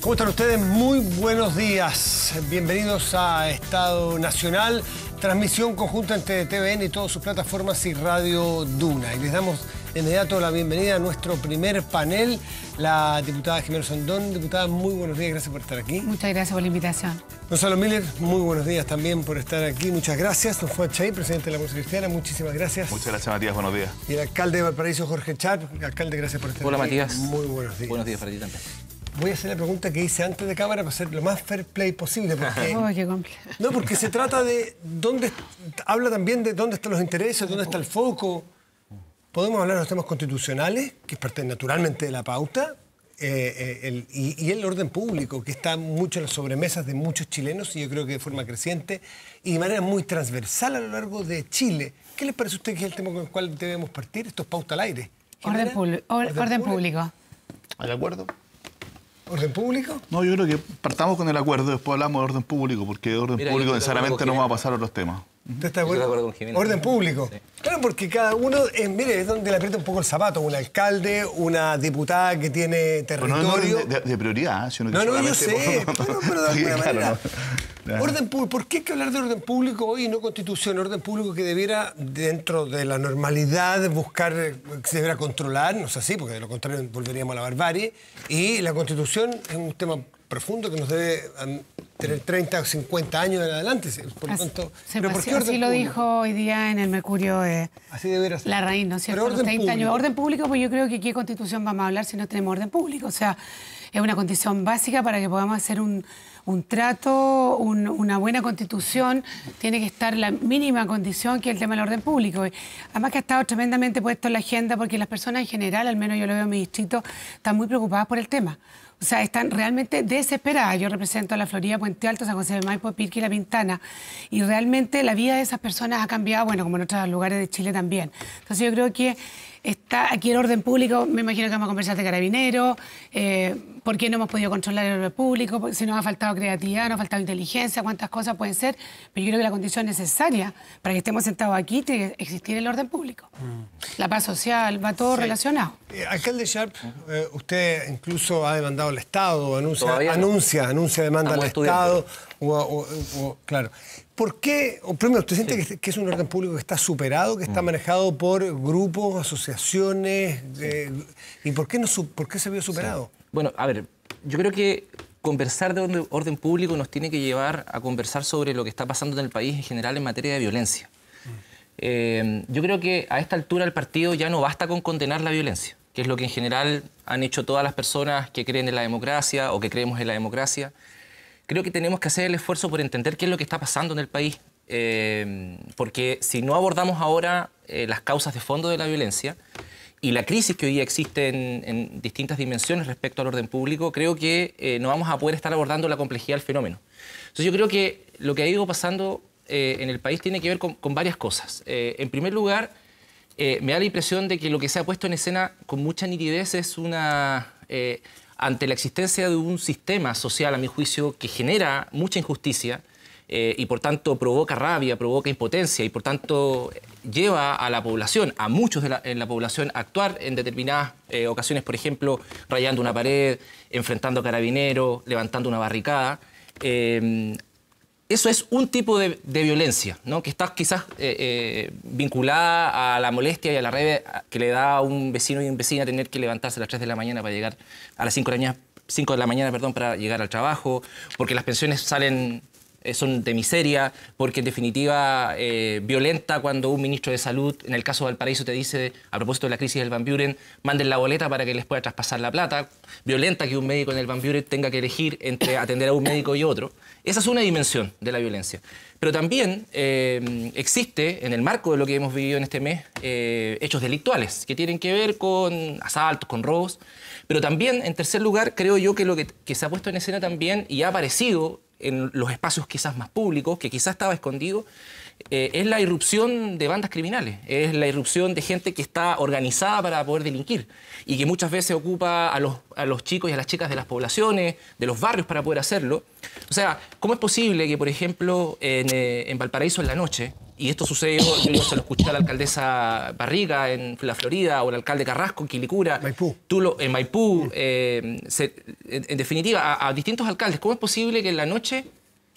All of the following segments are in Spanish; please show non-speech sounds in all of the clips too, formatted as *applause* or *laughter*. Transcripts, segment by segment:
¿Cómo están ustedes? Muy buenos días. Bienvenidos a Estado Nacional, transmisión conjunta entre TVN y todas sus plataformas y Radio Duna. Y les damos de inmediato la bienvenida a nuestro primer panel, la diputada Jiménez Sondón. Diputada, muy buenos días, gracias por estar aquí. Muchas gracias por la invitación. Gonzalo Miller, muy buenos días también por estar aquí. Muchas gracias. Nos fue Chay, presidente de la Bolsa Cristiana, muchísimas gracias. Muchas gracias, Matías, buenos días. Y el alcalde de Valparaíso, Jorge Char. Alcalde, gracias por estar aquí. Hola, Matías. Muy buenos días. Buenos días para ti también voy a hacer la pregunta que hice antes de cámara para ser lo más fair play posible. Porque, oh, no, porque se trata de dónde habla también de dónde están los intereses, dónde está el foco. Podemos hablar de los temas constitucionales, que es parte naturalmente de la pauta, eh, eh, y, el orden público, que está mucho en las sobremesas de muchos chilenos, y yo creo que de forma creciente, y de manera muy transversal a lo largo de Chile. ¿Qué les parece a usted que es el tema con el cual debemos partir? estos es pauta al aire. Orden, público. de acuerdo? ¿Orden público? No, yo creo que partamos con el acuerdo, después hablamos de orden público, porque orden público necesariamente no va a pasar a otros temas estás de acuerdo? con Jimena. Orden público. Claro, porque cada uno, eh, mire, es donde le aprieta un poco el zapato. Un alcalde, una diputada que tiene territorio. de, prioridad, ¿eh? si No, no, yo sé, pero, *laughs* Orden público, ¿por qué hay que hablar de orden público hoy y no constitución? Orden público que debiera, dentro de la normalidad, buscar, que eh, se debiera controlar, no sé así, porque de lo contrario volveríamos a la barbarie. Y la constitución es un tema profundo que nos debe tener 30 o 50 años en adelante. Por lo tanto, así lo dijo hoy día en el Mercurio eh, ser. la raíz, ¿no es cierto? orden 30 público. Años. Orden público, pues yo creo que qué constitución vamos a hablar si no tenemos orden público. O sea, es una condición básica para que podamos hacer un, trato, una buena constitución, tiene que estar la mínima condición que es el tema del orden público. Además que ha estado tremendamente puesto en la agenda porque las personas en general, al menos yo lo veo en mi distrito, están muy preocupadas por el tema. O sea, están realmente desesperadas. Yo represento a la Florida, Puente Alto, San José de Maipo, Pirqui y La Pintana. Y realmente la vida de esas personas ha cambiado, bueno, como en otros lugares de Chile también. Entonces yo creo que Está aquí el orden público, me imagino que vamos a conversar de carabineros, eh, por qué no hemos podido controlar el orden público, pues, si nos ha faltado creatividad, nos ha faltado inteligencia, cuántas cosas pueden ser, pero yo creo que la condición necesaria para que estemos sentados aquí tiene que existir el orden público. Mm. La paz social, va todo relacionado. aquel eh, alcalde Sharp, eh, usted incluso ha demandado al Estado, anuncia, anuncia, anuncia demanda al Estado. o, claro. ¿Por qué, primero, usted siente que, es un orden público que está superado, que está mm. manejado por grupos, asociaciones? ¿Y por qué, no, por qué se vio superado? Bueno, a ver, yo creo que conversar de orden público nos tiene que llevar a conversar sobre lo que está pasando en el país en general en materia de violencia. Mm. Eh, yo creo que a esta altura el partido ya no basta con condenar la violencia, que es lo que en general han hecho todas las personas que creen en la democracia o que creemos en la democracia creo que tenemos que hacer el esfuerzo por entender qué es lo que está pasando en el país. Eh, porque si no abordamos ahora eh, las causas de fondo de la violencia y la crisis que hoy día existe en, distintas dimensiones respecto al orden público, creo que eh, no vamos a poder estar abordando la complejidad del fenómeno. Entonces yo creo que lo que ha ido pasando en el país tiene que ver con, con varias cosas. en primer lugar, me da la impresión de que lo que se ha puesto en escena con mucha nitidez es una ante la existencia de un sistema social, a mi juicio, que genera mucha injusticia eh, y por tanto provoca rabia, provoca impotencia y por tanto lleva a la población, a muchos de la, en la población, a actuar en determinadas eh, ocasiones, por ejemplo, rayando una pared, enfrentando carabineros, levantando una barricada. Eh, eso es un tipo de, violencia, ¿no? que está quizás eh, eh, vinculada a la molestia y a la red que le da a un vecino y vecino vecina tener que levantarse a las 3 de la mañana para llegar a las 5 de la mañana, 5 de la mañana perdón, para llegar al trabajo, porque las pensiones salen eh, son de miseria, porque en definitiva eh, violenta cuando un ministro de salud, en el caso de Valparaíso, te dice, a propósito de la crisis del Van Buren, manden la boleta para que les pueda traspasar la plata, violenta que un médico en el Van Buren tenga que elegir entre atender a un médico y otro. Esa es una dimensión de la violencia. Pero también eh, existe, en el marco de lo que hemos vivido en este mes, hechos delictuales que tienen que ver con asaltos, con robos. Pero también, en tercer lugar, creo yo que lo que se ha puesto en escena también y ha aparecido en los espacios quizás más públicos, que quizás estaba escondido, eh, es la irrupción de bandas criminales, es la irrupción de gente que está organizada para poder delinquir y que muchas veces ocupa a los, chicos y a las chicas de las poblaciones, de los barrios para poder hacerlo. O sea, ¿cómo es posible que, por ejemplo, en, eh, Valparaíso en la noche, y esto sucede? yo, se lo escuché a la alcaldesa Barriga en la Florida o al alcalde Carrasco en Quilicura. en Maipú, eh, en, definitiva, a, distintos alcaldes. ¿Cómo es posible que en la noche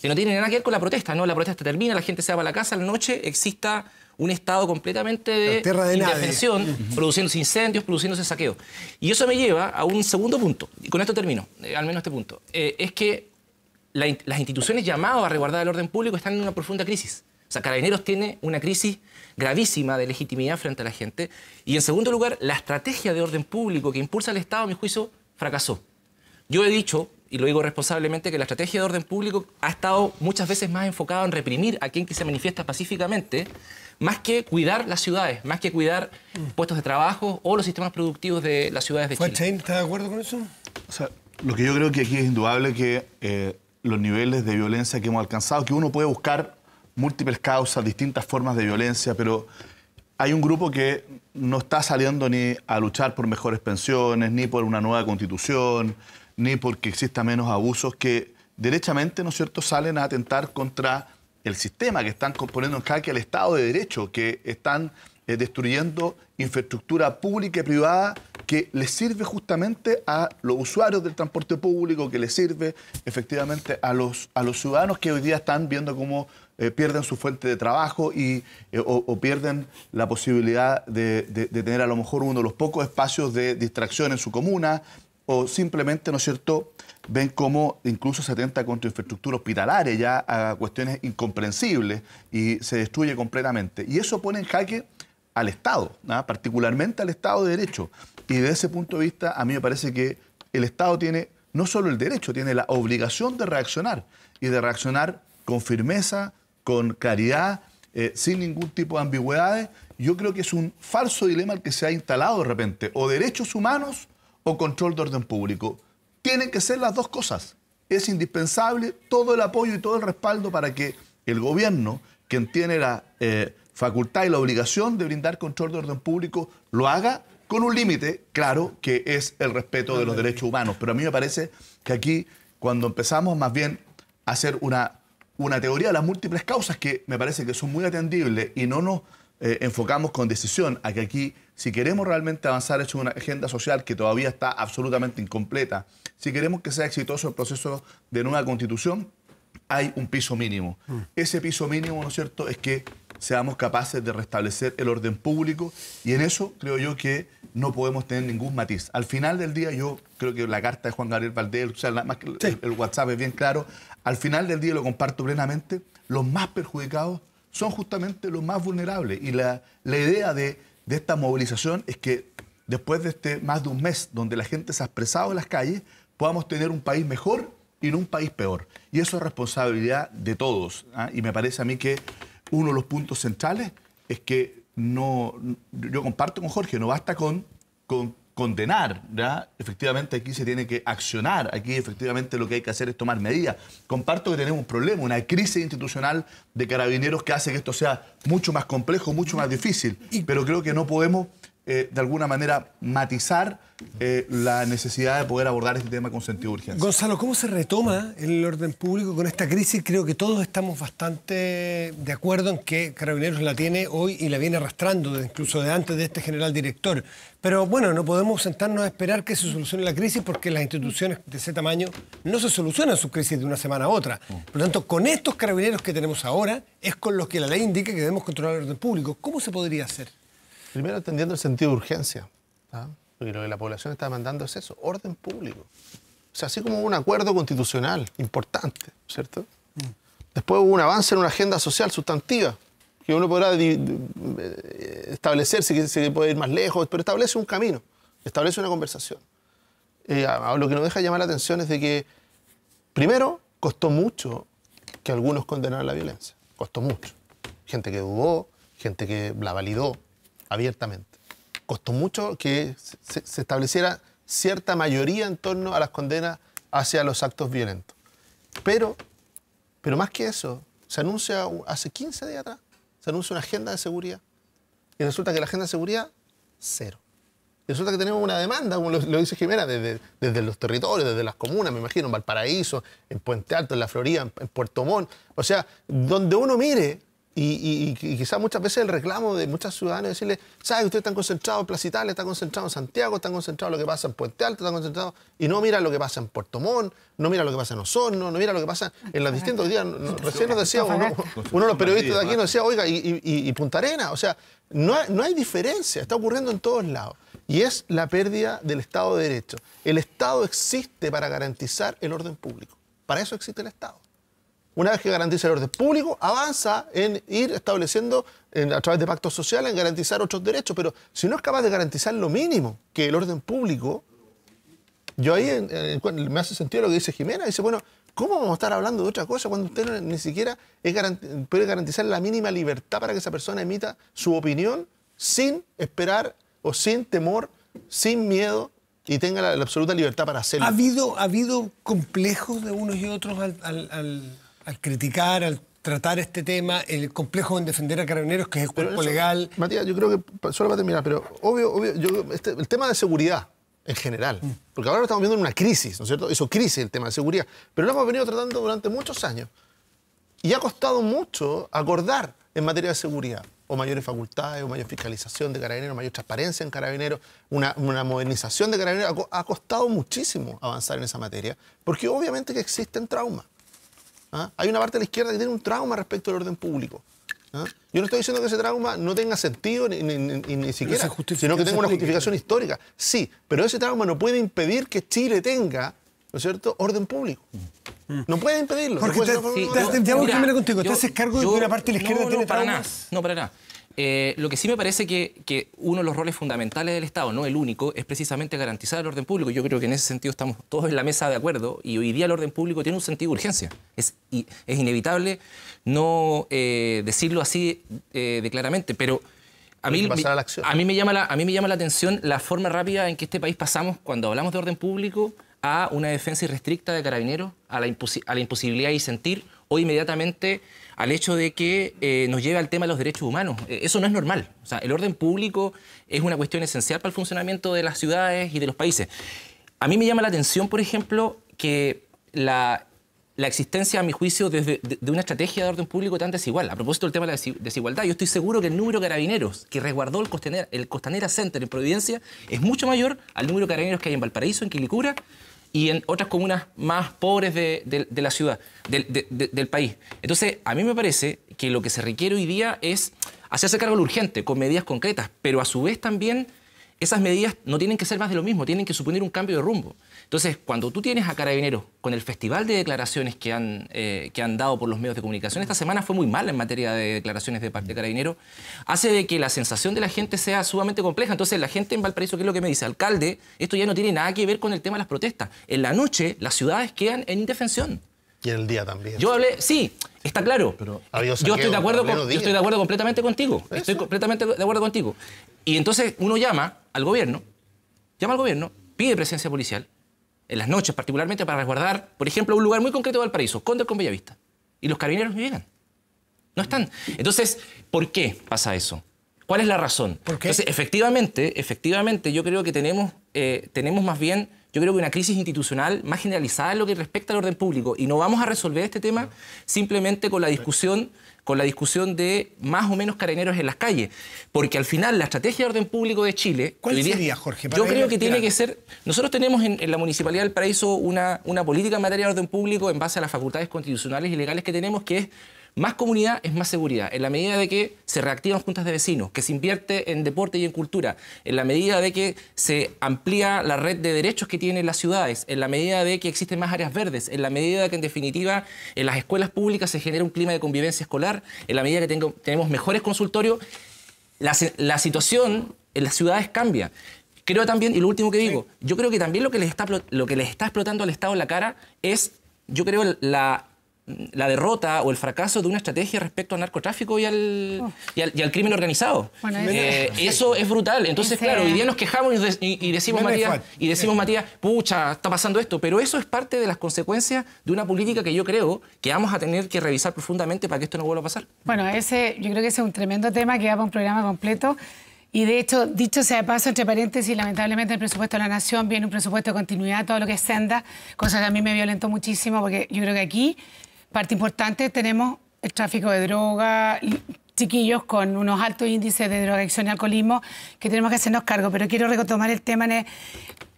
que no tiene nada que ver con la protesta, ¿no? La protesta termina, la gente se va a la casa, a la noche exista un estado completamente de, indefensión, produciéndose incendios, produciéndose saqueos. Y eso me lleva a un segundo punto, y con esto termino, eh, al menos este punto, eh, es que las instituciones llamadas a resguardar el orden público están en una profunda crisis. O sea, Carabineros tiene una crisis gravísima de legitimidad frente a la gente. Y en segundo lugar, la estrategia de orden público que impulsa el Estado, a mi juicio, fracasó. Yo he dicho y lo digo responsablemente, que la estrategia de orden público ha estado muchas veces más enfocada en reprimir a quien que se manifiesta pacíficamente, más que cuidar las ciudades, más que cuidar puestos de trabajo o los sistemas productivos de las ciudades de Chile. ¿Está de acuerdo con eso? O sea, lo que yo creo que aquí es indudable que eh, los niveles de violencia que hemos alcanzado, que uno puede buscar múltiples causas, distintas formas de violencia, pero hay un grupo que no está saliendo ni a luchar por mejores pensiones, ni por una nueva constitución, ni porque exista menos abusos que derechamente, ¿no es cierto?, salen a atentar contra el sistema, que están componiendo en que al Estado de Derecho, que están eh, destruyendo infraestructura pública y privada que les sirve justamente a los usuarios del transporte público, que les sirve efectivamente a los, a los ciudadanos que hoy día están viendo cómo eh, pierden su fuente de trabajo y, eh, o, pierden la posibilidad de, tener a lo mejor uno de los pocos espacios de distracción en su comuna, o simplemente, ¿no es cierto?, ven cómo incluso se atenta contra infraestructuras hospitalaria, ya a cuestiones incomprensibles, y se destruye completamente. Y eso pone en jaque al Estado, ¿ah? particularmente al Estado de Derecho. Y desde ese punto de vista, a mí me parece que el Estado tiene no solo el derecho, tiene la obligación de reaccionar, y de reaccionar con firmeza, con caridad eh, sin ningún tipo de ambigüedades. Yo creo que es un falso dilema el que se ha instalado de repente, o derechos humanos o control de orden público. Tienen que ser las dos cosas. Es indispensable todo el apoyo y todo el respaldo para que el gobierno, quien tiene la eh, facultad y la obligación de brindar control de orden público, lo haga con un límite, claro, que es el respeto de los derechos humanos. Pero a mí me parece que aquí, cuando empezamos más bien a hacer una, una teoría de las múltiples causas, que me parece que son muy atendibles y no nos eh, enfocamos con decisión a que aquí si queremos realmente avanzar hecho una agenda social que todavía está absolutamente incompleta, si queremos que sea exitoso el proceso de nueva constitución, hay un piso mínimo. Mm. Ese piso mínimo, ¿no es cierto?, es que seamos capaces de restablecer el orden público y en eso creo yo que no podemos tener ningún matiz. Al final del día, yo creo que la carta de Juan Gabriel Valdés, o sea, más que el, WhatsApp es bien claro, al final del día lo comparto plenamente, los más perjudicados son justamente los más vulnerables y la idea de de esta movilización es que después de este más de un mes donde la gente se ha expresado en las calles, podamos tener un país mejor y no un país peor. Y eso es responsabilidad de todos. ¿ah? Y me parece a mí que uno de los puntos centrales es que no, yo comparto con Jorge, no basta con, con condenar, Efectivamente aquí se tiene que accionar, aquí efectivamente lo que hay que hacer es tomar medidas. Comparto que tenemos un problema, una crisis institucional de carabineros que hace que esto sea mucho más complejo, mucho más difícil, pero creo que no podemos eh, de alguna manera matizar eh, la necesidad de poder abordar este tema con sentido urgente. Gonzalo, ¿cómo se retoma el orden público con esta crisis? Creo que todos estamos bastante de acuerdo en que Carabineros la tiene hoy y la viene arrastrando, incluso de antes de este general director. Pero bueno, no podemos sentarnos a esperar que se solucione la crisis porque las instituciones de ese tamaño no se solucionan sus crisis de una semana a otra. Por lo tanto, con estos carabineros que tenemos ahora, es con los que la ley indica que debemos controlar el orden público. ¿Cómo se podría hacer? Primero entendiendo el sentido de urgencia. ¿ah? Porque lo que la población está demandando es eso, orden público. O sea, así como un acuerdo constitucional importante, ¿cierto? Después hubo un avance en una agenda social sustantiva, que uno podrá eh, establecer si se puede ir más lejos, pero establece un camino, establece una conversación. Eh, lo que nos deja llamar la atención es de que, primero, costó mucho que algunos condenaran la violencia. Costó mucho. Gente que dudó, gente que la validó, abiertamente. Costó mucho que se, estableciera cierta mayoría en torno a las condenas hacia los actos violentos. Pero, pero más que eso, se anuncia hace 15 días atrás, se anuncia una agenda de seguridad. Y resulta que la agenda de seguridad, cero. resulta que tenemos una demanda, como lo, dice Jimena, desde, los territorios, desde las comunas, me imagino, en Valparaíso, en Puente Alto, en La Florida, en, en Puerto Montt. O sea, donde uno mire, y, y, quizás muchas veces el reclamo de muchas ciudadanos es decirle, ¿sabes? Ustedes están concentrados en Plaza está están concentrados en Santiago, están concentrados en lo que pasa en Puente Alto, están concentrados. Y no mira lo que pasa en Puerto Montt, no mira lo que pasa en Osorno, no mira lo que pasa en las distintos Días, recién nos decía uno, de los periodistas de aquí, nos decía, oiga, y, Punta Arena. O sea, no hay diferencia, está ocurriendo en todos lados. Y es la pérdida del Estado de Derecho. El Estado existe para garantizar el orden público. Para eso existe el Estado una vez que garantiza el orden público, avanza en ir estableciendo a través de pactos sociales, en garantizar otros derechos, pero si no es capaz de garantizar lo mínimo, que el orden público, yo ahí me hace sentido lo que dice Jimena, dice, bueno, ¿cómo vamos a estar hablando de otra cosa cuando usted ni siquiera puede garantizar la mínima libertad para que esa persona emita su opinión sin esperar o sin temor, sin miedo y tenga la, absoluta libertad para hacerlo? ¿Ha habido, ha habido complejos de unos y otros al al criticar, al tratar este tema, el complejo en defender a carabineros, que es el cuerpo legal. Matías, yo creo que, solo a terminar, pero obvio, obvio este, el tema de seguridad en general, mm. porque ahora lo estamos viendo en una crisis, ¿no es cierto? Eso crisis, el tema de seguridad, pero lo hemos venido tratando durante muchos años y ha costado mucho acordar en materia de seguridad o mayores facultades, o mayor fiscalización de carabineros, mayor transparencia en carabineros, una, modernización de carabineros. ha costado muchísimo avanzar en esa materia, porque obviamente que existen traumas. ¿Ah? Hay una parte de la izquierda que tiene un trauma respecto al orden público. ¿Ah? Yo no estoy diciendo que ese trauma no tenga sentido ni, ni, ni, ni siquiera, sino que tenga una justificación histórica. Sí, pero ese trauma no puede impedir que Chile tenga, ¿no es cierto?, orden público. Mm. No puede impedirlo. Porque no voy te, te, contigo, ¿te haces cargo de que una parte de la izquierda tiene para Nada, no, para nada. Eh, lo que sí me parece que, uno de los roles fundamentales del Estado, no el único, es precisamente garantizar el orden público. Yo creo que en ese sentido estamos todos en la mesa de acuerdo y hoy día el orden público tiene un sentido de urgencia. Es, inevitable no eh, decirlo así eh, de claramente, pero a mí, me llama la, a mí me llama la atención la forma rápida en que este país pasamos cuando hablamos de orden público a una defensa irrestricta de carabineros, a la, a la imposibilidad de sentir o inmediatamente al hecho de que eh, nos lleve al tema de los derechos humanos. Eh, eso no es normal. O sea, el orden público es una cuestión esencial para el funcionamiento de las ciudades y de los países. A mí me llama la atención, por ejemplo, que la, existencia, a mi juicio, de, una estrategia de orden público tan desigual. A propósito del tema de la desigualdad, yo estoy seguro que el número de carabineros que resguardó el Costanera, el Costanera Center en Providencia es mucho mayor al número de carabineros que hay en Valparaíso, en Quilicura y en otras comunas más pobres de, la ciudad, del país. Entonces, a mí me parece que lo que se requiere hoy día es hacerse cargo de lo urgente, con medidas concretas, pero a su vez también esas medidas no tienen que ser más de lo mismo, tienen que suponer un cambio de rumbo. Entonces, cuando tú tienes a Carabineros con el festival de declaraciones que han, eh, que han dado por los medios de comunicación, esta semana fue muy mala en materia de declaraciones de parte de Carabineros, hace de que la sensación de la gente sea sumamente compleja. Entonces, la gente en Valparaíso, ¿qué es lo que me dice? Alcalde, esto ya no tiene nada que ver con el tema de las protestas. En la noche, las ciudades quedan en indefensión. Y en el día también. Yo hablé, sí, está claro. Pero yo, estoy de acuerdo yo estoy de acuerdo completamente contigo. Estoy completamente de acuerdo contigo. Y entonces uno llama al gobierno, llama al gobierno, pide presencia policial, en las noches particularmente, para resguardar, por ejemplo, un lugar muy concreto de Valparaíso, Conde con Bellavista. Y los carabineros no llegan. No están. Entonces, ¿por qué pasa eso? ¿Cuál es la razón? Entonces, efectivamente, efectivamente, yo creo que tenemos, eh, tenemos más bien yo creo que una crisis institucional más generalizada en lo que respecta al orden público. Y no vamos a resolver este tema simplemente con la discusión con la discusión de más o menos careneros en las calles. Porque al final la estrategia de orden público de Chile... ¿Cuál sería, Jorge? yo creo que tiene que ser... Nosotros tenemos en, la Municipalidad del Paraíso una, una política en materia de orden público en base a las facultades constitucionales y legales que tenemos, que es más comunidad es más seguridad, en la medida de que se reactivan juntas de vecinos, que se invierte en deporte y en cultura, en la medida de que se amplía la red de derechos que tienen las ciudades, en la medida de que existen más áreas verdes, en la medida de que en definitiva en las escuelas públicas se genera un clima de convivencia escolar, en la medida que tenemos mejores consultorios, la, situación en las ciudades cambia. Creo también, y lo último que digo, yo creo que también lo que, les está, lo que les está explotando al Estado en la cara es, yo creo, la la derrota o el fracaso de una estrategia respecto al narcotráfico y al, oh. al, crimen organizado. Eh, eso es brutal. Entonces, claro, hoy día nos quejamos y, decimos, Matías, y decimos, Matías, pucha, está pasando esto, pero eso es parte de las consecuencias de una política que yo creo que vamos a tener que revisar profundamente para que esto no vuelva a pasar. Bueno, ese, yo creo que ese es un tremendo tema que va para un programa completo. Y de hecho, dicho sea de paso, entre paréntesis, lamentablemente el presupuesto de la Nación viene un presupuesto de continuidad, todo lo que es senda, cosa que a mí me violentó muchísimo, porque yo creo que aquí parte importante, tenemos el tráfico de droga, chiquillos con unos altos índices de drogadicción y alcoholismo que tenemos que hacernos cargo. Pero quiero retomar el tema, en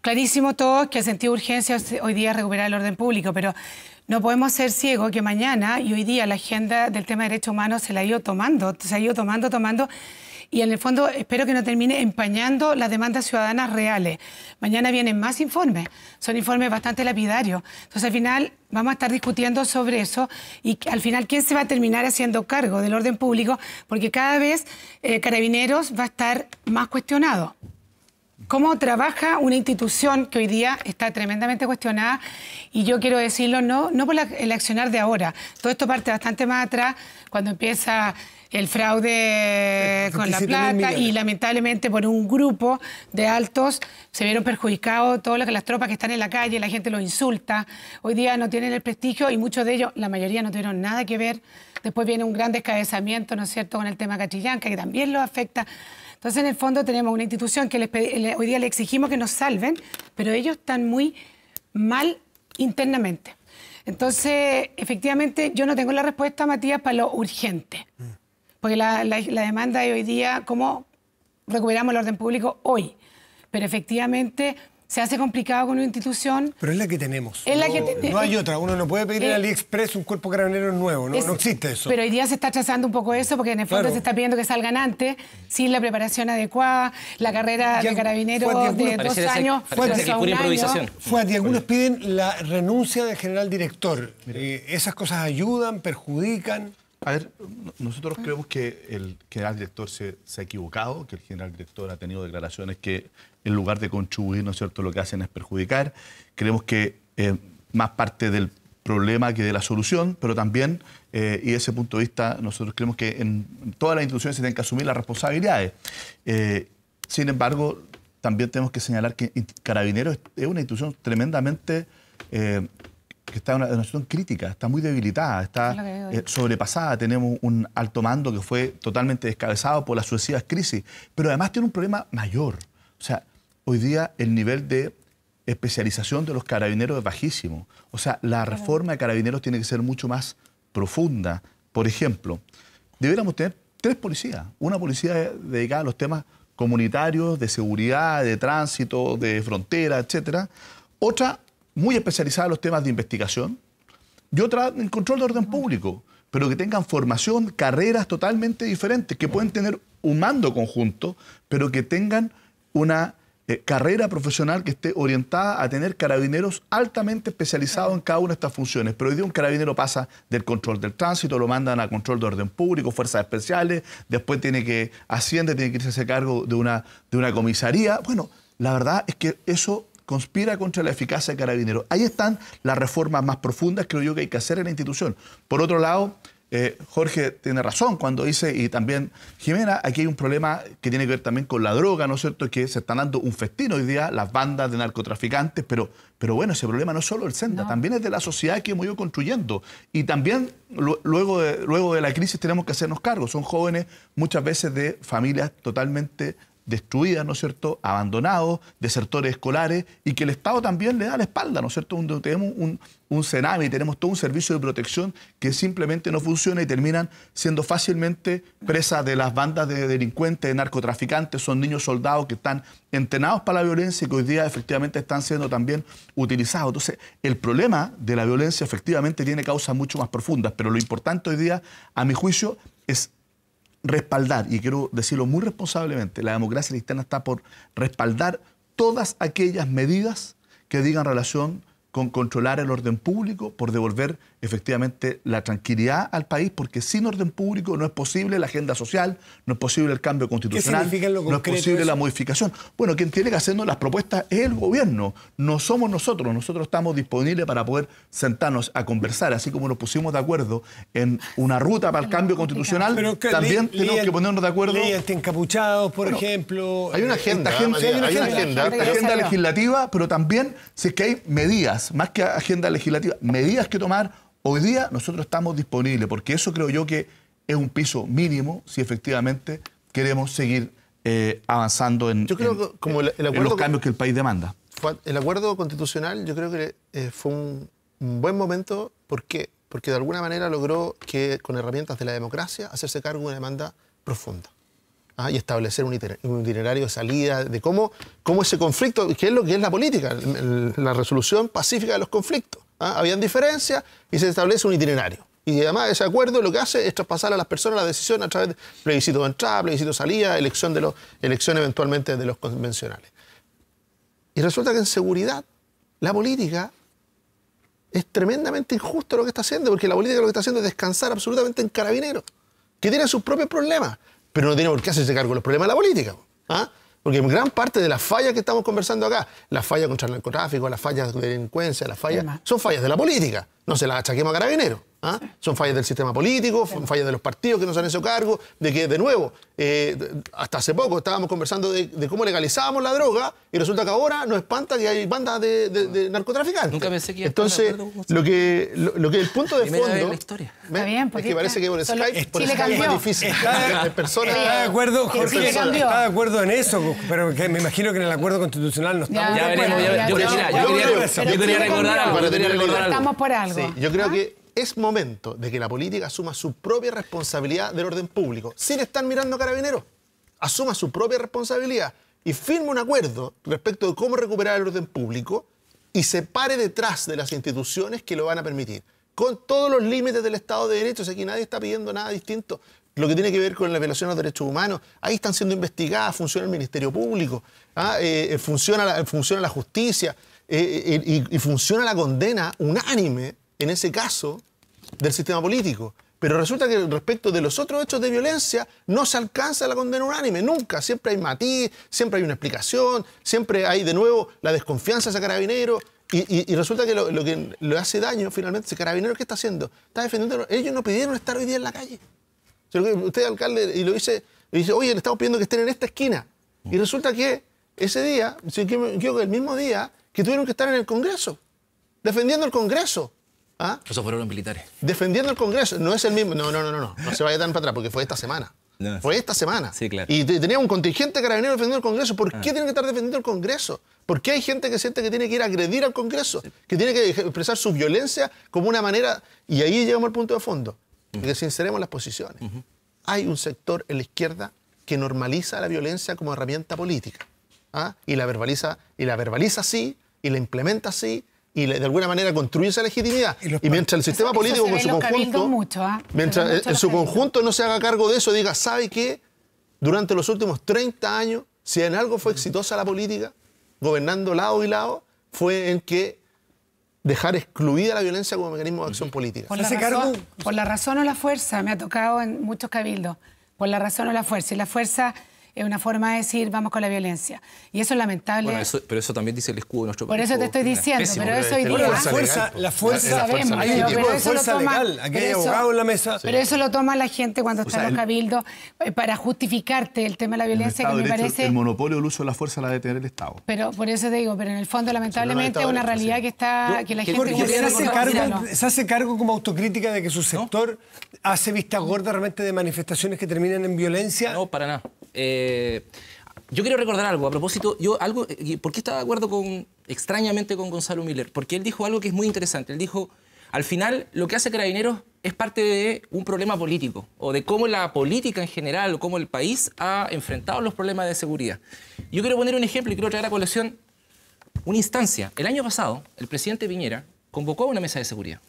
clarísimo todos que el sentido de urgencia hoy día recuperar el orden público, pero no podemos ser ciegos que mañana y hoy día la agenda del tema de derechos humanos se la ha ido tomando, se ha ido tomando, tomando, y en el fondo espero que no termine empañando las demandas ciudadanas reales. Mañana vienen más informes, son informes bastante lapidarios. Entonces al final vamos a estar discutiendo sobre eso y al final quién se va a terminar haciendo cargo del orden público, porque cada vez eh, Carabineros va a estar más cuestionado cómo trabaja una institución que hoy día está tremendamente cuestionada y yo quiero decirlo no, no por el accionar de ahora. Todo esto parte bastante más atrás, cuando empieza el fraude con la plata y lamentablemente por un grupo de altos se vieron perjudicados todas las tropas que están en la calle, la gente los insulta, hoy día no tienen el prestigio y muchos de ellos, la mayoría no tuvieron nada que ver, después viene un gran descabezamiento, ¿no es cierto?, con el tema Cachillanca, que también lo afecta. Entonces, en el fondo tenemos una institución que hoy día le exigimos que nos salven, pero ellos están muy mal internamente. Entonces, efectivamente, yo no tengo la respuesta, Matías, para lo urgente. Mm porque la, demanda de hoy día, ¿cómo recuperamos el orden público hoy? Pero efectivamente se hace complicado con una institución. Pero es la que tenemos. la no, hay otra. Uno no puede pedir en eh, AliExpress un cuerpo carabinero nuevo. No, no existe eso. Pero hoy día se está trazando un poco eso porque en el se está pidiendo que salgan antes, sin la preparación adecuada, la carrera de carabinero de, dos años. Fuati, que pura pues, improvisación. algunos piden la renuncia del general director. Eh, ¿Esas cosas ayudan, perjudican? A ver, nosotros creemos que el general director se, ha equivocado, que el general director ha tenido declaraciones que en lugar de contribuir, ¿no es cierto?, lo que hacen es perjudicar. Creemos que eh, más parte del problema que de la solución, pero también, eh, y desde ese punto de vista, nosotros creemos que en todas las instituciones se tienen que asumir las responsabilidades. Eh, sin embargo, también tenemos que señalar que Carabineros es una institución tremendamente que está en una situación crítica, está muy debilitada, está eh, sobrepasada. Tenemos un alto mando que fue totalmente descabezado por las sucesivas crisis, pero además tiene un problema mayor. O sea, hoy día el nivel de especialización de los carabineros es bajísimo. O sea, la reforma de carabineros tiene que ser mucho más profunda. Por ejemplo, debiéramos tener tres policías. Una policía dedicada a los temas comunitarios, de seguridad, de tránsito, de frontera, etcétera. Otra muy especializada en los temas de investigación y otra en control de orden público, pero que tengan formación, carreras totalmente diferentes, que pueden tener un mando conjunto, pero que tengan una eh, carrera profesional que esté orientada a tener carabineros altamente especializados en cada una de estas funciones. Pero hoy día un carabinero pasa del control del tránsito, lo mandan a control de orden público, fuerzas especiales, después tiene que asciende, tiene que irse a cargo de una, de una comisaría. Bueno, la verdad es que eso conspira contra la eficacia de carabineros. Ahí están las reformas más profundas, creo yo, que hay que hacer en la institución. Por otro lado, eh, Jorge tiene razón cuando dice, y también Jimena, aquí hay un problema que tiene que ver también con la droga, ¿no es cierto? Que se están dando un festín hoy día las bandas de narcotraficantes, pero, pero bueno, ese problema no es solo el Senda, también es de la sociedad que hemos ido construyendo. Y también luego, de, luego de la crisis tenemos que hacernos cargo. Son jóvenes muchas veces de familias totalmente destruidas, ¿no es cierto?, abandonados, desertores escolares, y que el Estado también le da la espalda, ¿no es cierto?, donde tenemos un, un tenemos todo un servicio de protección que simplemente no funciona y terminan siendo fácilmente presas de las bandas de delincuentes, de narcotraficantes, son niños soldados que están entrenados para la violencia y que hoy día efectivamente están siendo también utilizados. Entonces, el problema de la violencia efectivamente tiene causas mucho más profundas, pero lo importante hoy día, a mi juicio, es respaldar, y quiero decirlo muy responsablemente, la democracia cristiana está por respaldar todas aquellas medidas que digan relación con controlar el orden público, por devolver efectivamente la tranquilidad al país, porque sin orden público no es posible la agenda social, no es posible el cambio constitucional, no es posible la modificación. Bueno, quien tiene que hacernos las propuestas es el gobierno, no somos nosotros, nosotros estamos disponibles para poder sentarnos a conversar, así como nos pusimos de acuerdo en una ruta para el cambio constitucional, también tenemos que ponernos de acuerdo. Leyes encapuchados, por ejemplo. Eh, hay una agenda, agenda, hay una agenda, agenda legislativa, pero también si es que hay medidas más que agenda legislativa, medidas que tomar, hoy día nosotros estamos disponibles, porque eso creo yo que es un piso mínimo si efectivamente queremos seguir eh, avanzando en, como los cambios que el país demanda. el acuerdo constitucional yo creo que eh, fue un, un, buen momento, ¿por qué? Porque de alguna manera logró que con herramientas de la democracia hacerse cargo de una demanda profunda. ¿ah? y establecer un itinerario de salida de cómo, cómo ese conflicto, que es lo que es la política, la resolución pacífica de los conflictos. ¿ah? Habían diferencias y se establece un itinerario. Y además ese acuerdo lo que hace es traspasar a las personas la decisión a través de plebiscito de entrada, plebiscito de salida, elección, de los, elección eventualmente de los convencionales. Y resulta que en seguridad la política es tremendamente injusto lo que está haciendo, porque la política lo que está haciendo es descansar absolutamente en carabineros, que tiene sus propios problemas pero no tiene por qué hacerse cargo de los problemas de la política. ¿ah? Porque gran parte de las fallas que estamos conversando acá, las fallas contra el narcotráfico, las fallas de delincuencia, las fallas, son fallas de la política. No se las achaquemos a carabineros. ¿Ah? Son fallas del sistema político, son fallas de los partidos que nos han hecho cargo, de que, de nuevo, eh, hasta hace poco estábamos conversando de, cómo legalizábamos la droga y resulta que ahora nos espanta que hay bandas de, narcotraficantes. Nunca Entonces, lo que, lo, que el punto de fondo. Está bien, pues, es que parece que por Skype, es, por Skype es más difícil. Está, de acuerdo, de acuerdo en eso, pero me imagino que en el acuerdo constitucional no estamos. Ya, veremos, yo, quería recordar algo. Estamos por algo. yo creo ¿Ah? que es momento de que la política asuma su propia responsabilidad del orden público, sin estar mirando a carabineros. Asuma su propia responsabilidad y firme un acuerdo respecto de cómo recuperar el orden público y se pare detrás de las instituciones que lo van a permitir, con todos los límites del Estado de Derecho. aquí nadie está pidiendo nada distinto. Lo que tiene que ver con la violación de los derechos humanos, ahí están siendo investigadas, funciona el Ministerio Público, ah, eh, eh, funciona, la, justicia eh, y, y funciona la condena unánime en ese caso del sistema político. Pero resulta que respecto de los otros hechos de violencia no se alcanza la condena unánime, nunca. Siempre hay matiz, siempre hay una explicación, siempre hay de nuevo la desconfianza hacia carabineros. Y, y, resulta que lo, que le hace daño finalmente ese carabinero, ¿qué está haciendo? Está defendiendo. Ellos no pidieron estar hoy día en la calle. Usted, alcalde, y lo dice, dice, oye, le estamos pidiendo que estén en esta esquina. Y resulta que ese día, creo que el mismo día, que tuvieron que estar en el Congreso, defendiendo el Congreso. ¿Ah? Esos fueron militares. Defendiendo el Congreso. No es el mismo. No, no, no, no. No, se vaya tan para atrás porque fue esta semana. fue esta semana. Sí, claro. Y tenía un contingente carabinero defendiendo el Congreso. ¿Por qué ah. tiene que estar defendiendo el Congreso? ¿Por qué hay gente que siente que tiene que ir a agredir al Congreso? Que tiene que expresar su violencia como una manera. Y ahí llegamos al punto de fondo. Que sinceremos las posiciones. Hay un sector en la izquierda que normaliza la violencia como herramienta política. ¿ah? Y la verbaliza, y la verbaliza así, y la implementa así, y de alguna manera construye esa legitimidad. Y, mientras el sistema político en su conjunto, mucho, ¿ah? mientras en eh, su conjunto no se haga cargo de eso, diga, ¿sabe qué? Durante los últimos 30 años, si en algo fue exitosa la política, gobernando lado y lado, fue en que dejar excluida la violencia como mecanismo de acción política. Por la, razón, por la razón o la fuerza, me ha tocado en muchos cabildos, por la razón o la fuerza. Y la fuerza es una forma de decir vamos con la violencia. Y eso es lamentable. pero eso también dice el escudo de nuestro país. Por eso te estoy diciendo, pero eso hoy día... La fuerza, hay un tipo de fuerza legal, aquí hay abogados en la mesa. Pero eso lo toma la gente cuando está en los cabildos eh, para justificarte el tema de la violencia que me parece... El monopolio del uso de la fuerza la debe tener el Estado. Pero por eso te digo, pero en el fondo lamentablemente es una realidad que está que la gente... Se hace, cargo, se hace cargo como autocrítica de que su sector hace vista gorda realmente de manifestaciones que terminan en violencia. No, para nada. Eh, yo quiero recordar algo, a propósito, yo algo, eh, ¿por qué estaba de acuerdo con, extrañamente con Gonzalo Miller? Porque él dijo algo que es muy interesante, él dijo, al final lo que hace Carabineros es parte de un problema político, o de cómo la política en general, o cómo el país ha enfrentado los problemas de seguridad. Yo quiero poner un ejemplo y quiero traer a colección una instancia. El año pasado, el presidente Piñera convocó a una mesa de seguridad,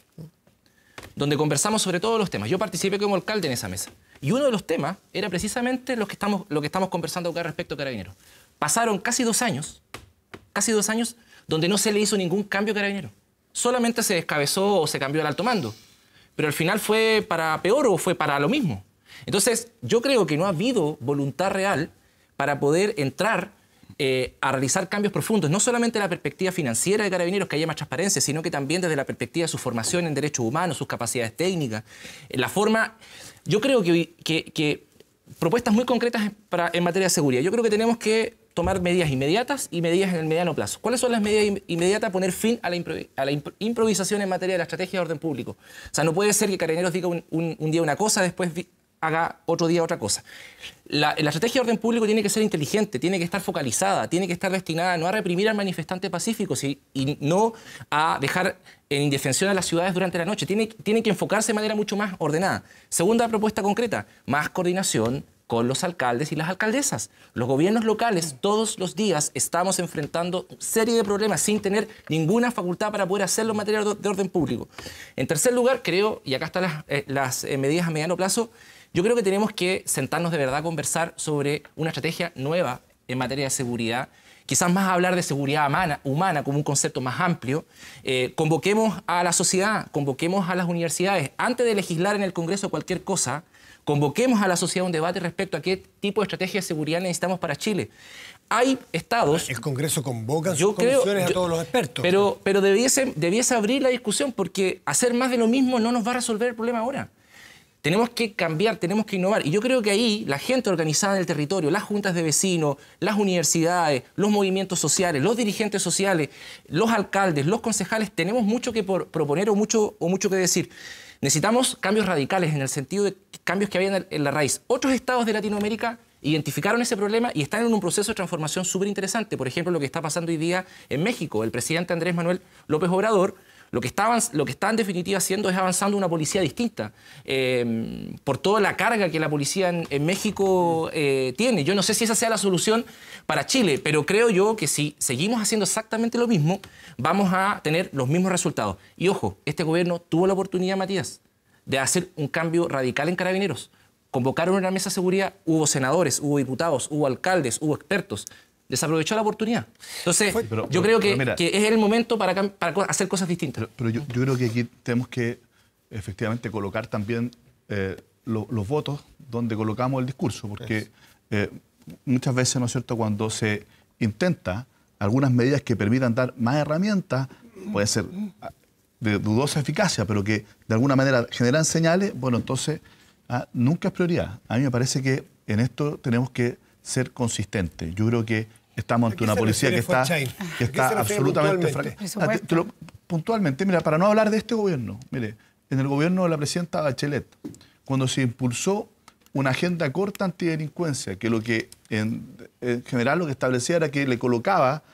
donde conversamos sobre todos los temas. Yo participé como alcalde en esa mesa. Y uno de los temas era precisamente lo que estamos, lo que estamos conversando acá respecto a Carabineros. Pasaron casi dos años, casi dos años, donde no se le hizo ningún cambio a Carabineros. Solamente se descabezó o se cambió el alto mando. Pero al final fue para peor o fue para lo mismo. Entonces, yo creo que no ha habido voluntad real para poder entrar eh, a realizar cambios profundos, no solamente la perspectiva financiera de carabineros, que haya más transparencia, sino que también desde la perspectiva de su formación en derechos humanos, sus capacidades técnicas, la forma... Yo creo que, propuestas muy concretas para, en materia de seguridad. Yo creo que tenemos que tomar medidas inmediatas y medidas en el mediano plazo. ¿Cuáles son las medidas inmediatas? Poner fin a la, improvisación en materia de la estrategia de orden público. O sea, no puede ser que Carabineros diga un, un día una cosa, después haga otro día otra cosa. La, estrategia de orden público tiene que ser inteligente, tiene que estar focalizada, tiene que estar destinada no a reprimir al manifestante pacífico y no a dejar en indefensión a las ciudades durante la noche. Tiene, que enfocarse de manera mucho más ordenada. Segunda propuesta concreta, más coordinación con los alcaldes y las alcaldesas. Los gobiernos locales todos los días estamos enfrentando serie de problemas sin tener ninguna facultad para poder hacerlo en materia de orden público. En tercer lugar, creo, y acá están las, eh, las eh, medidas a mediano plazo, yo creo que tenemos que sentarnos de verdad a conversar sobre una estrategia nueva en materia de seguridad, quizás más hablar de seguridad humana, como un concepto más amplio, eh, convoquemos a la sociedad, convoquemos a las universidades, antes de legislar en el Congreso cualquier cosa, convoquemos a la sociedad un debate respecto a qué tipo de estrategia de seguridad necesitamos para Chile. Hay estados... El Congreso convoca yo creo, a todos los expertos. Pero, pero debiese, debiese abrir la discusión porque hacer más de lo mismo no nos va a resolver el problema ahora. Tenemos que cambiar, tenemos que innovar. Y yo creo que ahí la gente organizada en el territorio, las juntas de vecinos, las universidades, los movimientos sociales, los dirigentes sociales, los alcaldes, los concejales, tenemos mucho que proponer o mucho, o mucho que decir. Necesitamos cambios radicales en el sentido de cambios que había en la raíz. Otros estados de Latinoamérica identificaron ese problema y están en un proceso de transformación súper interesante. Por ejemplo, lo que está pasando hoy día en México. El presidente Andrés Manuel López Obrador lo que, está, lo que en definitiva haciendo es avanzando una policía distinta, em, por toda la carga que la policía en, México eh, tiene. Yo no sé si esa sea la solución para Chile, pero creo yo que si seguimos haciendo exactamente lo mismo, vamos a tener los mismos resultados. Y ojo, este gobierno tuvo la oportunidad, Matías, de hacer un cambio radical en carabineros. Convocaron una mesa de seguridad, hubo senadores, hubo diputados, hubo alcaldes, hubo expertos desaprovechó la oportunidad. Entonces, yo creo que, es el momento para, hacer cosas distintas. Pero, yo, creo que aquí tenemos que efectivamente colocar también eh, los votos donde colocamos el discurso, porque eh, muchas veces, ¿no es cierto?, cuando se intenta algunas medidas que permitan dar más herramientas, puede ser ah, de dudosa eficacia, pero que de alguna manera generan señales, bueno, entonces ah, nunca es prioridad. A mí me parece que en esto tenemos que ser consistente. Yo creo que estamos ante una policía que está, está absolutamente... Puntualmente? Ah, puntualmente, mira, para no hablar de este gobierno, mire, en el gobierno de la presidenta Bachelet, cuando se impulsó una agenda corta antidelincuencia, que lo que en, general lo que establecía era que le colocaba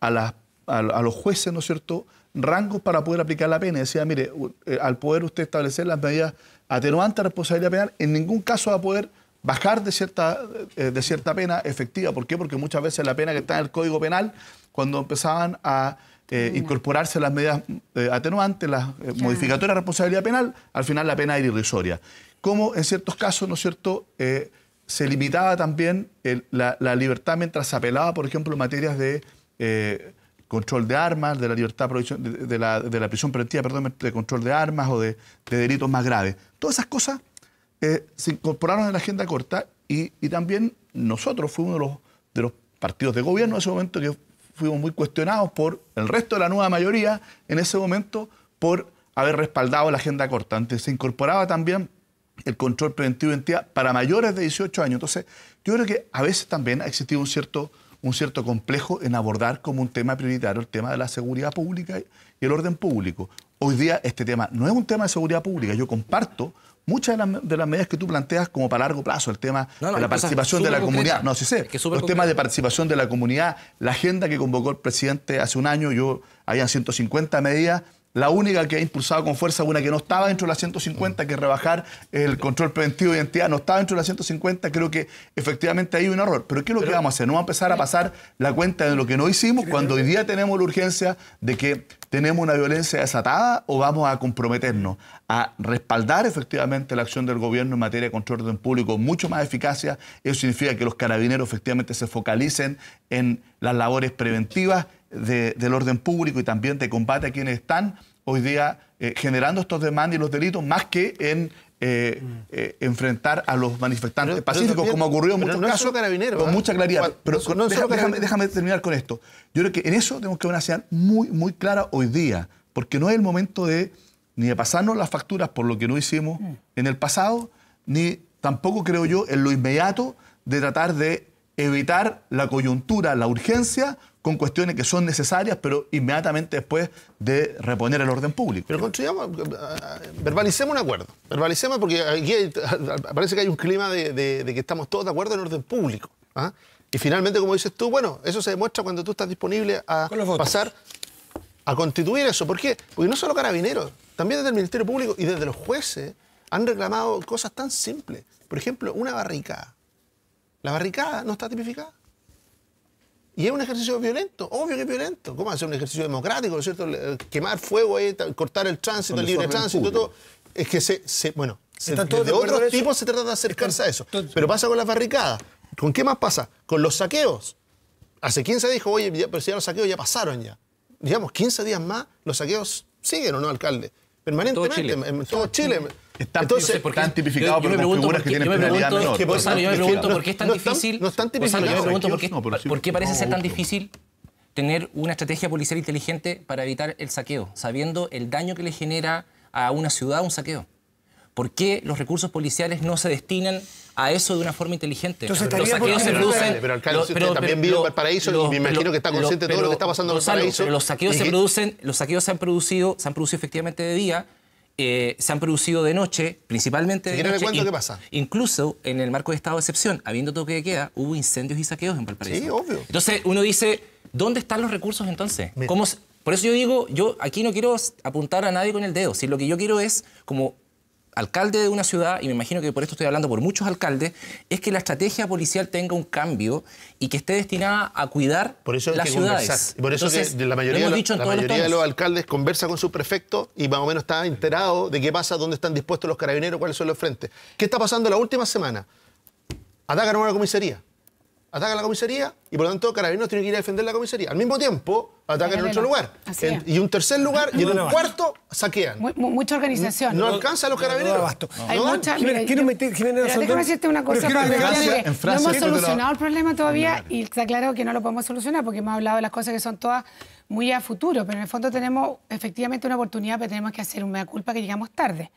a, las, a, los jueces, ¿no es cierto?, rangos para poder aplicar la pena. Decía, mire, eh, al poder usted establecer las medidas atenuantes a responsabilidad penal, en ningún caso va a poder bajar de cierta, eh, de cierta pena efectiva. ¿Por qué? Porque muchas veces la pena que está en el Código Penal, cuando empezaban a eh, mm. incorporarse las medidas eh, atenuantes, las modificatorias de responsabilidad penal, al final la pena era irrisoria. Como en ciertos casos, ¿no es cierto?, se limitaba también la, libertad mientras se apelaba, por ejemplo, en materias de control de armas, de la libertad de, de, la, de la prisión preventiva, perdón, de control de armas o de delitos más graves. Todas esas cosas eh, se incorporaron en la agenda corta y, también nosotros fuimos uno de los, de los partidos de gobierno en ese momento que fuimos muy cuestionados por el resto de la nueva mayoría en ese momento por haber respaldado la agenda corta. Antes se incorporaba también el control preventivo de para mayores de 18 años. Entonces, yo creo que a veces también ha existido un cierto, un cierto complejo en abordar como un tema prioritario el tema de la seguridad pública y el orden público. Hoy día este tema no es un tema de seguridad pública. Yo comparto muchas de, las medidas que tú planteas como para largo plazo, el tema de la participación de la comunidad, no, sí sé, los temas de participación de la comunidad, la agenda que convocó el presidente hace un año, yo habían 150 medidas la única que ha impulsado con fuerza una que no estaba dentro de las 150, mm. que rebajar el control preventivo de identidad, no estaba dentro de las 150, creo que efectivamente hay un error. Pero ¿qué es lo que vamos a hacer? No vamos a empezar a pasar la cuenta de lo que no hicimos cuando hoy día tenemos la urgencia de que tenemos una violencia desatada o vamos a comprometernos a respaldar efectivamente la acción del gobierno en materia de control de orden público mucho más eficacia. Eso significa que los carabineros efectivamente se focalicen en las labores preventivas del orden público y también de combate a quienes están hoy día eh, generando estos demandas y los delitos, más que en eh, mm. eh, enfrentar a los manifestantes pacíficos, como ocurrió en muchos casos, con mucha claridad. Pero déjame, terminar con esto. Yo creo que en eso tenemos que ver una señal muy, muy clara hoy día, porque no es el momento de ni de pasarnos las facturas por lo que no hicimos mm. en el pasado, ni tampoco creo yo en lo inmediato de tratar de evitar la coyuntura, la urgencia, con cuestiones que son necesarias, pero inmediatamente después de reponer el orden público. Pero construyamos, verbalicemos un acuerdo. Verbalicemos porque aquí parece que hay un clima de, que estamos todos de acuerdo en orden público. ¿ah? Y finalmente, como dices tú, bueno, eso se demuestra cuando tú estás disponible a pasar a constituir eso. ¿Por qué? Porque no solo carabineros, también desde el Ministerio Público y desde los jueces han reclamado cosas tan simples. Por ejemplo, una barricada. La barricada no está tipificada. Y es un ejercicio violento, obvio que es violento. ¿Cómo hacer un ejercicio democrático, ¿no es cierto? Quemar fuego, ahí, cortar el tránsito, el libre tránsito, todo. Es que se, bueno, de otros tipos se trata de acercarse a eso. Pero pasa con las barricadas. ¿Con qué más pasa? Con los saqueos. Hace 15 días dijo, oye, pero si ya los saqueos ya pasaron ya. Digamos, 15 días más, los saqueos siguen, ¿o no, alcalde? Permanentemente, en todo Chile están, Entonces, tipificados por figuras que tienen penalidad menor. por, yo me pregunto por qué es tan no difícil... no están tipificados. yo me pregunto por qué, no, por qué parece ser tan difícil tener una estrategia policial inteligente para evitar el saqueo, sabiendo el daño que le genera a una ciudad un saqueo. ¿Por qué los recursos policiales no se destinan a eso de una forma inteligente? Entonces, los saqueos se producen. Pero, alcalde, usted también vive en Valparaíso y me imagino que está consciente de todo lo que está pasando en Valparaíso. Los saqueos se producen, los saqueos se han producido, se han producido efectivamente de día eh, se han producido de noche, principalmente de noche. Cuento, qué pasa? Incluso en el marco de estado de excepción, habiendo toque de queda, hubo incendios y saqueos en Valparaíso. Sí, obvio. Entonces uno dice, ¿dónde están los recursos entonces? por eso yo digo, yo aquí no quiero apuntar a nadie con el dedo, si lo que yo quiero es como alcalde de una ciudad, y me imagino que por esto estoy hablando por muchos alcaldes, es que la estrategia policial tenga un cambio y que esté destinada a cuidar por eso las ciudades. Por eso que la mayoría, de los alcaldes conversa con su prefecto y más o menos está enterado de qué pasa, dónde están dispuestos los carabineros, cuáles son los frentes. ¿Qué está pasando la última semana? Atacan a una comisaría atacan la comisaría y por lo tanto Carabineros tiene que ir a defender la comisaría. Al mismo tiempo, atacan en otro lugar. En, y un tercer lugar y en un cuarto saquean. mucha organización. No, alcanza a los carabineros. Hay quiero, meter, decirte una cosa. no hemos solucionado el problema todavía y está claro que no lo podemos solucionar porque hemos hablado de las cosas que son todas muy a futuro, pero en el fondo tenemos efectivamente una oportunidad, pero tenemos que hacer un mea culpa que llegamos tarde.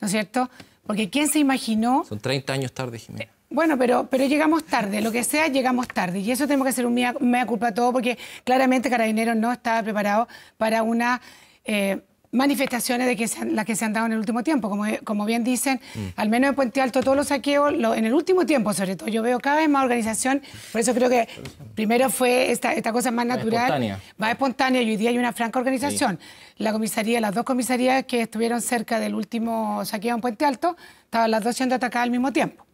¿No es cierto? Porque ¿quién se imaginó... Son 30 años tarde, Jiménez. Bueno, pero, pero llegamos tarde, lo que sea, llegamos tarde. Y eso tenemos que hacer un mea, culpa a todo, porque claramente Carabineros no estaba preparado para unas eh, manifestaciones de que las que se han dado en el último tiempo. Como, bien dicen, mm. al menos en Puente Alto todos los saqueos, en el último tiempo sobre todo, yo veo cada vez más organización, por eso creo que primero fue esta, esta cosa más natural, más espontánea, y hoy día hay una franca organización. La comisaría, las dos comisarías que estuvieron cerca del último saqueo en Puente Alto, estaban las dos siendo atacadas al mismo tiempo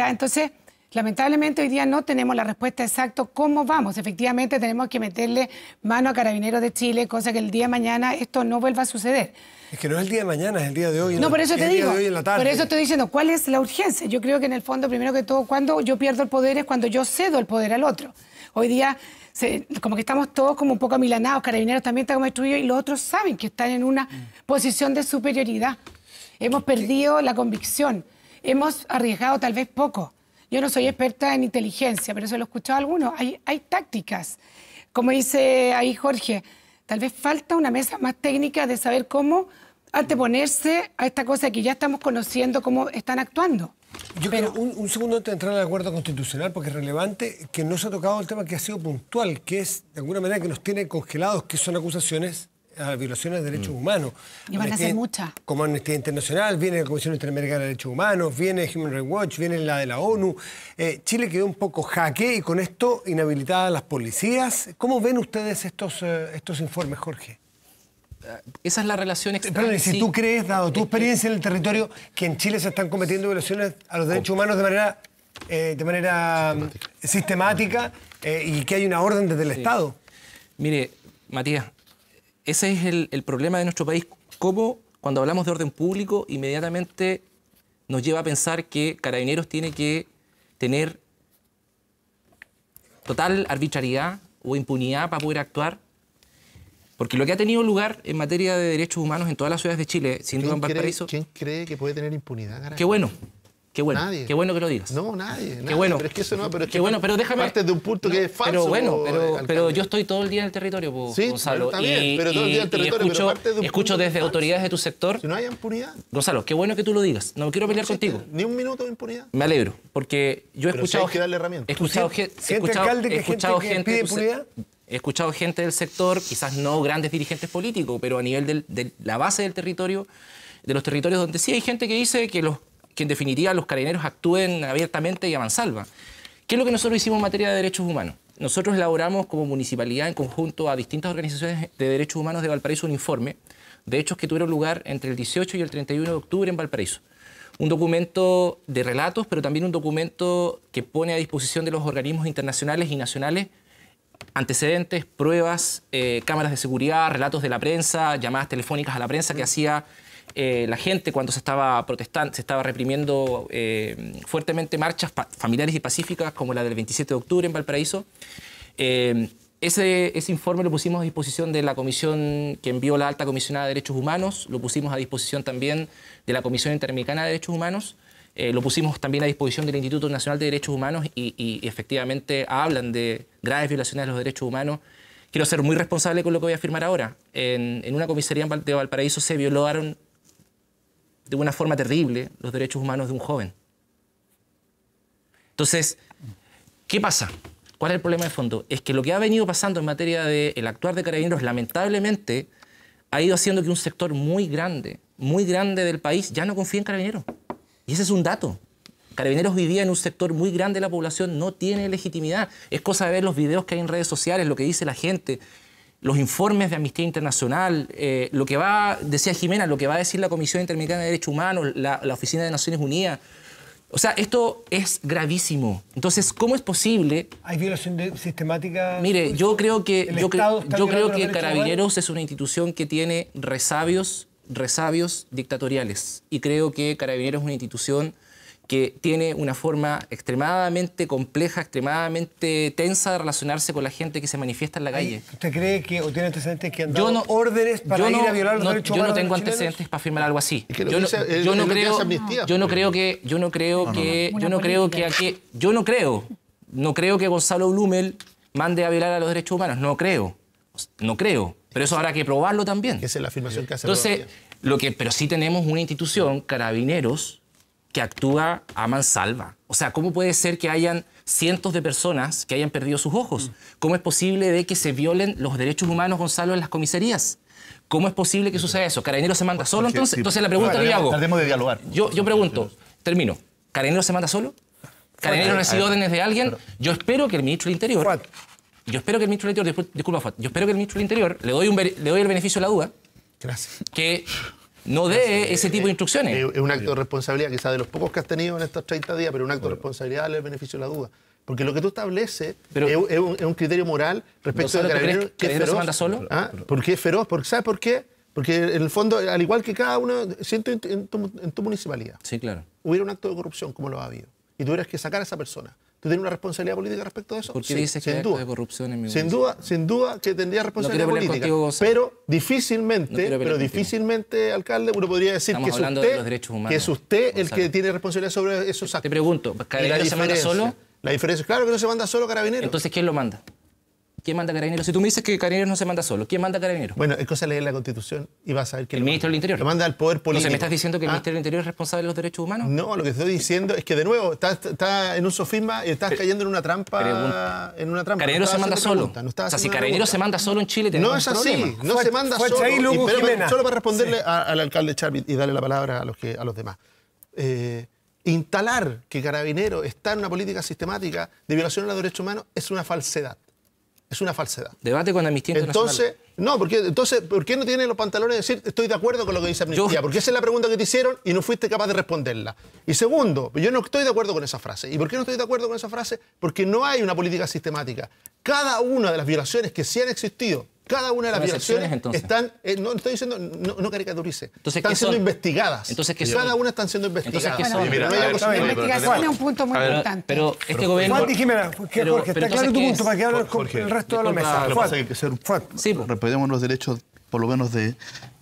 entonces, lamentablemente hoy día no tenemos la respuesta exacta cómo vamos. Efectivamente, tenemos que meterle mano a Carabineros de Chile, cosa que el día de mañana esto no vuelva a suceder. Es que no es el día de mañana, es el día de hoy. No, por eso te digo. Por eso estoy diciendo, ¿cuál es la urgencia? Yo creo que en el fondo, primero que todo, cuando yo pierdo el poder es cuando yo cedo el poder al otro. Hoy día, como que estamos todos como un poco amilanados, carabineros también están como destruido y los otros saben que están en una mm. posición de superioridad. Hemos perdido la convicción hemos arriesgado tal vez poco. Yo no soy experta en inteligencia, pero se lo he escuchado a algunos. Hay, hay tácticas. Como dice ahí Jorge, tal vez falta una mesa más técnica de saber cómo anteponerse a esta cosa que ya estamos conociendo, cómo están actuando. Yo un, un, segundo antes de entrar al acuerdo constitucional, porque es relevante, que no se ha tocado el tema que ha sido puntual, que es, de alguna manera, que nos tiene congelados, que son acusaciones a violaciones de derechos mm. humanos. Y van a ser muchas. Como Amnistía Internacional, viene la Comisión Interamericana de Derechos Humanos, viene Human Rights Watch, viene la de la ONU. Eh, Chile quedó un poco jaque y con esto inhabilitadas las policías. ¿Cómo ven ustedes estos, eh, estos informes, Jorge? Eh, esa es la relación extraña. si tú crees, dado tu experiencia en el territorio, que en Chile se están cometiendo violaciones a los derechos humanos de manera, de manera mm, sistemática, y que hay una orden desde el Estado. Mire, Matías, ese es el, problema de nuestro país. ¿Cómo cuando hablamos de orden público inmediatamente nos lleva a pensar que carabineros tiene que tener total arbitrariedad o impunidad para poder actuar? Porque lo que ha tenido lugar en materia de derechos humanos en todas las ciudades de Chile, sin duda en Valparaíso. ¿Quién cree que puede tener impunidad? Carabineros? Qué bueno, Qué bueno. que lo digas. No, nadie. bueno. Pero es que eso no, pero es qué que bueno, pero déjame. de un punto que es falso. Pero bueno, pero, yo estoy todo el día en el territorio, po, sí, Gonzalo. Está bien, pero todo el día en el territorio, escucho, de un escucho desde autoridades de tu sector. Si no hay impunidad. Gonzalo, qué bueno que tú lo digas. No quiero pelear contigo. Ni un minuto de impunidad. Me alegro, porque yo he pero escuchado. que darle herramientas. He escuchado, he escuchado, gente, impunidad. He escuchado gente del sector, quizás no grandes dirigentes políticos, pero a nivel de la base del territorio, de los territorios donde sí hay gente que dice que los que en definitiva los carabineros actúen abiertamente y salva. ¿Qué es lo que nosotros hicimos en materia de derechos humanos? Nosotros elaboramos como municipalidad en conjunto a distintas organizaciones de derechos humanos de Valparaíso un informe de hechos que tuvieron lugar entre el 18 y el 31 de octubre en Valparaíso. Un documento de relatos, pero también un documento que pone a disposición de los organismos internacionales y nacionales antecedentes, pruebas, eh, cámaras de seguridad, relatos de la prensa, llamadas telefónicas a la prensa que hacía eh, la gente cuando se estaba protestando, se estaba reprimiendo eh, fuertemente marchas familiares y pacíficas como la del 27 de octubre en Valparaíso. Eh, ese, informe lo pusimos a disposición de la comisión que envió la alta comisionada de derechos humanos, lo pusimos a disposición también de la Comisión Interamericana de Derechos Humanos, lo pusimos también a disposición del Instituto Nacional de Derechos Humanos y, efectivamente hablan de graves violaciones de los derechos humanos. Quiero ser muy responsable con lo que voy a afirmar ahora. en una comisaría de Valparaíso se violaron de una forma terrible los derechos humanos de un joven. Entonces, ¿qué pasa? ¿Cuál es el problema de fondo? Es que lo que ha venido pasando en materia del el actuar de carabineros, lamentablemente, ha ido haciendo que un sector muy grande, muy grande del país, ya no confíe en carabineros. Y ese es un dato. Carabineros vivía en un sector muy grande de la población, no tiene legitimidad. Es cosa de ver los videos que hay en redes sociales, lo que dice la gente, los informes de Amnistía Internacional, eh, lo que va, decía Jimena, lo que va a decir la Comisión Interamericana de Derechos Humanos, la, Oficina de Naciones Unidas. O sea, esto es gravísimo. Entonces, ¿cómo es posible? ¿Hay violación sistemática? Mire, yo creo que, yo, yo creo que Carabineros es una institución que tiene resabios, resabios dictatoriales. Y creo que Carabineros es una institución que tiene una forma extremadamente compleja, extremadamente tensa de relacionarse con la gente que se manifiesta en la calle. ¿Usted cree que o tiene antecedentes que han yo no, órdenes para ir a violar los derechos humanos? Yo no tengo antecedentes para firmar algo así. Yo no, creo, que, yo no creo que, yo no creo que, aquí, yo no creo, no creo que Gonzalo Blumel mande a violar a los derechos humanos, no creo, no creo. Pero eso habrá que probarlo también. Esa es la afirmación que hace. Entonces, lo que, pero sí tenemos una institución, carabineros que actúa a mansalva. O sea, ¿cómo puede ser que hayan cientos de personas que hayan perdido sus ojos? Mm. ¿Cómo es posible de que se violen los derechos humanos, Gonzalo, en las comisarías? ¿Cómo es posible que mm. suceda eso? ¿Carabineros se manda solo entonces? Entonces la pregunta que yo hago... Tardemos de dialogar. Yo, yo pregunto, termino, ¿Carenero se manda solo? ¿Carabineros recibe órdenes de alguien? Yo espero que el ministro del Interior... Yo espero que el ministro del Interior... Disculpa, Yo espero que el ministro del Interior... Le doy, le doy el beneficio de la duda. Gracias. Que no dé ese eh, tipo de instrucciones. Eh, es un acto de responsabilidad, quizás de los pocos que has tenido en estos 30 días, pero un acto de responsabilidad le beneficio de la duda. Porque lo que tú estableces es, un, criterio moral respecto de Que, que es feroz. solo? Ah, ¿Por qué es feroz? Porque, ¿Sabes por qué? Porque en el fondo, al igual que cada uno, siento en tu, municipalidad, hubiera un acto de corrupción como lo ha habido, y tuvieras que sacar a esa persona, ¿Tú una responsabilidad política respecto a eso? Porque dice que hay corrupción en mi sin duda, sin duda que tendría responsabilidad política. pero difícilmente, pero difícilmente, alcalde, uno podría decir que es usted, el que tiene responsabilidad sobre esos actos. Te pregunto, día se manda solo? La diferencia, claro que no se manda solo Carabinero. Entonces, ¿quién lo manda? ¿Quién manda Carabineros? Si tú me dices que Carabineros no se manda solo, ¿quién manda Carabineros? Bueno, es cosa de leer la Constitución y vas a ver que... El ministro del Interior. Lo manda al poder político. ¿me estás diciendo que el ah. Ministerio del Interior es responsable de los derechos humanos? No, lo que estoy diciendo es que, de nuevo, estás está en un sofisma y estás cayendo en una trampa... En una trampa. Carabineros se manda solo. o sea, si Carabineros se manda solo en Chile, tenemos No es así, no se manda solo. pero, solo para responderle al alcalde Charvit y darle la palabra a los, demás. Eh, instalar que carabinero está en una política sistemática de violación de los derechos humanos es una falsedad es una falsedad. Debate con Amnistía Entonces, no, porque entonces, ¿por qué no tienen los pantalones de decir estoy de acuerdo con lo que dice Amnistía? Porque esa es la pregunta que te hicieron y no fuiste capaz de responderla. Y segundo, yo no estoy de acuerdo con esa frase. ¿Y por qué no estoy de acuerdo con esa frase? Porque no hay una política sistemática. Cada una de las violaciones que sí han existido cada una de las violaciones están, eh, no estoy diciendo, no, caricaturice, están siendo investigadas. Cada una están siendo investigadas. Entonces, la investigación es un punto muy importante. Pero este gobierno... Juan dijime Jorge, está claro tu punto para que hables con el resto de la mesa. Fuad, hay que ser, facto. respetemos los derechos, por lo menos, de,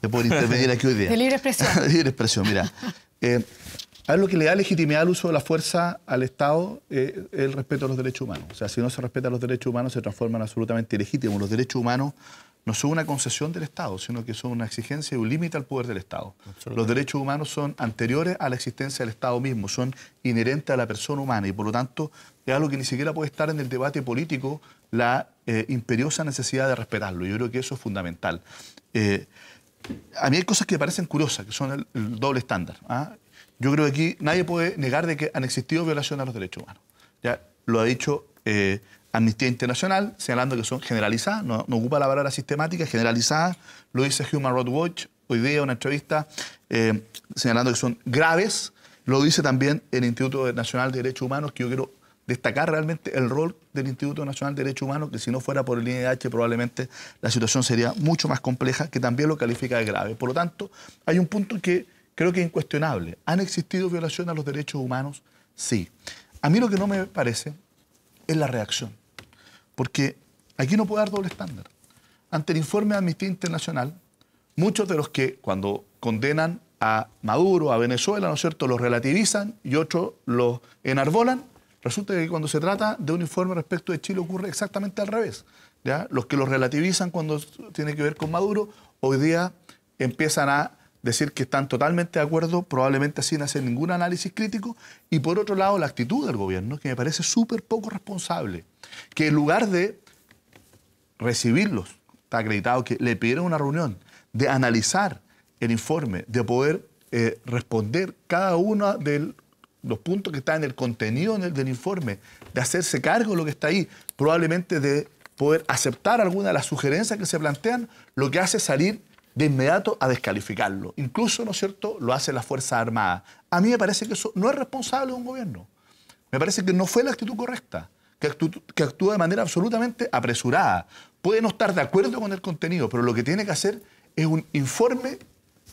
de poder intervenir aquí hoy día. De libre expresión. *laughs* de libre expresión, mira. Eh, *laughs* A lo que le da legitimidad al uso de la fuerza al Estado eh, es el respeto a los derechos humanos. O sea, si no se respetan los derechos humanos, se transforman absolutamente ilegítimos. Los derechos humanos no son una concesión del Estado, sino que son una exigencia y un límite al poder del Estado. Los derechos humanos son anteriores a la existencia del Estado mismo, son inherentes a la persona humana y por lo tanto es algo que ni siquiera puede estar en el debate político la eh, imperiosa necesidad de respetarlo. Yo creo que eso es fundamental. Eh, a mí hay cosas que me parecen curiosas, que son el, doble estándar. ¿ah? yo creo que aquí nadie puede negar de que han existido violaciones a los derechos humanos. Ya lo ha dicho eh, Amnistía Internacional, señalando que son generalizadas, no, ocupa la palabra sistemática, generalizadas, lo dice Human Rights Watch hoy día una entrevista, eh, señalando que son graves, lo dice también el Instituto Nacional de Derechos Humanos, que yo quiero destacar realmente el rol del Instituto Nacional de Derechos Humanos, que si no fuera por el INDH probablemente la situación sería mucho más compleja, que también lo califica de grave. Por lo tanto, hay un punto que creo que es incuestionable. ¿Han existido violaciones a los derechos humanos? Sí. A mí lo que no me parece es la reacción, porque aquí no puede dar doble estándar. Ante el informe de Amnistía Internacional, muchos de los que cuando condenan a Maduro, a Venezuela, ¿no es cierto?, los relativizan y otros los enarbolan, resulta que cuando se trata de un informe respecto de Chile ocurre exactamente al revés. ¿ya? Los que los relativizan cuando tiene que ver con Maduro, hoy día empiezan a decir que están totalmente de acuerdo, probablemente sin hacer ningún análisis crítico, y por otro lado la actitud del gobierno, que me parece súper poco responsable, que en lugar de recibirlos, está acreditado que le pidieron una reunión, de analizar el informe, de poder eh, responder cada uno de los puntos que están en el contenido del informe, de hacerse cargo de lo que está ahí, probablemente de poder aceptar alguna de las sugerencias que se plantean, lo que hace salir de inmediato a descalificarlo. Incluso, ¿no es cierto?, lo hace la Fuerza Armada. A mí me parece que eso no es responsable de un gobierno. Me parece que no fue la actitud correcta, que, actúa de manera absolutamente apresurada. Puede no estar de acuerdo con el contenido, pero lo que tiene que hacer es un informe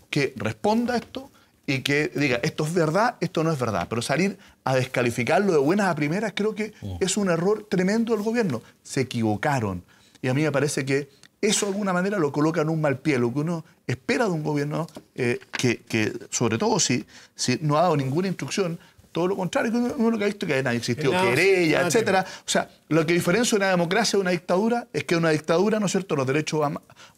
que responda a esto y que diga, esto es verdad, esto no es verdad. Pero salir a descalificarlo de buenas a primeras creo que mm. es un error tremendo del gobierno. Se equivocaron. Y a mí me parece que eso de alguna manera lo coloca en un mal pie, lo que uno espera de un gobierno eh, que, sobre todo si, si no ha dado ninguna instrucción, todo lo contrario, que uno, lo que ha visto que nadie existió, querer, eh, querella, etcétera. O sea, lo que diferencia una democracia de una dictadura es que en una dictadura, ¿no es cierto?, los derechos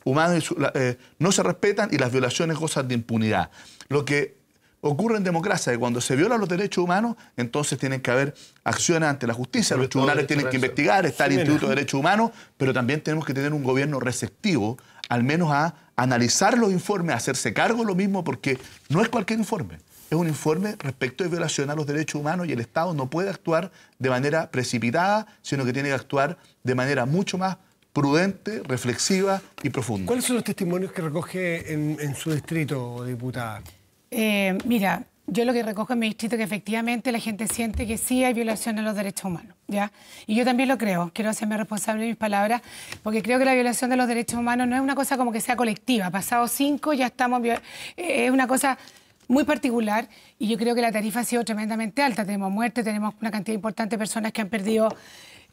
humanos eh, no se respetan y las violaciones gozan de impunidad. Lo que ocurre en democracia, que cuando se violan los derechos humanos, entonces tienen que haber acciones ante la justicia, los tribunales tienen que investigar, está el Instituto de Derechos Humanos, pero también tenemos que tener un gobierno receptivo, al menos a analizar los informes, a hacerse cargo de lo mismo, porque no es cualquier informe. Es un informe respecto de violación a los derechos humanos y el Estado no puede actuar de manera precipitada, sino que tiene que actuar de manera mucho más prudente, reflexiva y profunda. ¿Cuáles son los testimonios que recoge en, en su distrito, diputada? Eh, mira, yo lo que recojo en mi distrito es que efectivamente la gente siente que sí hay violación de los derechos humanos, ¿ya? Y yo también lo creo, quiero hacerme responsable de mis palabras, porque creo que la violación de los derechos humanos no es una cosa como que sea colectiva, pasado cinco ya estamos... Eh, es una cosa muy particular y yo creo que la tarifa ha sido tremendamente alta, tenemos muerte, tenemos una cantidad importante de personas que han perdido...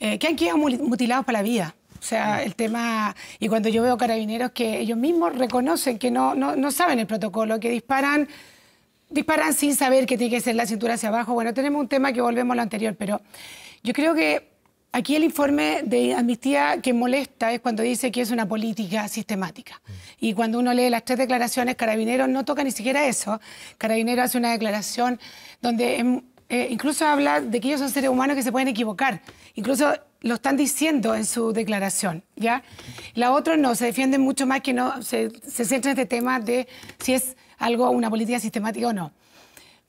Eh, que han quedado mutilados para la vida, o sea, el tema, y cuando yo veo carabineros que ellos mismos reconocen que no, no, saben el protocolo, que disparan, disparan sin saber que tiene que ser la cintura hacia abajo. Bueno, tenemos un tema que volvemos a lo anterior, pero yo creo que Aquí el informe de amnistía que molesta es cuando dice que es una política sistemática. Mm. Y cuando uno lee las tres declaraciones, Carabineros no toca ni siquiera eso. Carabineros hace una declaración donde em, eh, incluso habla de que ellos son seres humanos que se pueden equivocar. Incluso lo están diciendo en su declaración, ¿ya? La otra no, se defiende mucho más que no, se, se centra en este tema de si es algo, una política sistemática o no.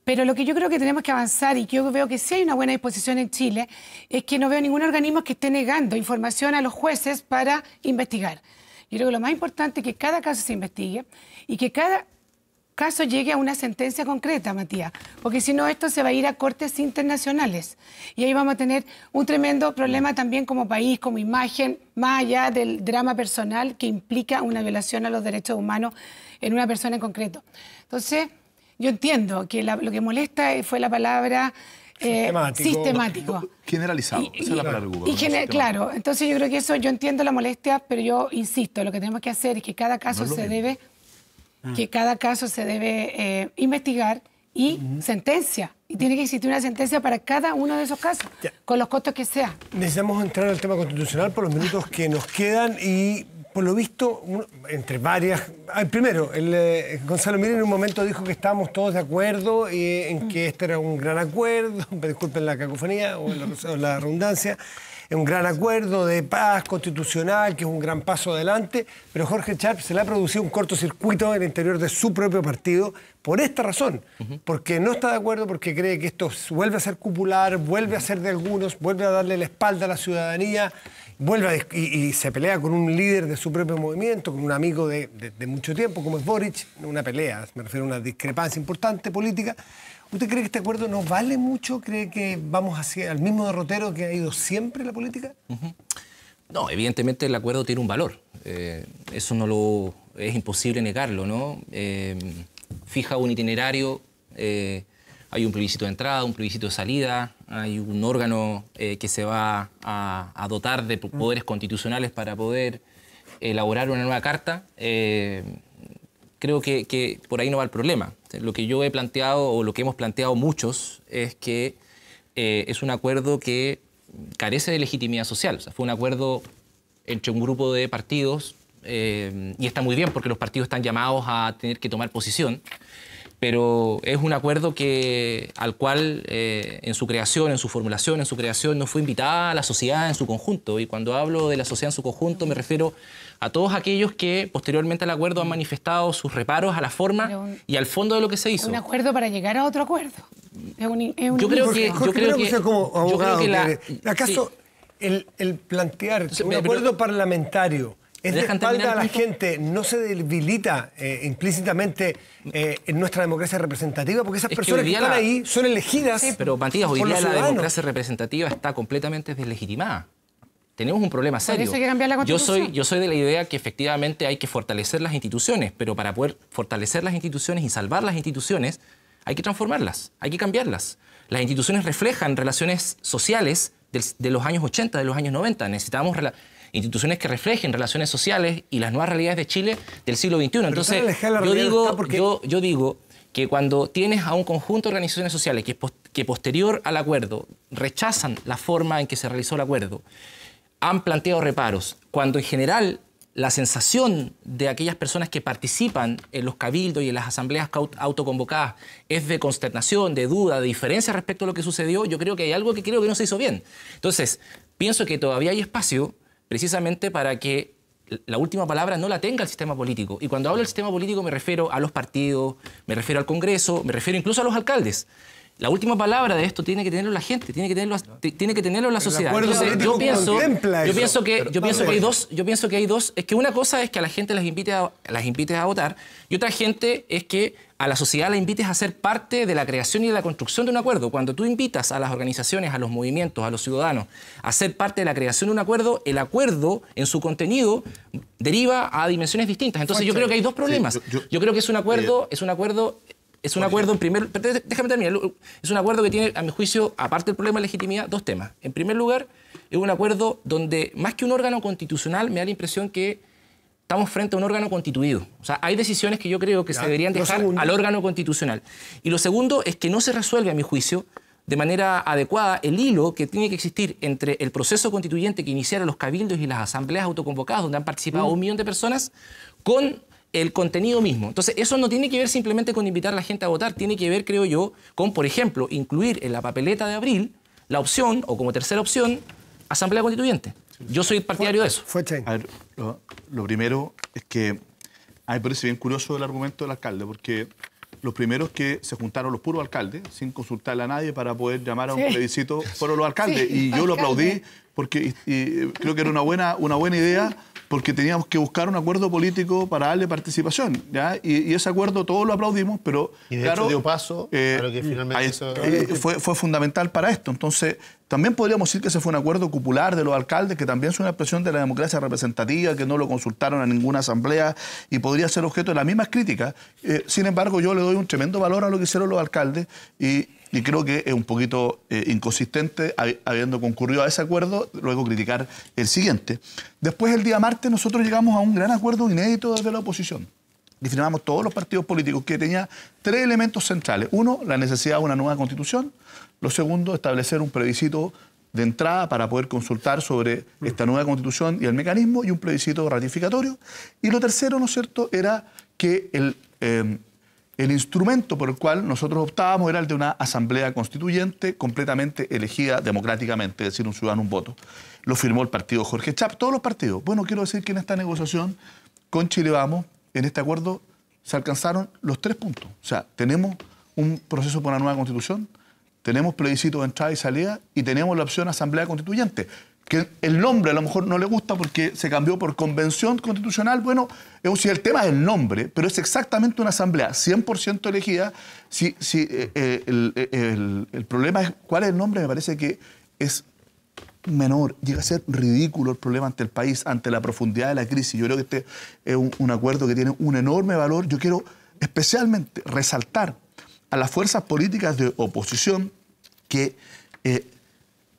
Pero lo que yo creo que tenemos que avanzar y que yo veo que sí hay una buena disposición en Chile es que no veo ningún organismo que esté negando información a los jueces para investigar. Yo creo que lo más importante es que cada caso se investigue y que cada caso llegue a una sentencia concreta, Matías, porque si no esto se va a ir a cortes internacionales y ahí vamos a tener un tremendo problema también como país, como imagen, más allá del drama personal que implica una violación a los derechos humanos en una persona en concreto. Entonces, yo entiendo que lo que molesta fue la palabra eh, sistemático. Generalizado, esa es la palabra. Y, claro, entonces yo creo que eso, yo entiendo la molestia, pero yo insisto, lo que tenemos que hacer es que cada caso se debe Ah. que cada caso se debe eh, investigar y sentencia. Y tiene que existir una sentencia para cada uno de esos casos, con los costos que sea. Necesitamos entrar al tema constitucional por los minutos que nos quedan y por lo visto, entre varias... primero, el, eh, Gonzalo Miren en un momento dijo que estábamos todos de acuerdo eh, en que este era un gran acuerdo, *laughs* disculpen la cacofonía o la redundancia, un gran acuerdo de paz constitucional, que es un gran paso adelante, pero Jorge Chap se le ha producido un cortocircuito en el interior de su propio partido por esta razón, porque no está de acuerdo, porque cree que esto vuelve a ser cupular, vuelve a ser de algunos, vuelve a darle la espalda a la ciudadanía, vuelve y, se pelea con un líder de su propio movimiento, con un amigo de, de mucho tiempo, como es Boric, una pelea, me refiero a una discrepancia importante política. ¿Usted cree que este acuerdo no vale mucho? ¿Cree que vamos hacia el mismo derrotero que ha ido siempre la política? No, evidentemente el acuerdo tiene un valor. Eh, eso no lo es imposible negarlo, ¿no? Eh, fija un itinerario, eh, hay un plebiscito de entrada, un plebiscito de salida, hay un órgano que se va a, dotar de mm. poderes constitucionales para poder elaborar una nueva carta creo que, por ahí no va el problema. Lo que yo he planteado o lo que hemos planteado muchos es que eh, es un acuerdo que carece de legitimidad social. fue un acuerdo entre un grupo de partidos eh, y está muy bien porque los partidos están llamados a tener que tomar posición, pero es un acuerdo al cual eh, en su creación, en su formulación, en su creación, no fue invitada la sociedad en su conjunto. Y cuando hablo de la sociedad en su conjunto me refiero a todos aquellos que posteriormente al acuerdo han mm. manifestado sus reparos a la forma y al fondo de lo que se hizo. Un acuerdo para llegar a otro acuerdo. yo creo que, yo que, como la, ¿acaso el, plantear un acuerdo parlamentario es de a la gente, no se debilita eh, implícitamente eh, en nuestra democracia representativa, porque esas personas que, están ahí son elegidas. pero Matías, hoy día la democracia representativa está completamente deslegitimada tenemos un problema serio. Yo soy, de la idea que efectivamente hay que fortalecer las instituciones, pero para poder fortalecer las instituciones y salvar las instituciones, hay que transformarlas, hay que cambiarlas. Las instituciones reflejan relaciones sociales de los años 80, de los años 90. Necesitamos instituciones que reflejen relaciones sociales y las nuevas realidades de Chile del siglo XXI. Entonces, yo digo, yo, digo que cuando tienes a un conjunto de organizaciones sociales que, que posterior al acuerdo rechazan la forma en que se realizó el acuerdo, han planteado reparos, cuando en general la sensación de aquellas personas que participan en los cabildos y en las asambleas autoconvocadas es de consternación, de duda, de diferencia respecto a lo que sucedió, yo creo que hay algo que creo que no se hizo bien. Entonces, pienso que todavía hay espacio precisamente para que la última palabra no la tenga el sistema político. Y cuando hablo del sistema político me refiero a los partidos, me refiero al Congreso, me refiero incluso a los alcaldes. La última palabra de esto tiene que tenerlo la gente, tiene que tenerlo, tiene que tenerlo la sociedad. Yo, pienso, yo pienso que, yo pienso que hay dos, yo pienso que hay dos. Es que una cosa es que a la gente las invite a, las invites a votar, y otra gente es que a la sociedad la invites a ser parte de la creación y de la construcción de un acuerdo. Cuando tú invitas a las organizaciones, a los movimientos, a los ciudadanos a ser parte de la creación de un acuerdo, el acuerdo en su contenido deriva a dimensiones distintas. Entonces yo creo que hay dos problemas. yo, creo que es un eh, acuerdo, es un acuerdo es un acuerdo, en primer déjame terminar, es un acuerdo que tiene, a mi juicio, aparte del problema de legitimidad, dos temas. En primer lugar, es un acuerdo donde, más que un órgano constitucional, me da la impresión que estamos frente a un órgano constituido. O sea, hay decisiones que yo creo que se deberían dejar al órgano constitucional. Y lo segundo es que no se resuelve, a mi juicio, de manera adecuada el hilo que tiene que existir entre el proceso constituyente que iniciaron los cabildos y las asambleas autoconvocadas, donde han participado mm. un millón de personas, con el contenido mismo. Entonces, eso no tiene que ver simplemente con invitar a la gente a votar, tiene que ver, creo yo, con, por ejemplo, incluir en la papeleta de abril la opción, o como tercera opción, Asamblea Constituyente. Yo soy partidario de eso. a ver, lo, primero es que a mí me parece bien curioso el argumento del alcalde, porque los primeros que se juntaron los puros alcaldes, sin consultarle a nadie para poder llamar a un plebiscito, fueron los alcaldes. y yo lo aplaudí porque creo que era una buena, una buena idea porque teníamos que buscar un acuerdo político para darle participación. ¿ya? Y, ese acuerdo todos lo aplaudimos, pero. de claro, hecho dio paso que eh, finalmente eh, fue, fue fundamental para esto. Entonces, también podríamos decir que ese fue un acuerdo cupular de los alcaldes, que también es una expresión de la democracia representativa, que no lo consultaron a ninguna asamblea y podría ser objeto de las mismas críticas. Eh, sin embargo, yo le doy un tremendo valor a lo que hicieron los alcaldes y, creo que es un poquito eh, inconsistente, habiendo concurrido a ese acuerdo, luego criticar el siguiente. Después, el día martes, nosotros llegamos a un gran acuerdo inédito desde la oposición y todos los partidos políticos que tenía tres elementos centrales. Uno, la necesidad de una nueva constitución. Lo segundo, establecer un plebiscito de entrada para poder consultar sobre esta nueva constitución y el mecanismo y un plebiscito ratificatorio. Y lo tercero, ¿no es cierto?, era que el, eh, el instrumento por el cual nosotros optábamos era el de una asamblea constituyente completamente elegida democráticamente, es decir, un ciudadano, un voto. Lo firmó el partido Jorge Chap, todos los partidos. Bueno, quiero decir que en esta negociación con Chile Vamos, en este acuerdo, se alcanzaron los tres puntos. O sea, tenemos un proceso por una nueva constitución, tenemos plebiscito de entrada y salida y tenemos la opción Asamblea Constituyente. Que el nombre a lo mejor no le gusta porque se cambió por convención constitucional. Bueno, si el tema es el nombre, pero es exactamente una asamblea 100% elegida. Si, si eh, eh, eh, el, problema es cuál es el nombre, me parece que es menor, llega a ser ridículo el problema ante el país, ante la profundidad de la crisis. Yo creo que este es un, acuerdo que tiene un enorme valor. Yo quiero especialmente resaltar a las fuerzas políticas de oposición que eh,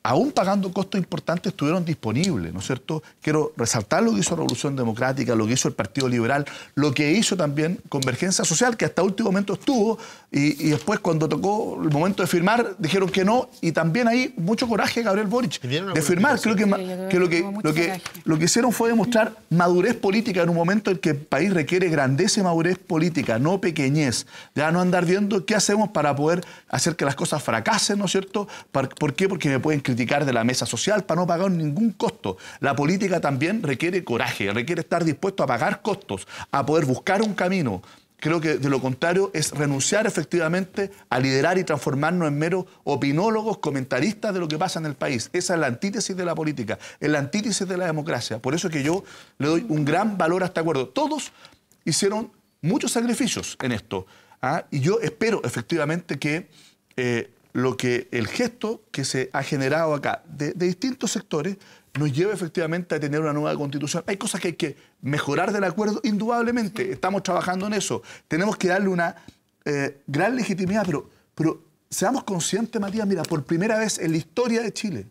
aún pagando costos importantes estuvieron disponibles, ¿no es cierto? Quiero resaltar lo que hizo Revolución Democrática, lo que hizo el Partido Liberal, lo que hizo también Convergencia Social, que hasta último momento estuvo, y, después cuando tocó el momento de firmar, dijeron que no, y también ahí mucho coraje Gabriel Boric de firmar. Creo que, lo, que, lo, que lo que hicieron fue demostrar madurez política en un momento en que el país requiere grandeza y madurez política, no pequeñez, ya no andar viendo qué hacemos para poder hacer que las cosas fracasen, ¿no es cierto? ¿Por qué? Porque me pueden criticar de la mesa social para no pagar ningún costo. La política también requiere coraje, requiere estar dispuesto a pagar costos, a poder buscar un camino. Creo que de lo contrario es renunciar efectivamente a liderar y transformarnos en meros opinólogos, comentaristas de lo que pasa en el país. Esa es la antítesis de la política, es la antítesis de la democracia. Por eso es que yo le doy un gran valor a este acuerdo. Todos hicieron muchos sacrificios en esto. ¿ah? Y yo espero efectivamente que eh, lo que el gesto que se ha generado acá de, distintos sectores nos lleva efectivamente a tener una nueva constitución. Hay cosas que hay que mejorar del acuerdo, indudablemente, estamos trabajando en eso. Tenemos que darle una eh, gran legitimidad, pero, pero seamos conscientes, Matías, mira, por primera vez en la historia de Chile,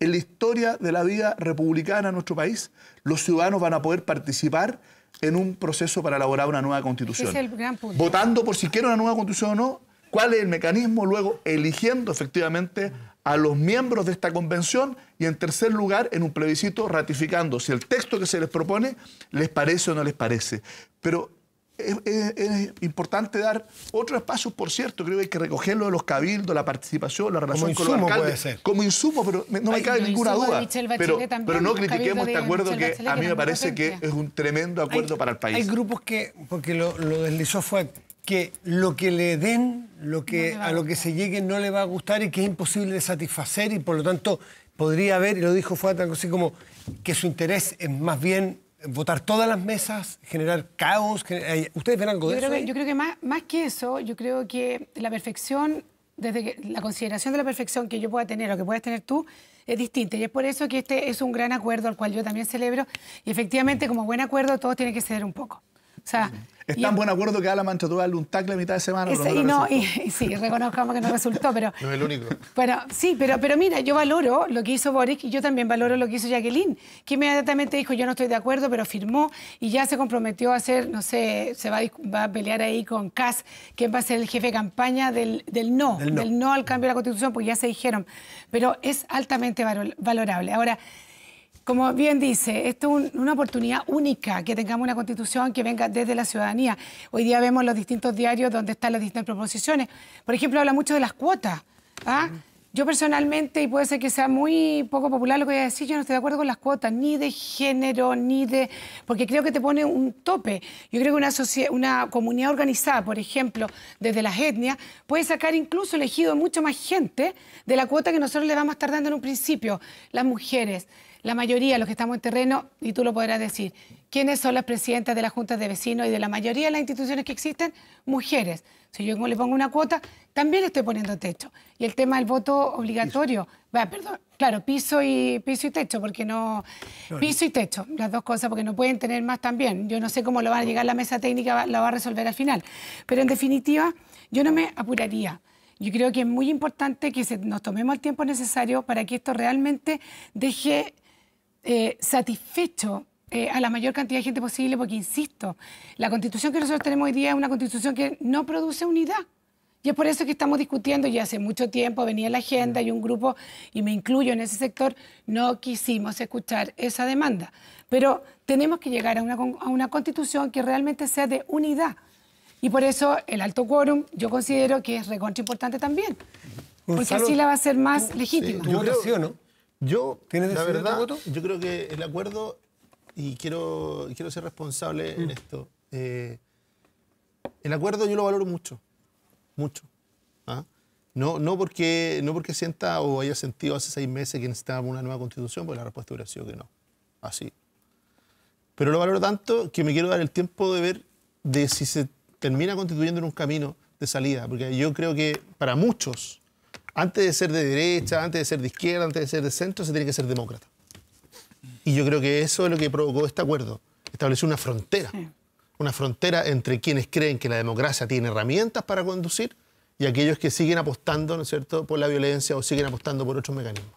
en la historia de la vida republicana en nuestro país, los ciudadanos van a poder participar en un proceso para elaborar una nueva constitución. Es el gran punto. Votando por si quieren una nueva constitución o no, cuál es el mecanismo, luego eligiendo efectivamente a los miembros de esta convención y en tercer lugar en un plebiscito ratificando si el texto que se les propone les parece o no les parece. Pero es, importante dar otro espacio por cierto, creo que hay que recogerlo de los cabildos, la participación, la relación con los alcaldes, como insumo, pero no me cabe ninguna duda. Pero, no critiquemos este acuerdo que, a mí me parece que es un tremendo acuerdo para el país. Hay grupos que, porque lo, lo deslizó fue que lo que le den, lo que, a, lo que se lleguen no le va a gustar y que es imposible de satisfacer y por lo tanto podría haber, y lo dijo Fuat, algo así como que su interés es más bien votar todas las mesas, generar caos. Eh, ¿Ustedes ven algo de eso? yo creo que más, que eso, yo creo que la perfección, desde la consideración de la perfección que yo pueda tener o que puedas tener tú, es distinta. Y es por eso que este es un gran acuerdo al cual yo también celebro. Y efectivamente, como buen acuerdo, todos tienen que ceder un poco. O sea, es tan buen acuerdo que Alaman trató de darle un tackle a mitad de semana. *laughs* y sí, reconozcamos que no resultó, pero. No es el único. Bueno, sí, pero, mira, yo valoro lo que hizo Boric y yo también valoro lo que hizo Jacqueline, que inmediatamente dijo: Yo no estoy de acuerdo, pero firmó y ya se comprometió a hacer, no sé, se va a, pelear ahí con Cass, quien va a ser el jefe de campaña del, no, del no, al cambio de la constitución, pues ya se dijeron. Pero es altamente valorable. Ahora, como bien dice, esto es una oportunidad única que tengamos una constitución que venga desde la ciudadanía. Hoy día vemos los distintos diarios donde están las distintas proposiciones. Por ejemplo, habla mucho de las cuotas. ¿ah? Yo personalmente, y puede ser que sea muy poco popular lo que voy a decir, yo no estoy de acuerdo con las cuotas, ni de género, ni de... porque creo que te pone un tope. Yo creo que una, una comunidad organizada, por ejemplo, desde las etnias, puede sacar incluso elegido mucho más gente de la cuota que nosotros le vamos a estar dando en un principio, las mujeres, la mayoría, los que estamos en terreno, y tú lo podrás decir, ¿quiénes son las presidentas de las juntas de vecinos y de la mayoría de las instituciones que existen? Mujeres. Si yo le pongo una cuota, también le estoy poniendo techo. Y el tema del voto obligatorio, va, perdón, claro, piso y, piso y techo, porque no... Piso y techo, las dos cosas, porque no pueden tener más también. Yo no sé cómo lo va a llegar la mesa técnica, la va a resolver al final. Pero en definitiva, yo no me apuraría. Yo creo que es muy importante que nos tomemos el tiempo necesario para que esto realmente deje eh, satisfecho eh, a la mayor cantidad de gente posible, porque, insisto, la constitución que nosotros tenemos hoy día es una constitución que no produce unidad. Y es por eso que estamos discutiendo, ya hace mucho tiempo venía la agenda y un grupo, y me incluyo en ese sector, no quisimos escuchar esa demanda. Pero tenemos que llegar a una, constitución que realmente sea de unidad. Y por eso el alto quórum yo considero que es recontra importante también. porque así la va a ser más legítima. Yo, ¿Tienes la verdad, yo creo que el acuerdo, y quiero, quiero ser responsable en mm. esto, eh, el acuerdo yo lo valoro mucho, mucho. ¿ah? No, no, porque, no porque sienta o haya sentido hace seis meses que necesitábamos una nueva constitución, porque la respuesta hubiera sido que no. Así. Pero lo valoro tanto que me quiero dar el tiempo de ver de si se termina constituyendo en un camino de salida, porque yo creo que para muchos antes de ser de derecha, antes de ser de izquierda, antes de ser de centro, se tiene que ser demócrata. Y yo creo que eso es lo que provocó este acuerdo. Estableció una frontera. Una frontera entre quienes creen que la democracia tiene herramientas para conducir y aquellos que siguen apostando, ¿no es cierto?, por la violencia o siguen apostando por otros mecanismos.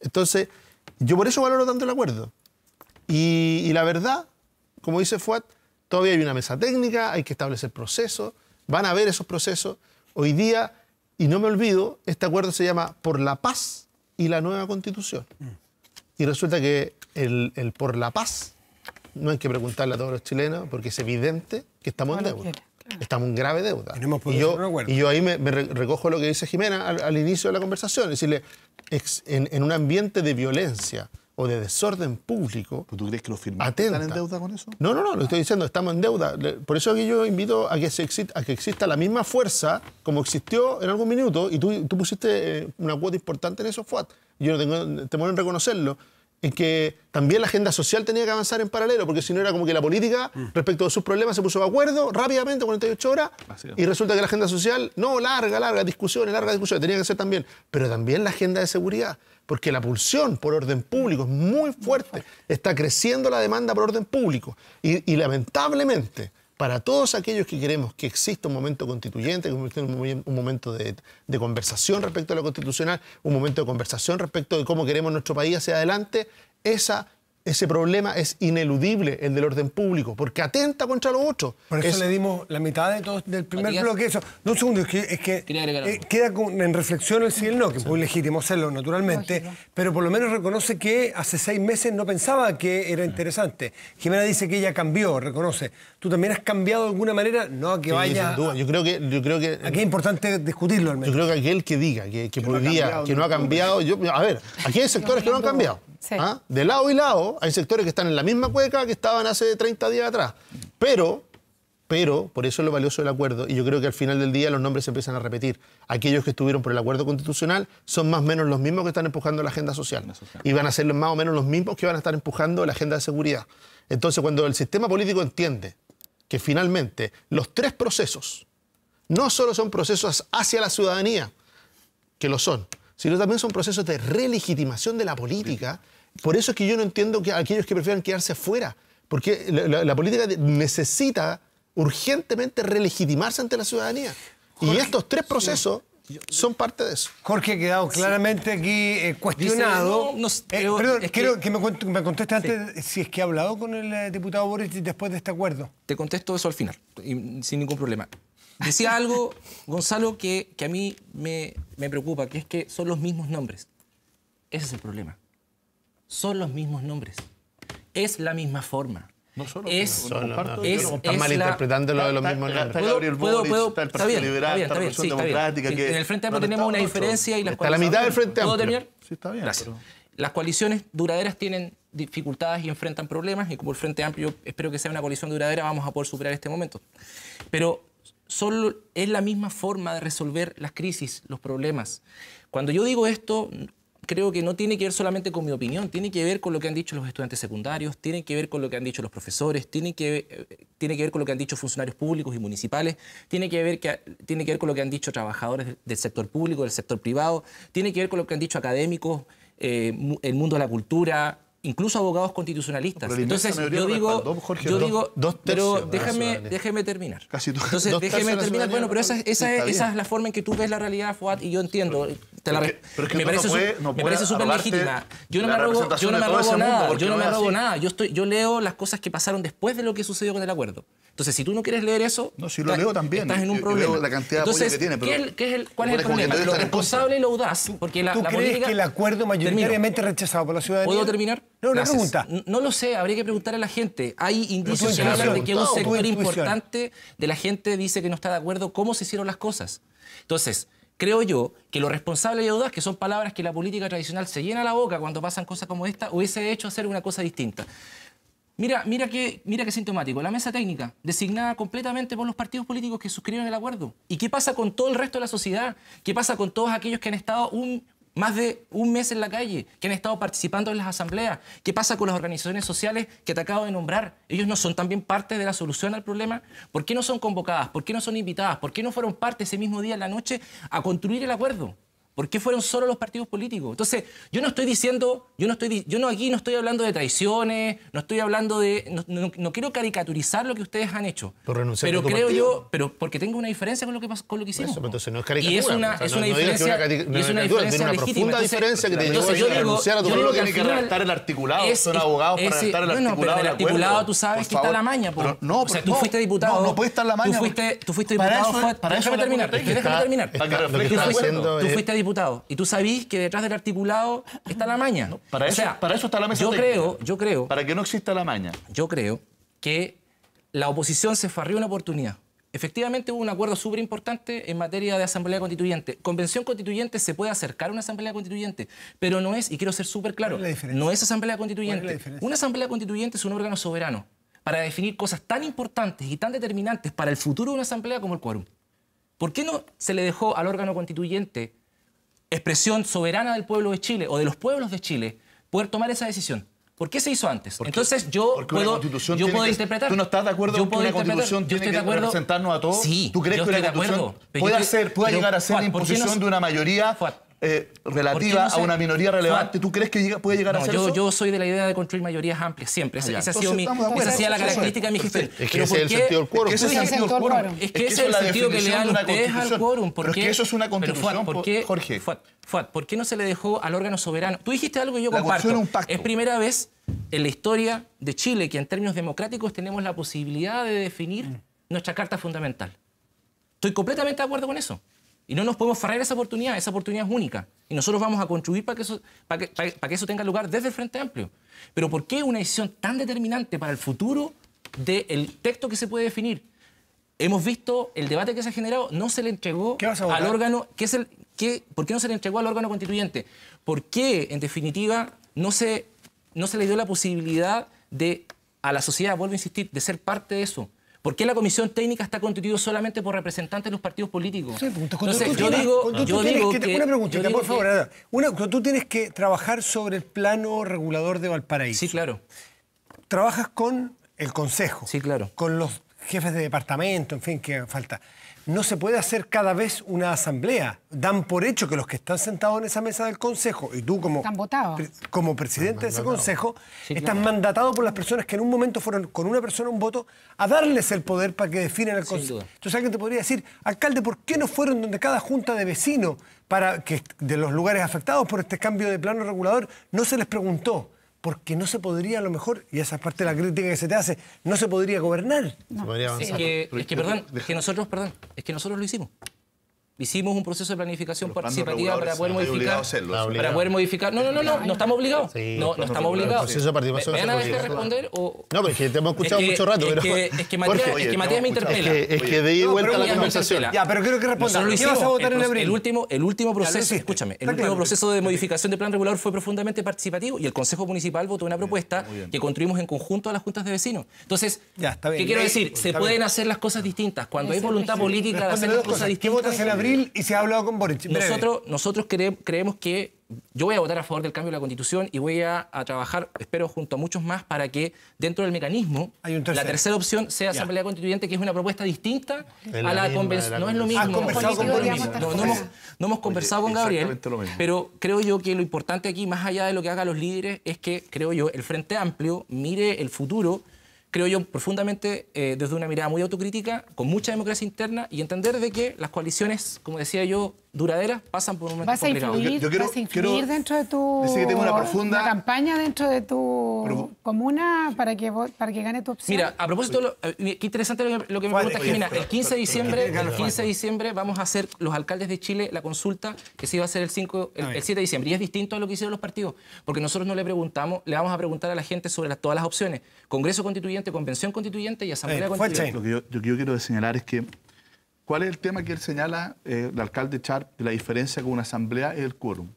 Entonces, yo por eso valoro tanto el acuerdo. Y, y la verdad, como dice Fuat, todavía hay una mesa técnica, hay que establecer procesos, van a haber esos procesos. Hoy día y no me olvido, este acuerdo se llama Por la Paz y la Nueva Constitución. Mm. Y resulta que el, Por la Paz, no hay que preguntarle a todos los chilenos, porque es evidente que estamos en deuda. Estamos en grave deuda. Y, yo, y yo ahí me, recojo lo que dice Jimena al, inicio de la conversación, decirle, en, en un ambiente de violencia, o de desorden público. ¿Tú crees que lo firmantes atenta. están en deuda con eso? No, no, no, lo estoy diciendo, estamos en deuda. Por eso que yo invito a que, se exista, que exista la misma fuerza como existió en algún minuto, y tú, tú pusiste eh, una cuota importante en eso, FUAT. Yo no tengo temor en reconocerlo, en que también la agenda social tenía que avanzar en paralelo, porque si no era como que la política, mm. respecto de sus problemas, se puso de acuerdo rápidamente, 48 horas, y resulta que la agenda social, no, larga, larga, discusiones, larga discusiones, tenía que ser también, pero también la agenda de seguridad porque la pulsión por orden público es muy fuerte, está creciendo la demanda por orden público y, lamentablemente para todos aquellos que queremos que exista un momento constituyente, un momento de, de, conversación respecto a lo constitucional, un momento de conversación respecto de cómo queremos nuestro país hacia adelante, esa ese problema es ineludible, el del orden público, porque atenta contra los otros. Por eso le dimos la mitad de todo, del primer bloque. Eso. No, un segundo, es que, eh, queda en reflexión el sí y el no, que es muy legítimo hacerlo, naturalmente, pero por lo menos reconoce que hace seis meses no pensaba que era interesante. Jimena dice que ella cambió, reconoce. ¿Tú también has cambiado de alguna manera? No, que vaya. Yo creo que. Yo creo que aquí es importante discutirlo al Yo creo que aquel que diga que, que no que no ha cambiado. Yo, a ver, aquí hay sectores que no han cambiado. ¿ah? De lado y lado, hay sectores que están en la misma cueca que estaban hace 30 días atrás. Pero pero por eso es lo valioso del acuerdo y yo creo que al final del día los nombres se empiezan a repetir. Aquellos que estuvieron por el acuerdo constitucional son más o menos los mismos que están empujando la agenda social y van a ser más o menos los mismos que van a estar empujando la agenda de seguridad. Entonces cuando el sistema político entiende que finalmente los tres procesos no solo son procesos hacia la ciudadanía, que lo son, sino también son procesos de relegitimación de la política. Por eso es que yo no entiendo que aquellos que prefieran quedarse afuera, porque la, política necesita urgentemente relegitimarse ante la ciudadanía. y estos tres procesos son parte de eso. Jorge ha quedado claramente aquí eh, cuestionado. Eh, eh, perdón, que, me, conteste antes si es que ha hablado con el diputado Boric después de este acuerdo. Te contesto eso al final, sin ningún problema. Decía *laughs* algo, Gonzalo, que, a mí me, me preocupa, que es que son los mismos nombres. Ese es el problema. Son los mismos nombres. Es la misma forma. No solo es, no, no, Están malinterpretando lo de los mismos nombres. está el Partido Liberal, está, la está, Democrática. en el Frente Amplio tenemos una diferencia y las Está la mitad del Frente Amplio. Sí, está bien. Las coaliciones duraderas tienen dificultades y enfrentan problemas y como el Frente Amplio yo espero que sea una coalición duradera vamos a poder superar este momento. Pero es la misma forma de resolver las crisis, los problemas. Cuando yo digo esto, creo que no tiene que ver solamente con mi opinión, tiene que ver con lo que han dicho los estudiantes secundarios, tiene que ver con lo que han dicho los profesores, tiene que, ver, eh, tiene que ver con lo que han dicho funcionarios públicos y municipales, tiene que, ver que, tiene que ver con lo que han dicho trabajadores del sector público, del sector privado, tiene que ver con lo que han dicho académicos, eh, el mundo de la cultura, incluso abogados constitucionalistas. Entonces, yo digo, yo digo, dos, pero déjame, déjeme terminar. Entonces, déjame terminar. Bueno, pero esa, esa, es, esa, es, la forma en que tú ves la realidad, Fuad, y yo entiendo pero me, parece súper legítima. Yo no me robo, nada, yo no, me robo nada. Yo, estoy, yo leo las cosas que pasaron después de lo que sucedió con el acuerdo. Entonces, si tú no quieres leer eso, no, si lo estás, leo también. estás en un problema. la cantidad Entonces, de que tiene, pero ¿qué, es el, ¿cuál es el problema? Lo responsable y lo audaz. Porque la, ¿Tú la crees política... que el acuerdo mayoritariamente rechazado por la ciudadanía? ¿Puedo terminar? No, una pregunta. No lo sé, habría que preguntar a la gente. Hay indicios que hablan de que un sector importante de la gente dice que no está de acuerdo cómo se hicieron las cosas. Entonces, creo yo, que lo responsable de audaz, que son palabras que la política tradicional se llena la boca cuando pasan cosas como esta, hubiese hecho hacer una cosa distinta. Mira, mira qué mira que sintomático. La mesa técnica, designada completamente por los partidos políticos que suscriben el acuerdo. ¿Y qué pasa con todo el resto de la sociedad? ¿Qué pasa con todos aquellos que han estado un, más de un mes en la calle, que han estado participando en las asambleas. ¿Qué pasa con las organizaciones sociales que te acabo de nombrar? ¿Ellos no son también parte de la solución al problema? ¿Por qué no son convocadas? ¿Por qué no son invitadas? ¿Por qué no fueron parte ese mismo día en la noche a construir el acuerdo? ¿Por qué fueron solo los partidos políticos? Entonces, yo no estoy diciendo, yo no estoy, yo no aquí no estoy hablando de traiciones, no estoy hablando de, no, quiero caricaturizar lo que ustedes han hecho. renunciar pero a creo yo, pero porque tengo una diferencia con lo que con lo que hicimos. Eso, pero entonces no es caricatura. Y es una, es una diferencia, y es una diferencia una profunda legítima. diferencia que te llevó a yo digo, renunciar a tu partido. Tiene que redactar el articulado, son abogados para redactar el articulado. No, pero el articulado tú sabes que está la maña, no, o sea, tú fuiste diputado. No, no puede estar la maña. Tú fuiste, tú fuiste diputado. Para eso, para eso terminar. Déjame terminar. Tú fuiste y tú sabís que detrás del articulado está la maña. para, eso, está la mesa. Yo técnica. creo, yo creo. Para que no exista la maña. Yo creo que la oposición se farrió una oportunidad. Efectivamente hubo un acuerdo súper importante en materia de asamblea constituyente. Convención constituyente se puede acercar a una asamblea constituyente, pero no es, y quiero ser súper claro, no es asamblea constituyente. una asamblea constituyente es un órgano soberano para definir cosas tan importantes y tan determinantes para el futuro de una asamblea como el quórum. ¿Por qué no se le dejó al órgano constituyente expresión soberana del pueblo de Chile o de los pueblos de Chile, poder tomar esa decisión. ¿Por qué se hizo antes? Entonces yo puedo, interpretar. ¿Tú no estás de acuerdo con que una constitución tiene que representarnos a todos? Sí, ¿Tú crees que la Constitución pueda puede, llegar a ser la imposición de una mayoría eh, relativa a una minoría relevante, ¿tú crees que puede llegar a ser yo, eso? Yo soy de la idea de construir mayorías amplias, siempre. Ah, esa, ha sido mi, la característica de mi gestión. Es que ese es el sentido del quórum. Es que ese es el sentido que el sentido que le dan ustedes al quórum. Pero es que eso es una constitución, ¿por qué, Jorge. ¿por qué no se le dejó al órgano soberano? Tú dijiste algo y yo comparto. Es primera vez en la historia de Chile que en términos democráticos tenemos la posibilidad de definir mm. nuestra carta fundamental. Estoy completamente de acuerdo con eso. Y no nos podemos farrar esa oportunidad, esa oportunidad es única. Y nosotros vamos a construir para que eso, para que, para, que eso tenga lugar desde el Frente Amplio. Pero ¿por qué una decisión tan determinante para el futuro del texto que se puede definir? Hemos visto el debate que se ha generado, no se le entregó al órgano, que es el, que, ¿por qué no se le entregó al órgano constituyente? ¿Por qué, en definitiva, no se, no se le dio la posibilidad de, a la sociedad, vuelvo a insistir, de ser parte de eso? ¿Por qué la comisión técnica está constituida solamente por representantes de los partidos políticos? Sí, yo digo, que, Una pregunta, por favor. tú tienes que trabajar sobre el plano regulador de Valparaíso. Sí, claro. Trabajas con el Consejo. Sí, claro. Con los jefes de departamento, en fin, que falta no se puede hacer cada vez una asamblea. Dan por hecho que los que están sentados en esa mesa del Consejo, y tú como, como presidente de ese Consejo, están estás mandatado por las personas que en un momento fueron con una persona un voto a darles el poder para que definan el Consejo. Entonces alguien te podría decir, alcalde, ¿por qué no fueron donde cada junta de vecinos para que de los lugares afectados por este cambio de plano regulador no se les preguntó? porque no se podría a lo mejor, y esa es parte de la crítica que se te hace, no se podría gobernar. Se podría avanzar. es que nosotros, perdón, es que nosotros lo hicimos. Hicimos un proceso de planificación participativa para poder modificar. para poder modificar. No, no, no, no, no, estamos obligados. no, no estamos obligados. proceso de ¿Me, van a responder No, te hemos escuchado mucho rato. Es, que, es que Matías, es que Matías me interpela. Es que, de que vuelta la conversación. Ya, pero quiero que responda. ¿Qué vas a votar en abril? El último, proceso, escúchame, el último proceso de modificación de plan regulador fue profundamente participativo y el Consejo Municipal votó una propuesta que construimos en conjunto a las juntas de vecinos. Entonces, ¿qué quiero decir? Se pueden hacer las cosas distintas. Cuando hay voluntad política de hacer las cosas distintas y se ha hablado con Boric. Nosotros, nosotros creemos que yo voy a votar a favor del cambio de la Constitución y voy a, trabajar, espero, junto a muchos más para que dentro del mecanismo la tercera opción sea Asamblea Constituyente, que es una propuesta distinta a la convención. No es lo mismo. No, hemos, conversado con Gabriel, pero creo yo que lo importante aquí, más allá de lo que hagan los líderes, es que, creo yo, el Frente Amplio mire el futuro creo yo, profundamente eh, desde una mirada muy autocrítica, con mucha democracia interna y entender de que las coaliciones, como decía yo, duraderas pasan por un momento complicado. Influir, dentro de tu que tengo una profunda... campaña dentro de tu comuna para que, para que gane tu opción? Mira, a propósito, eh, qué interesante lo que, me pregunta pues, Jimena. El 15 de diciembre, el 15 de diciembre vamos a hacer los alcaldes de Chile la consulta que se iba a hacer el, 5, 7 de diciembre. Y es distinto a lo que hicieron los partidos, porque nosotros no le preguntamos, le vamos a preguntar a la gente sobre todas las opciones. Congreso Constituyente, Convención Constituyente y Asamblea eh, Constituyente. lo que yo quiero señalar es que ¿Cuál es el tema que él señala, eh, el alcalde Char de la diferencia con una asamblea y el quórum?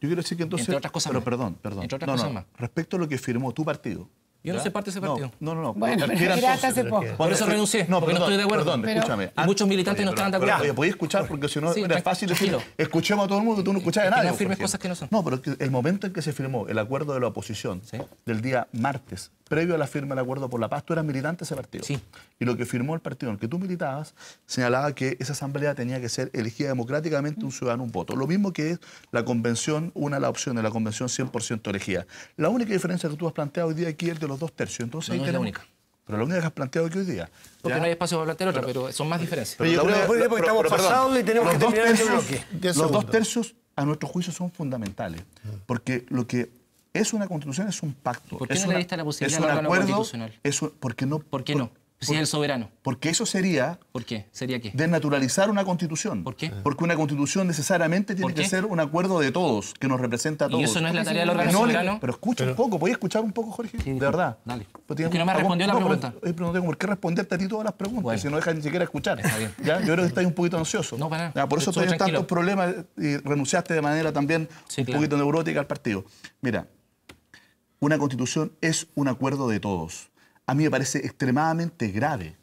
Yo quiero decir que entonces... Entre otras cosas pero, Perdón, perdón. Entre otras Respecto a lo que firmó tu partido. Yo no sé parte de ese partido. No, no, no. Bueno, pero era hace eh, poco. Eh, por eso renuncié, no, porque no estoy de acuerdo. Perdón, pero, escúchame. muchos militantes no están de acuerdo. Pero, oye, podía escuchar porque si no era fácil decir, escuchemos a todo el mundo, tú no escuchabas a nadie. No firmes cosas que no son. No, pero el momento en que se firmó el acuerdo de la oposición del día martes previo a la firma del Acuerdo por la Paz, tú eras militante de ese partido. Sí. Y lo que firmó el partido en el que tú militabas señalaba que esa asamblea tenía que ser elegida democráticamente un ciudadano, un voto. Lo mismo que es la convención, una la opción de la convención 100% elegida. La única diferencia que tú has planteado hoy día aquí es de los dos tercios. Entonces, la única. Pero la única que has planteado aquí hoy día. Porque no hay espacio para plantear otra, pero, son más diferencias. Pero, yo creo que estamos pasados y tenemos que terminar este bloque. Los dos tercios, a nuestro juicio, son fundamentales. Mm. Porque lo que es una constitución, es un pacto. ¿Por qué es no le diste la posibilidad de un acuerdo, constitucional? no, ¿Por qué no? si es el soberano. Porque eso sería. ¿Por qué? ¿Sería qué? Desnaturalizar una constitución. ¿Por qué? Porque una constitución necesariamente tiene que ser un acuerdo de todos, que nos representa a todos. Y eso no es la tarea del órgano no, Pero escucha un poco, podés escuchar un poco, Jorge? Sí, de verdad. Dale. Porque no me ha respondido la pregunta. pero, no tengo por qué responderte a ti todas las preguntas, si no dejas ni siquiera escuchar. Está bien. ¿Ya? Yo creo que estás un poquito ansioso. No, para nada. por eso tienes tantos problemas y renunciaste de manera también un poquito neurótica al partido. Mira, una constitución es un acuerdo de todos. A mí me parece extremadamente grave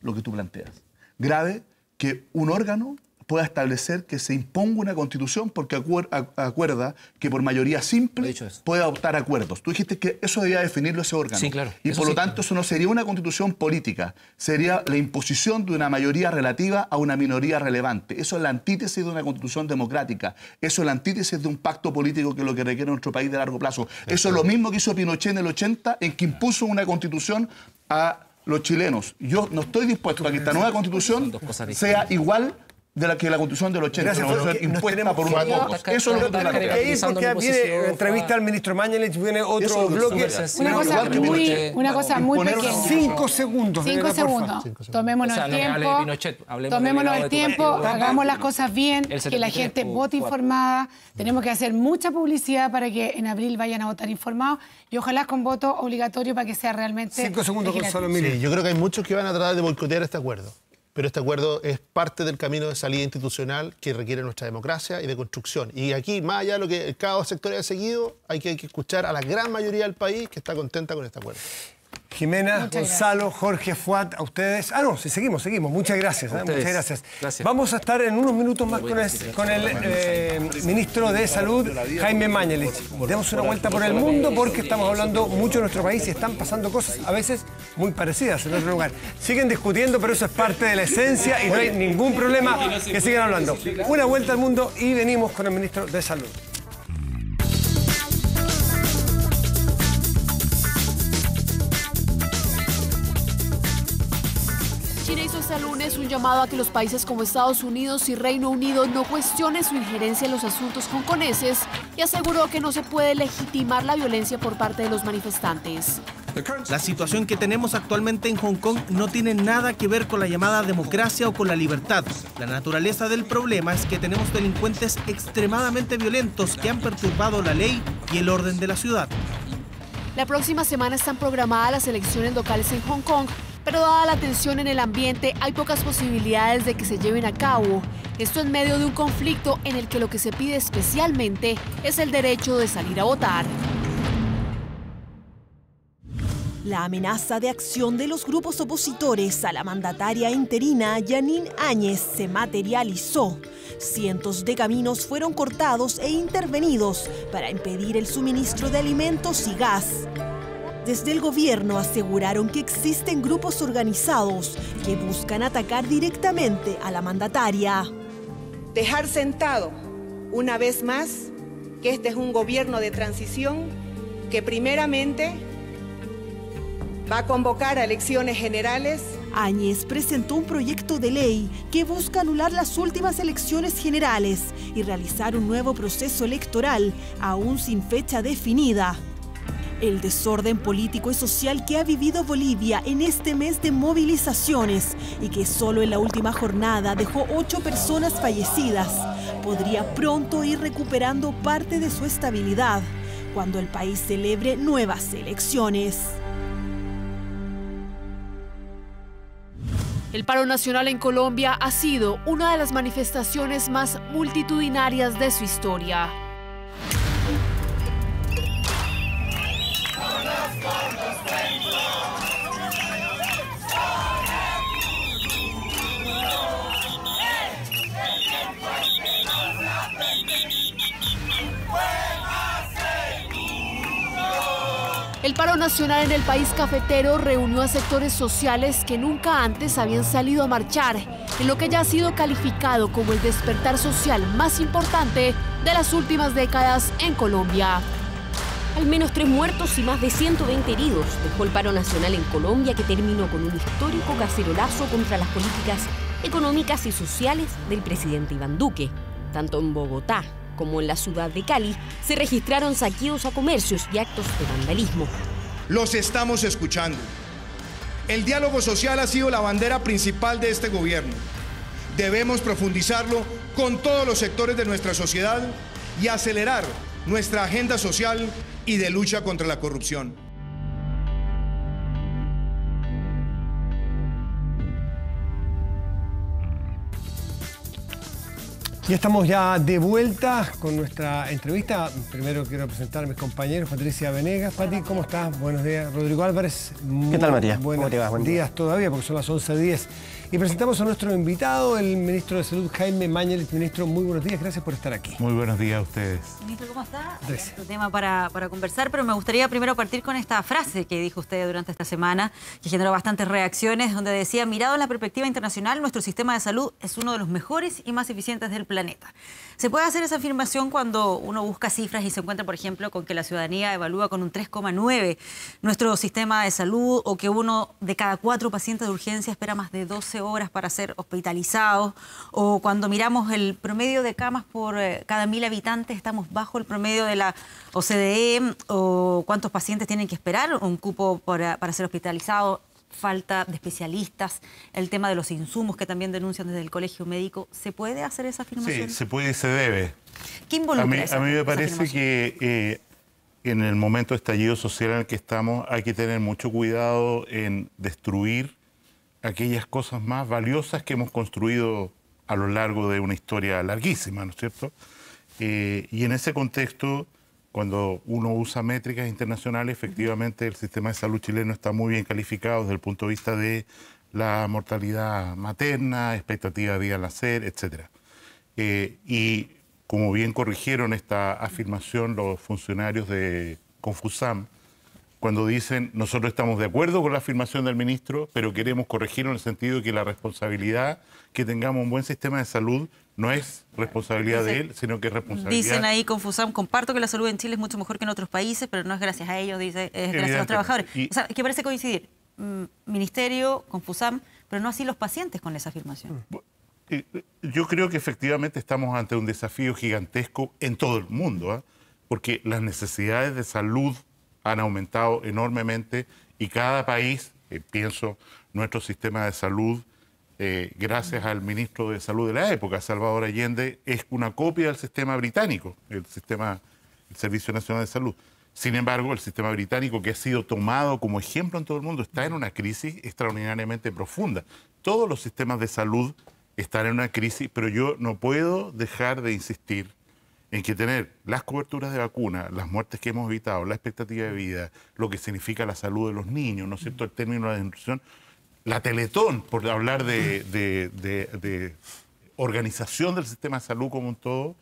lo que tú planteas. Grave que un órgano pueda establecer que se imponga una constitución porque acuerda, que por mayoría simple puede adoptar acuerdos. Tú dijiste que eso debía definirlo ese órgano. Sí, claro. Y por lo tanto eso no sería una constitución política, sería la imposición de una mayoría relativa a una minoría relevante. Eso es la antítesis de una constitución democrática, eso es la antítesis de un pacto político que es lo que requiere nuestro país de largo plazo. Eso es lo mismo que hizo Pinochet en el 80, en que impuso una constitución a los chilenos. Yo no estoy dispuesto a que esta nueva constitución sea igual de la que la constitución de los Gracias, no, que, impuesta por un pocos. Eso es lo que tenemos que ir porque viene entrevista al ministro Mañalich, viene otro bloque. Una cosa muy, una cosa muy pequeña. Cinco segundos. Cinco segundos. Tomémonos el tiempo. Tomémonos el tiempo, hagamos las cosas bien, que la gente vote informada. Tenemos que hacer mucha publicidad para que en abril vayan a votar informados y ojalá con voto obligatorio para que sea realmente. Cinco segundos, Gonzalo Sí, yo creo que hay muchos que van a tratar de boicotear este acuerdo pero este acuerdo es parte del camino de salida institucional que requiere nuestra democracia y de construcción. Y aquí, más allá de lo que cada sector haya seguido, hay que, escuchar a la gran mayoría del país que está contenta con este acuerdo. Jimena, Gonzalo, Jorge, Fuat, a ustedes. Ah, no, sí, seguimos, seguimos. Muchas gracias. ¿eh? Muchas gracias. Vamos a estar en unos minutos más con el, eh, ministro de Salud, Jaime Mañelich. Demos una vuelta por el mundo porque estamos hablando mucho de nuestro país y están pasando cosas a veces muy parecidas en otro lugar. Siguen discutiendo, pero eso es parte de la esencia y no hay ningún problema que sigan hablando. Una vuelta al mundo y venimos con el ministro de Salud. China hizo este lunes un llamado a que los países como Estados Unidos y Reino Unido no cuestionen su injerencia en los asuntos hongkoneses y aseguró que no se puede legitimar la violencia por parte de los manifestantes. La situación que tenemos actualmente en Hong Kong no tiene nada que ver con la llamada democracia o con la libertad. La naturaleza del problema es que tenemos delincuentes extremadamente violentos que han perturbado la ley y el orden de la ciudad. La próxima semana están programadas las elecciones locales en Hong Kong, pero dada la tensión en el ambiente hay pocas posibilidades de que se lleven a cabo. Esto en medio de un conflicto en el que lo que se pide especialmente es el derecho de salir a votar. La amenaza de acción de los grupos opositores a la mandataria interina Janine Áñez se materializó. Cientos de caminos fueron cortados e intervenidos para impedir el suministro de alimentos y gas. Desde el gobierno aseguraron que existen grupos organizados que buscan atacar directamente a la mandataria. Dejar sentado, una vez más, que este es un gobierno de transición que primeramente va a convocar a elecciones generales. Áñez presentó un proyecto de ley que busca anular las últimas elecciones generales y realizar un nuevo proceso electoral, aún sin fecha definida. El desorden político y social que ha vivido Bolivia en este mes de movilizaciones y que solo en la última jornada dejó ocho personas fallecidas, podría pronto ir recuperando parte de su estabilidad cuando el país celebre nuevas elecciones. El paro nacional en Colombia ha sido una de las manifestaciones más multitudinarias de su historia. El paro nacional en el país cafetero reunió a sectores sociales que nunca antes habían salido a marchar, en lo que ya ha sido calificado como el despertar social más importante de las últimas décadas en Colombia. Al menos tres muertos y más de 120 heridos dejó el paro nacional en Colombia que terminó con un histórico cacerolazo contra las políticas económicas y sociales del presidente Iván Duque, tanto en Bogotá como en la ciudad de Cali, se registraron saqueos a comercios y actos de vandalismo. Los estamos escuchando. El diálogo social ha sido la bandera principal de este gobierno. Debemos profundizarlo con todos los sectores de nuestra sociedad y acelerar nuestra agenda social y de lucha contra la corrupción. Ya estamos ya de vuelta con nuestra entrevista. Primero quiero presentar a mis compañeros, Patricia Venegas. Pati, ¿cómo estás? Buenos días. Rodrigo Álvarez. ¿Qué tal, María? Buenos días, todavía, porque son las 11.10. Y presentamos a nuestro invitado, el ministro de Salud, Jaime Mañalich. Ministro, muy buenos días, gracias por estar aquí. Muy buenos días a ustedes. Ministro, ¿cómo está? Gracias. Este tema para, para conversar, pero me gustaría primero partir con esta frase que dijo usted durante esta semana, que generó bastantes reacciones, donde decía, mirado en la perspectiva internacional, nuestro sistema de salud es uno de los mejores y más eficientes del planeta. ¿Se puede hacer esa afirmación cuando uno busca cifras y se encuentra, por ejemplo, con que la ciudadanía evalúa con un 3,9 nuestro sistema de salud o que uno de cada cuatro pacientes de urgencia espera más de 12 horas para ser hospitalizado? o cuando miramos el promedio de camas por eh, cada mil habitantes estamos bajo el promedio de la OCDE o cuántos pacientes tienen que esperar un cupo para, para ser hospitalizados falta de especialistas, el tema de los insumos que también denuncian desde el Colegio Médico. ¿Se puede hacer esa afirmación? Sí, se puede y se debe. ¿Qué involucra a mí, a mí me parece que eh, en el momento de estallido social en el que estamos hay que tener mucho cuidado en destruir aquellas cosas más valiosas que hemos construido a lo largo de una historia larguísima, ¿no es cierto? Eh, y en ese contexto cuando uno usa métricas internacionales, efectivamente el sistema de salud chileno está muy bien calificado desde el punto de vista de la mortalidad materna, expectativa de vida al nacer, etc. Eh, y como bien corrigieron esta afirmación los funcionarios de Confusam, cuando dicen nosotros estamos de acuerdo con la afirmación del ministro, pero queremos corregirlo en el sentido de que la responsabilidad que tengamos un buen sistema de salud no es responsabilidad de él, sino que es responsabilidad... Dicen ahí con FUSAM, comparto que la salud en Chile es mucho mejor que en otros países, pero no es gracias a ellos, dice, es gracias a los trabajadores. ¿Qué que parece coincidir, mm, ministerio con FUSAM, pero no así los pacientes con esa afirmación. Eh, eh, yo creo que efectivamente estamos ante un desafío gigantesco en todo el mundo, ¿ah? porque las necesidades de salud han aumentado enormemente y cada país, eh, pienso, nuestro sistema de salud eh, gracias al ministro de Salud de la época, Salvador Allende, es una copia del sistema británico, el sistema, el Servicio Nacional de Salud. Sin embargo, el sistema británico, que ha sido tomado como ejemplo en todo el mundo, está en una crisis extraordinariamente profunda. Todos los sistemas de salud están en una crisis, pero yo no puedo dejar de insistir en que tener las coberturas de vacuna, las muertes que hemos evitado, la expectativa de vida, lo que significa la salud de los niños, ¿no es cierto?, el término de la nutrición, la Teletón, por hablar de, organización del sistema de salud como un todo,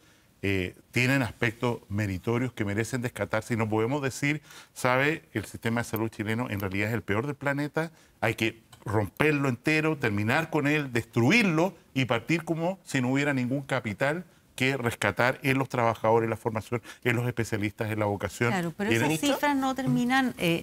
eh, tienen aspectos meritorios que merecen descatarse y no podemos decir, sabe, el sistema de salud chileno en realidad es el peor del planeta, hay que romperlo entero, terminar con él, destruirlo y partir como si no hubiera ningún capital que rescatar en los trabajadores, en la formación, en los especialistas, en la vocación. Claro, pero esas cifras no terminan... Eh,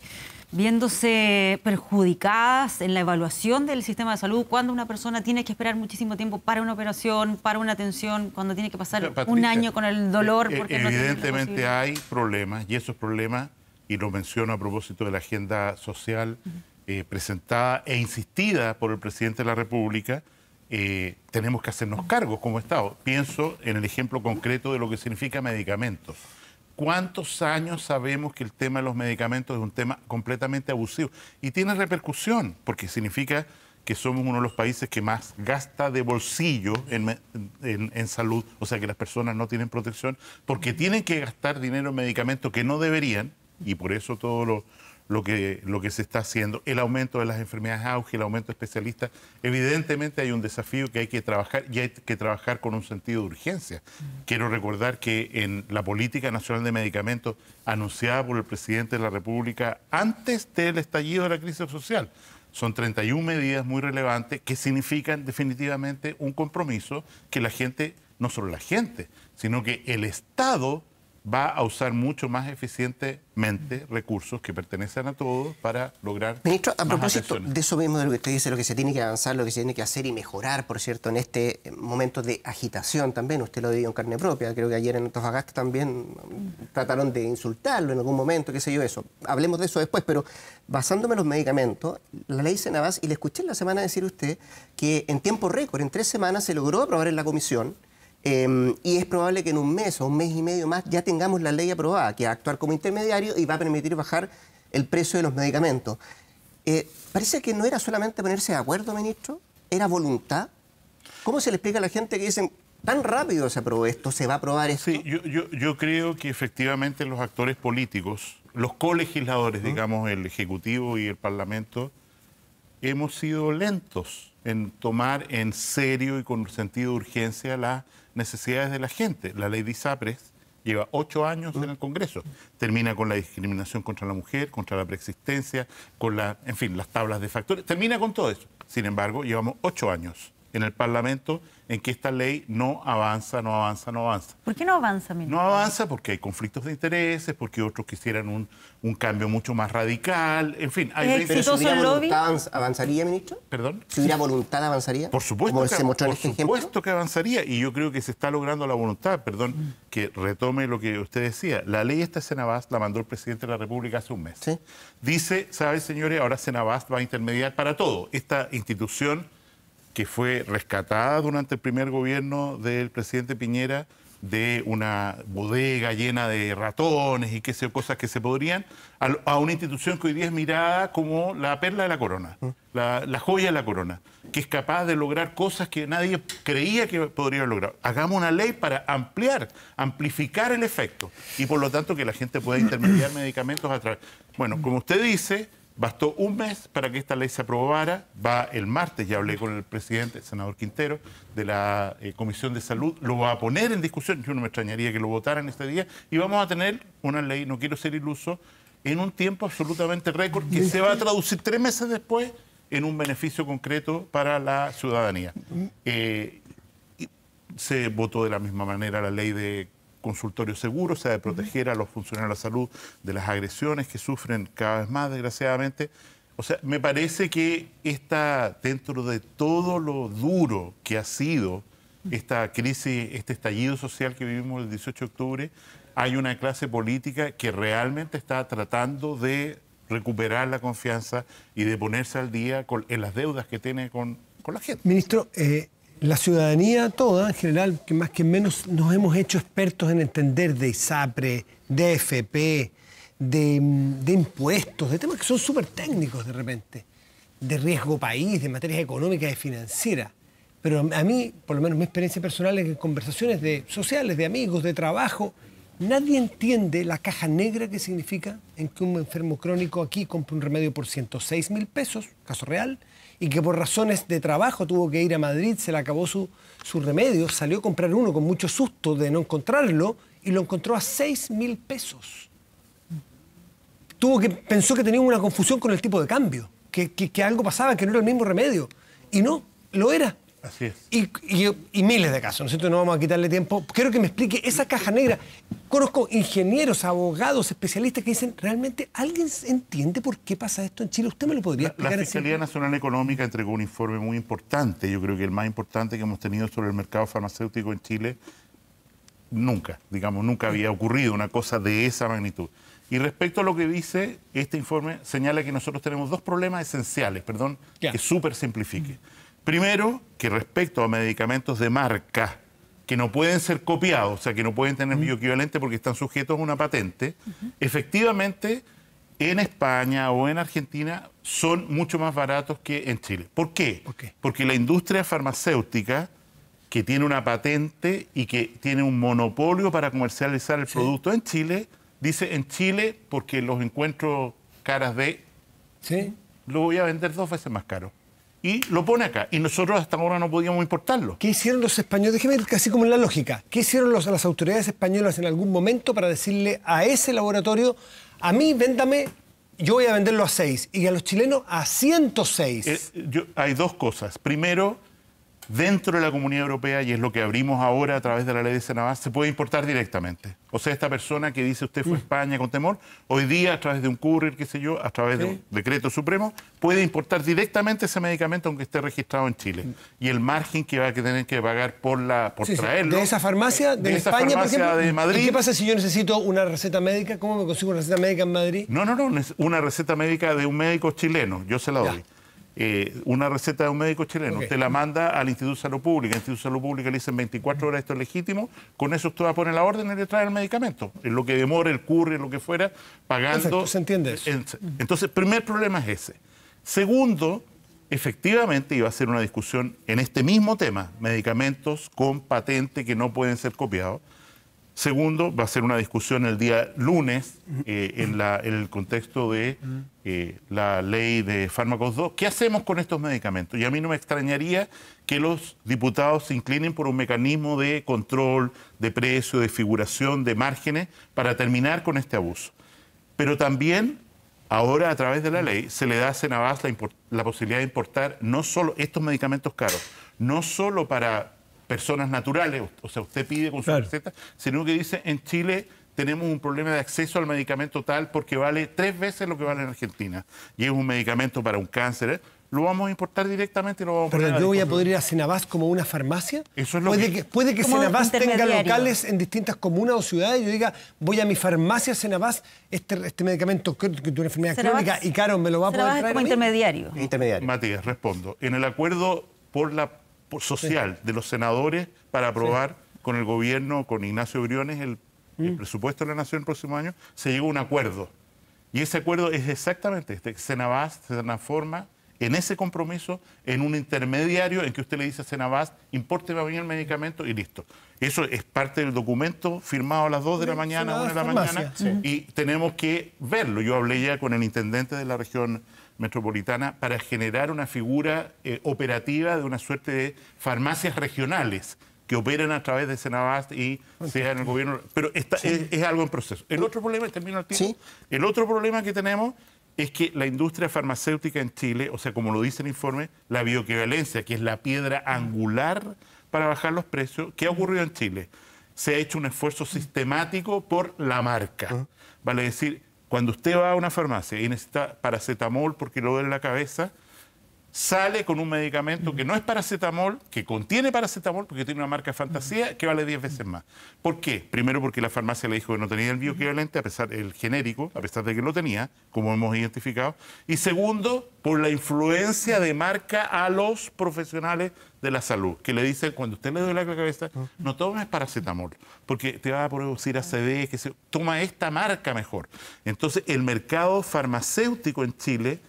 viéndose perjudicadas en la evaluación del sistema de salud, cuando una persona tiene que esperar muchísimo tiempo para una operación, para una atención, cuando tiene que pasar un año con el dolor. E-, e-, porque evidentemente hay problemas y esos problemas, y lo menciono a propósito de la agenda social eh, presentada e insistida por el presidente de la República, eh, tenemos que hacernos cargos como Estado. Pienso en el ejemplo concreto de lo que significa medicamentos. ¿Cuántos años sabemos que el tema de los medicamentos es un tema completamente abusivo? Y tiene repercusión, porque significa que somos uno de los países que más gasta de bolsillo en, salud, o sea que las personas no tienen protección, porque tienen que gastar dinero en medicamentos que no deberían, y por eso todos los lo que, lo que se está haciendo. El aumento de las enfermedades auge, el aumento de especialistas. Evidentemente hay un desafío que hay que trabajar y hay que trabajar con un sentido de urgencia. Quiero recordar que en la política nacional de medicamentos anunciada por el presidente de la República antes del estallido de la crisis social, son 31 medidas muy relevantes que significan definitivamente un compromiso que la gente, no solo la gente, sino que el Estado va a usar mucho más eficientemente recursos que pertenecen a todos para lograr. Ministro, a propósito de eso mismo de lo que usted dice, lo que se tiene que avanzar, lo que se tiene que hacer y mejorar, por cierto, en este eh, momento de agitación también, usted lo dio en carne propia, creo que ayer en Antofagasta también mm, trataron de insultarlo en algún momento, qué sé yo, eso. Hablemos de eso después, pero basándome en los medicamentos, la ley navas y le escuché en la semana decir usted que en tiempo récord, en tres semanas, se logró aprobar en la comisión Em, y es probable que en un mes o un mes y medio más ya tengamos la ley aprobada, que va a actuar como intermediario y va a permitir bajar el precio de los medicamentos. Eh, parece que no era solamente ponerse de acuerdo, ministro, era voluntad. ¿Cómo se le explica a la gente que dicen, tan rápido se aprobó esto, se va a aprobar esto? Sí, yo, creo que efectivamente los actores políticos, los colegisladores, digamos, el Ejecutivo y el Parlamento, hemos sido lentos en tomar en serio y con sentido de urgencia la necesidades de la gente. La ley de ISAPRES lleva ocho años en el Congreso. Termina con la discriminación contra la mujer, contra la preexistencia, con la, en fin, las tablas de factores. Termina con todo eso. Sin embargo, llevamos ocho años en el Parlamento en que esta ley no avanza, no avanza, no avanza. ¿Por qué no avanza, ministro? No avanza porque hay conflictos de intereses, porque otros quisieran un, cambio mucho más radical, en fin. Hay ¿Es exitoso si voluntad, ¿Avanzaría, ministro? ¿Perdón? Si hubiera voluntad, ¿avanzaría? Por supuesto, que, por este supuesto que avanzaría y yo creo que se está logrando la voluntad, perdón, mm. que retome lo que usted decía. La ley esta Senabast la mandó el presidente de la República hace un mes. ¿Sí? Dice, sabe señores? Ahora Senabast va a intermediar para todo. Esta institución que fue rescatada durante el primer gobierno del presidente Piñera de una bodega llena de ratones y qué sé cosas que se podrían, a, una institución que hoy día es mirada como la perla de la corona, mm. la, la, joya de la corona, que es capaz de lograr cosas que nadie creía que podría lograr. Hagamos una ley para ampliar, amplificar el efecto y por lo tanto que la gente pueda intermediar medicamentos a través. Bueno, como usted dice, Bastó un mes para que esta ley se aprobara. Va el martes, ya hablé con el presidente, el senador Quintero, de la eh, Comisión de Salud. Lo va a poner en discusión. Yo no me extrañaría que lo votaran este día. Y vamos a tener una ley, no quiero ser iluso, en un tiempo absolutamente récord que se va a traducir tres meses después en un beneficio concreto para la ciudadanía. Eh, se votó de la misma manera la ley de consultorio seguro, o sea, de proteger a los funcionarios de la salud de las agresiones que sufren cada vez más, desgraciadamente. O sea, me parece que está dentro de todo lo duro que ha sido esta crisis, este estallido social que vivimos el 18 de octubre, hay una clase política que realmente está tratando de recuperar la confianza y de ponerse al día en las deudas que tiene con, la gente. Ministro, eh, la ciudadanía toda en general, que más que menos nos hemos hecho expertos en entender de ISAPRE, de FP, mm, de, impuestos, de temas que son súper técnicos de repente, de riesgo país, de materias económicas y financieras. Pero a mí, por lo menos mi experiencia personal es que en conversaciones de, sociales, de amigos, de trabajo, nadie entiende la caja negra que significa en que un enfermo crónico aquí compra un remedio por 106 mil pesos, caso real, y que por razones de trabajo tuvo que ir a Madrid, se le acabó su, su remedio, salió a comprar uno con mucho susto de no encontrarlo y lo encontró a 6 mil pesos. Tuvo que, pensó que tenía una confusión con el tipo de cambio, que algo pasaba, que no era el mismo remedio. Y no, lo era. Así es. Y, miles de casos, ¿no No vamos a quitarle tiempo. Quiero que me explique esa caja negra. Conozco ingenieros, abogados, especialistas que dicen, ¿realmente alguien entiende por qué pasa esto en Chile? ¿Usted me lo podría explicar? La, Fiscalía Nacional Económica entregó un informe muy importante, yo creo que el más importante que hemos tenido sobre el mercado farmacéutico en Chile. Nunca, digamos, nunca había ocurrido una cosa de esa magnitud. Y respecto a lo que dice este informe, señala que nosotros tenemos dos problemas esenciales, perdón, que súper simplifique. Primero, que respecto a medicamentos de marca, que no pueden ser copiados, o sea, que no pueden tener bioequivalente porque están sujetos a una patente, efectivamente en España o en Argentina son mucho más baratos que en Chile. ¿Por qué? Porque la industria farmacéutica que tiene una patente y que tiene un monopolio para comercializar el producto en Chile, dice en Chile porque los encuentro caras de... Sí. Lo voy a vender dos veces más caro y lo pone acá. Y nosotros hasta ahora no podíamos importarlo. ¿Qué hicieron los españoles? Déjeme ir casi como en la lógica. ¿Qué hicieron las autoridades españolas en algún momento para decirle a ese laboratorio, a mí véndame, yo voy a venderlo a seis, y a los chilenos a 106? seis? Eh, hay dos cosas. Primero, dentro de la Comunidad Europea, y es lo que abrimos ahora a través de la ley de Senabás, se puede importar directamente. O sea, esta persona que dice usted fue a mm. España con temor, hoy día a través de un courier, qué sé yo, a través de un decreto supremo, puede importar directamente ese medicamento aunque esté registrado en Chile. Y el margen que va a tener que pagar por, la, por traerlo. ¿De esa farmacia de, España, de Madrid? ¿Y qué pasa si yo necesito una receta médica? ¿Cómo me consigo una receta médica en Madrid? No, no, no, una receta médica de un médico chileno, yo se la doy. Eh, una receta de un médico chileno, usted la manda al Instituto de Salud Pública, el Instituto de Salud Pública le dicen 24 horas esto es legítimo, con eso usted va a poner la orden y le trae el medicamento, en lo que demore, el curry, lo que fuera, pagando... entonces se Entonces, primer problema es ese. Segundo, efectivamente iba a ser una discusión en este mismo tema, medicamentos con patente que no pueden ser copiados. Segundo, va a ser una discusión el día lunes eh, en, el contexto de eh, la ley de fármacos 2. ¿Qué hacemos con estos medicamentos? Y a mí no me extrañaría que los diputados se inclinen por un mecanismo de control, de precio, de figuración, de márgenes, para terminar con este abuso. Pero también, ahora a través de la ley, se le da a Senabas la posibilidad de importar no solo estos medicamentos caros, no solo para personas naturales, o sea, usted pide con su receta, sino que dice en Chile tenemos un problema de acceso al medicamento tal porque vale tres veces lo que vale en Argentina y es un medicamento para un cáncer. ¿eh? Lo vamos a importar directamente y lo vamos Pero Pero yo voy a poder ir a Cenabás como una farmacia. Eso es lo puede que... puede que Cenabás tenga locales en distintas comunas o ciudades y yo diga, voy a mi farmacia Cenabás, este, este medicamento que tiene una enfermedad crónica y caro me lo va a poder como intermediario. Intermediario. Matías, respondo. En el acuerdo por la social de los senadores para aprobar con el gobierno, con Ignacio Briones, el, mm. presupuesto de la Nación el próximo año, se llegó a un acuerdo. Y ese acuerdo es exactamente este. Senabás se transforma en ese compromiso, en un intermediario en que usted le dice a Senabás, importe bien el medicamento y listo. Eso es parte del documento firmado a las 2 de la mañana, 1 de la mañana, y tenemos que verlo. Yo hablé ya con el intendente de la región metropolitana para generar una figura eh, operativa de una suerte de farmacias regionales que operan a través de Senabast y sea en el gobierno. Pero es, algo en proceso. El otro problema, termino el el otro problema que tenemos es que la industria farmacéutica en Chile, o sea, como lo dice el informe, la bioequivalencia, que es la piedra angular para bajar los precios, ¿qué ha ocurrido en Chile? Se ha hecho un esfuerzo sistemático por la marca. Vale decir, cuando usted va a una farmacia y necesita paracetamol porque lo duele la cabeza, sale con un medicamento que no es paracetamol, que contiene paracetamol porque tiene una marca fantasía que vale 10 veces más. ¿Por qué? Primero porque la farmacia le dijo que no tenía el bioequivalente, a pesar el genérico, a pesar de que lo tenía, como hemos identificado, y segundo por la influencia de marca a los profesionales de la salud, que le dicen, cuando usted le duele la cabeza, no tomes paracetamol, porque te va a producir ACD, que se, toma esta marca mejor. Entonces, el mercado farmacéutico en Chile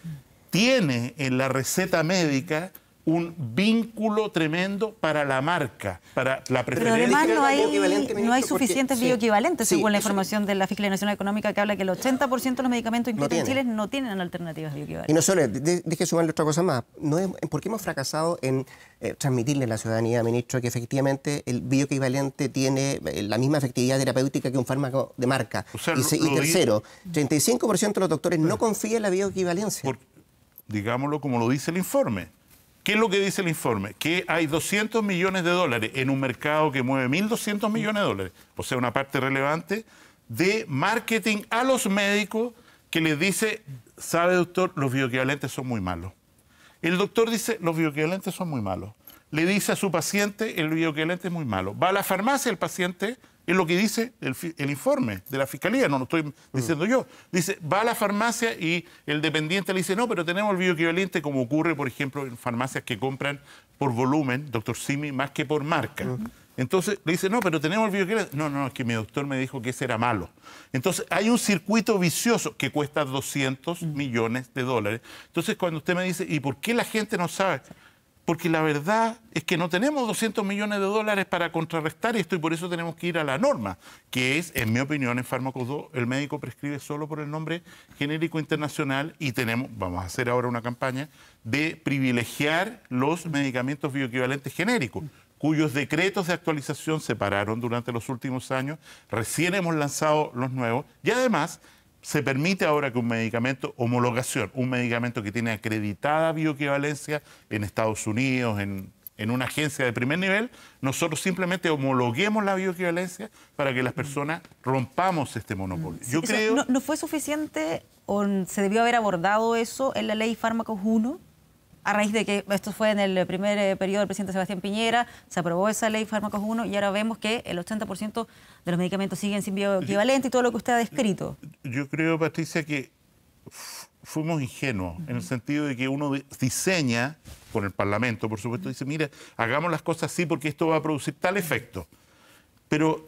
tiene en la receta médica un vínculo tremendo para la marca, para la preferencia. Pero además no hay, no hay suficientes bioequivalentes, según la información de la Fiscalía Nacional Económica, que habla que el 80% de los medicamentos no en Chile no tienen alternativas bioequivalentes. Y no solo, dije sumarle otra cosa más. No ¿Por qué hemos fracasado en eh, transmitirle a la ciudadanía, ministro, que efectivamente el bioequivalente tiene eh, la misma efectividad terapéutica que un fármaco de marca? y, tercero, 35% de los doctores no confía en la bioequivalencia. digámoslo como lo dice el informe ¿Qué es lo que dice el informe? Que hay 200 millones de dólares en un mercado que mueve 1.200 millones de dólares, o sea, una parte relevante, de marketing a los médicos que les dice, sabe doctor, los bioequivalentes son muy malos. El doctor dice, los bioequivalentes son muy malos. Le dice a su paciente, el bioequivalente es muy malo. Va a la farmacia el paciente, es lo que dice el, informe de la fiscalía, no lo estoy diciendo yo. Dice, va a la farmacia y el dependiente le dice, no, pero tenemos el bioequivalente, como ocurre, por ejemplo, en farmacias que compran por volumen, doctor Simi, más que por marca. Entonces le dice, no, pero tenemos el bioequivalente. No, no, es que mi doctor me dijo que ese era malo. Entonces hay un circuito vicioso que cuesta 200 millones de dólares. Entonces cuando usted me dice, ¿y por qué la gente no sabe? porque la verdad es que no tenemos 200 millones de dólares para contrarrestar esto y por eso tenemos que ir a la norma, que es, en mi opinión, en fármacos el médico prescribe solo por el nombre genérico internacional y tenemos, vamos a hacer ahora una campaña de privilegiar los medicamentos bioequivalentes genéricos cuyos decretos de actualización se pararon durante los últimos años, recién hemos lanzado los nuevos y además se permite ahora que un medicamento, homologación, un medicamento que tiene acreditada bioequivalencia en Estados Unidos, en, en, una agencia de primer nivel, nosotros simplemente homologuemos la bioequivalencia para que las personas rompamos este monopolio. Yo creo... ¿no, ¿No fue suficiente o se debió haber abordado eso en la ley Fármacos 1? a raíz de que esto fue en el primer eh, periodo del presidente Sebastián Piñera, se aprobó esa ley Fármacos 1 y ahora vemos que el 80% de los medicamentos siguen sin bioequivalente y todo lo que usted ha descrito. Yo creo, Patricia, que fuimos ingenuos en el sentido de que uno diseña, con el Parlamento, por supuesto, dice, mira, hagamos las cosas así porque esto va a producir tal efecto. Pero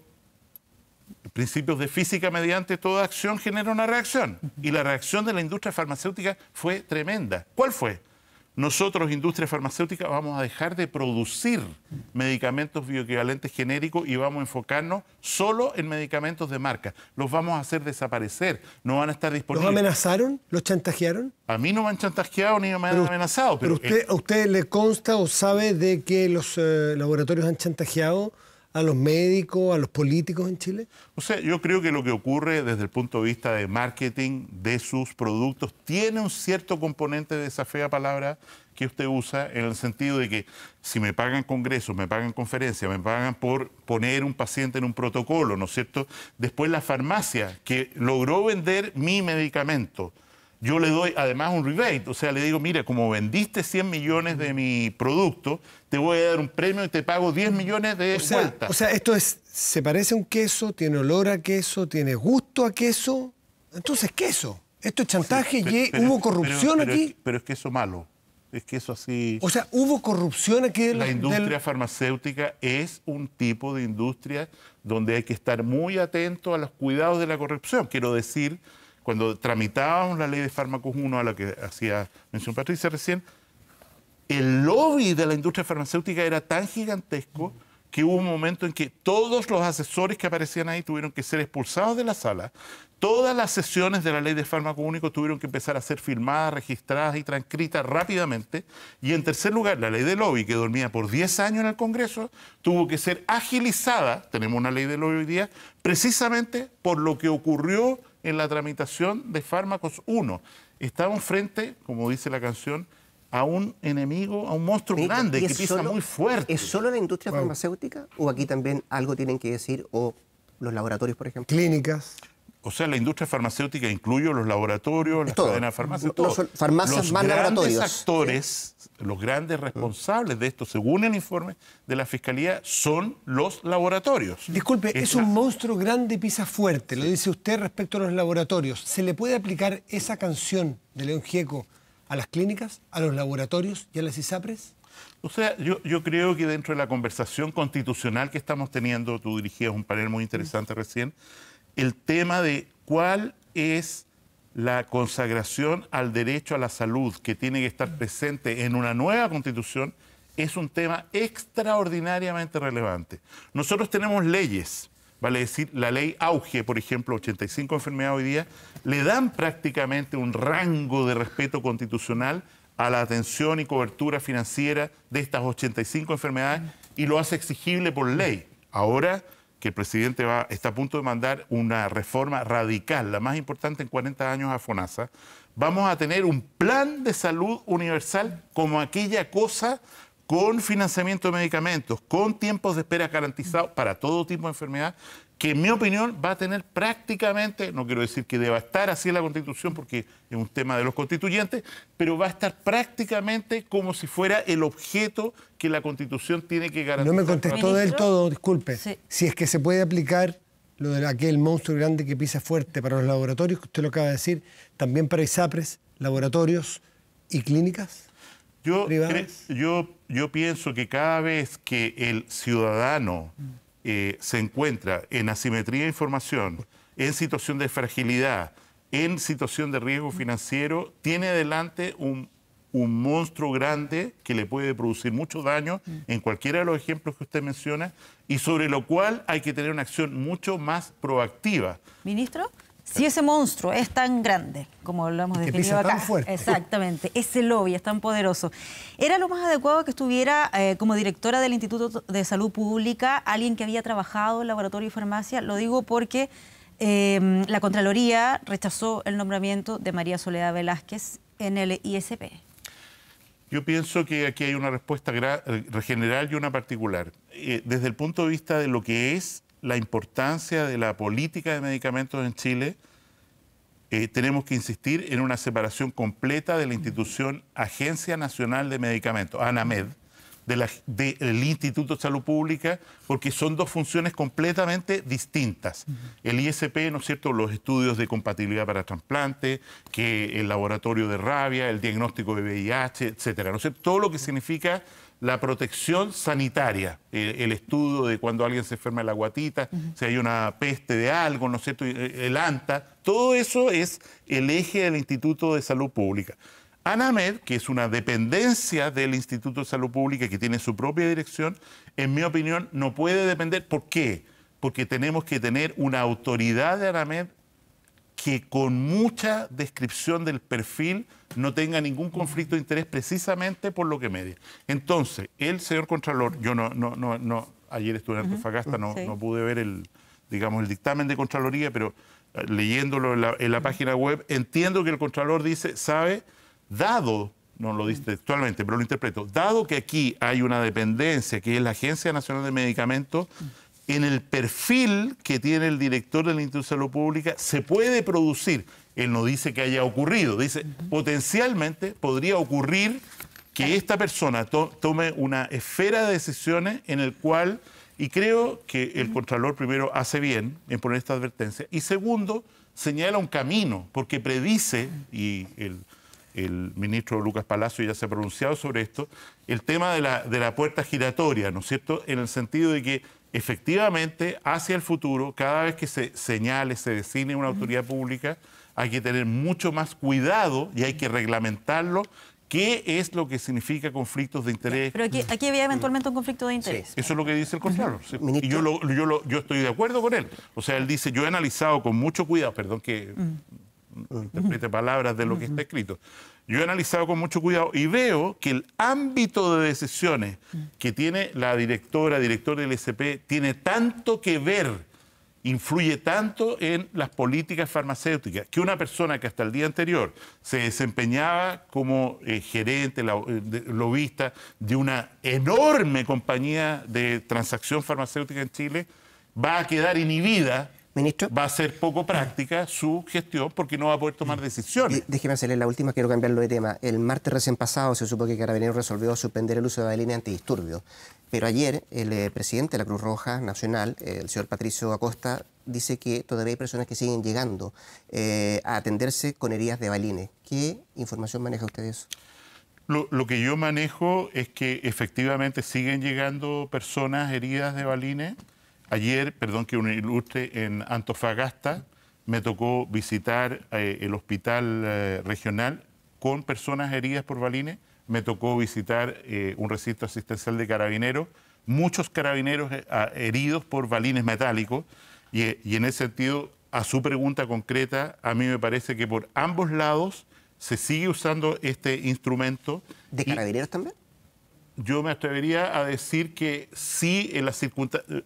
principios de física mediante toda acción genera una reacción. Y la reacción de la industria farmacéutica fue tremenda. ¿Cuál fue? nosotros, industria farmacéutica, vamos a dejar de producir medicamentos bioequivalentes genéricos y vamos a enfocarnos solo en medicamentos de marca. Los vamos a hacer desaparecer, no van a estar disponibles. ¿Los amenazaron? ¿Los chantajearon? A mí no me han chantajeado ni me han amenazado. Pero, usted, ¿a usted le consta o sabe de que los eh, laboratorios han chantajeado? a los médicos, a los políticos en Chile? O sea, yo creo que lo que ocurre desde el punto de vista de marketing de sus productos tiene un cierto componente de esa fea palabra que usted usa en el sentido de que si me pagan congresos, me pagan conferencias, me pagan por poner un paciente en un protocolo, ¿no es cierto? Después la farmacia que logró vender mi medicamento yo le doy además un rebate, o sea, le digo, mira, como vendiste 100 millones de mi producto, te voy a dar un premio y te pago 10 millones de o O sea, esto es, se parece a un queso, tiene olor a queso, tiene gusto a queso, entonces queso. Esto es chantaje, y hubo corrupción aquí. pero es queso malo es queso eso así. O sea, hubo corrupción aquí. la industria farmacéutica es un tipo de industria donde hay que estar muy atento a los cuidados de la corrupción. Quiero decir cuando tramitábamos la ley de fármacos 1 a la que hacía mención Patricia recién, el lobby de la industria farmacéutica era tan gigantesco que hubo un momento en que todos los asesores que aparecían ahí tuvieron que ser expulsados de la sala. Todas las sesiones de la ley de fármacos únicos tuvieron que empezar a ser filmadas, registradas y transcritas rápidamente. Y en tercer lugar, la ley de lobby, que dormía por 10 años en el Congreso, tuvo que ser agilizada, tenemos una ley de lobby hoy día, precisamente por lo que ocurrió en la tramitación de fármacos uno, Estamos frente, como dice la canción, a un enemigo, a un monstruo grande que pisa muy fuerte. ¿Es solo la industria farmacéutica o aquí también algo tienen que decir o los laboratorios, por ejemplo? Clínicas. O sea, la industria farmacéutica incluye los laboratorios, las cadenas farmacéuticas, farmacias. Los más grandes laboratorios. actores los grandes mm. responsables de esto, según el informe de la Fiscalía, son los laboratorios. Disculpe, es, un monstruo grande pisa fuerte, lo dice usted respecto a los laboratorios. ¿Se le puede aplicar esa canción de León Gieco a las clínicas, a los laboratorios y a las ISAPRES? O sea, yo, creo que dentro de la conversación constitucional que estamos teniendo, tú dirigías un panel muy interesante mm. recién, el tema de cuál es la consagración al derecho a la salud que tiene que estar presente en una nueva constitución es un tema extraordinariamente relevante. Nosotros tenemos leyes, vale decir, la ley Auge, por ejemplo, 85 enfermedades hoy día, le dan prácticamente un rango de respeto constitucional a la atención y cobertura financiera de estas 85 enfermedades y lo hace exigible por ley. Ahora que el presidente va, está a punto de mandar una reforma radical, la más importante en 40 años a FONASA, vamos a tener un plan de salud universal como aquella cosa con financiamiento de medicamentos, con tiempos de espera garantizados para todo tipo de enfermedad, que en mi opinión va a tener prácticamente, no quiero decir que deba estar así en la constitución porque es un tema de los constituyentes, pero va a estar prácticamente como si fuera el objeto que la constitución tiene que garantizar. No me contestó del todo, disculpe. Si es que se puede aplicar lo de aquel monstruo grande que pisa fuerte para los laboratorios, que usted lo acaba de decir, también para ISAPRES, laboratorios y clínicas. Yo, yo, yo pienso que cada vez que el ciudadano eh, se encuentra en asimetría de información, en situación de fragilidad, en situación de riesgo financiero, tiene adelante un, un monstruo grande que le puede producir mucho daño en cualquiera de los ejemplos que usted menciona y sobre lo cual hay que tener una acción mucho más proactiva. Ministro. Si ese monstruo es tan grande, como lo hemos definido acá, tan fuerte. exactamente, ese lobby es tan poderoso, ¿era lo más adecuado que estuviera eh, como directora del Instituto de Salud Pública alguien que había trabajado en laboratorio y farmacia? Lo digo porque eh, la Contraloría rechazó el nombramiento de María Soledad Velázquez en el ISP. Yo pienso que aquí hay una respuesta eh, general y una particular. desde el punto de vista de lo que es la importancia de la política de medicamentos en Chile, eh, tenemos que insistir en una separación completa de la institución Agencia Nacional de Medicamentos, ANAMED, del Instituto de Salud Pública, porque son dos funciones completamente distintas. El ISP, ¿no es cierto?, los estudios de compatibilidad para trasplante, que el laboratorio de rabia, el diagnóstico de VIH, etcétera, ¿no es Todo lo que significa la protección sanitaria, el, estudio de cuando alguien se enferma en la guatita, si hay una peste de algo, ¿no es cierto? El ANTA, todo eso es el eje del Instituto de Salud Pública. ANAMED, que es una dependencia del Instituto de Salud Pública que tiene su propia dirección, en mi opinión no puede depender. ¿Por qué? Porque tenemos que tener una autoridad de ANAMED que con mucha descripción del perfil no tenga ningún conflicto de interés precisamente por lo que media. Entonces, el señor Contralor, yo no, no, no, no ayer estuve en Antofagasta, no, no pude ver el, digamos, el dictamen de Contraloría, pero eh, leyéndolo en la, en la página web, entiendo que el Contralor dice, sabe, dado no lo dice textualmente, pero lo interpreto. Dado que aquí hay una dependencia, que es la Agencia Nacional de Medicamentos, en el perfil que tiene el director de la industria de salud pública se puede producir. Él no dice que haya ocurrido, dice potencialmente podría ocurrir que esta persona tome una esfera de decisiones en el cual, y creo que el Contralor primero hace bien en poner esta advertencia, y segundo, señala un camino, porque predice, y el, el ministro Lucas Palacio ya se ha pronunciado sobre esto, el tema de la, de la puerta giratoria, ¿no es cierto? En el sentido de que efectivamente, hacia el futuro, cada vez que se señale, se designe una autoridad pública, hay que tener mucho más cuidado y hay que reglamentarlo. ¿Qué es lo que significa conflictos de interés? Pero aquí, aquí había eventualmente un conflicto de interés. eso es lo que dice el Contralor. Y yo, yo, yo, estoy de acuerdo con él. O sea, él dice, yo he analizado con mucho cuidado, perdón que interprete palabras de lo que está escrito, yo he analizado con mucho cuidado y veo que el ámbito de decisiones mm. que tiene la directora, director del SP, tiene tanto que ver, influye tanto en las políticas farmacéuticas, que una persona que hasta el día anterior se desempeñaba como eh, gerente, eh, lobista de una enorme compañía de transacción farmacéutica en Chile, va a quedar inhibida Va a ser poco práctica su gestión porque no va a poder tomar decisiones. Déjeme hacerle la última, quiero cambiarlo de tema. El martes recién pasado se supo que Carabineros resolvió suspender el uso de balines antidisturbios. Pero ayer el eh, presidente de la Cruz Roja Nacional, eh, el señor Patricio Acosta, dice que todavía hay personas que siguen llegando eh, a atenderse con heridas de balines. ¿Qué información maneja usted de eso? Lo, lo, que yo manejo es que efectivamente siguen llegando personas heridas de balines ayer, perdón que un ilustre, en Antofagasta me tocó visitar eh, el hospital eh, regional con personas heridas por balines, me tocó visitar eh, un recinto asistencial de carabineros, muchos carabineros heridos por balines metálicos, y, en ese sentido, a su pregunta concreta, a mí me parece que por ambos lados se sigue usando este instrumento. ¿De carabineros también? yo me atrevería a decir que sí, en la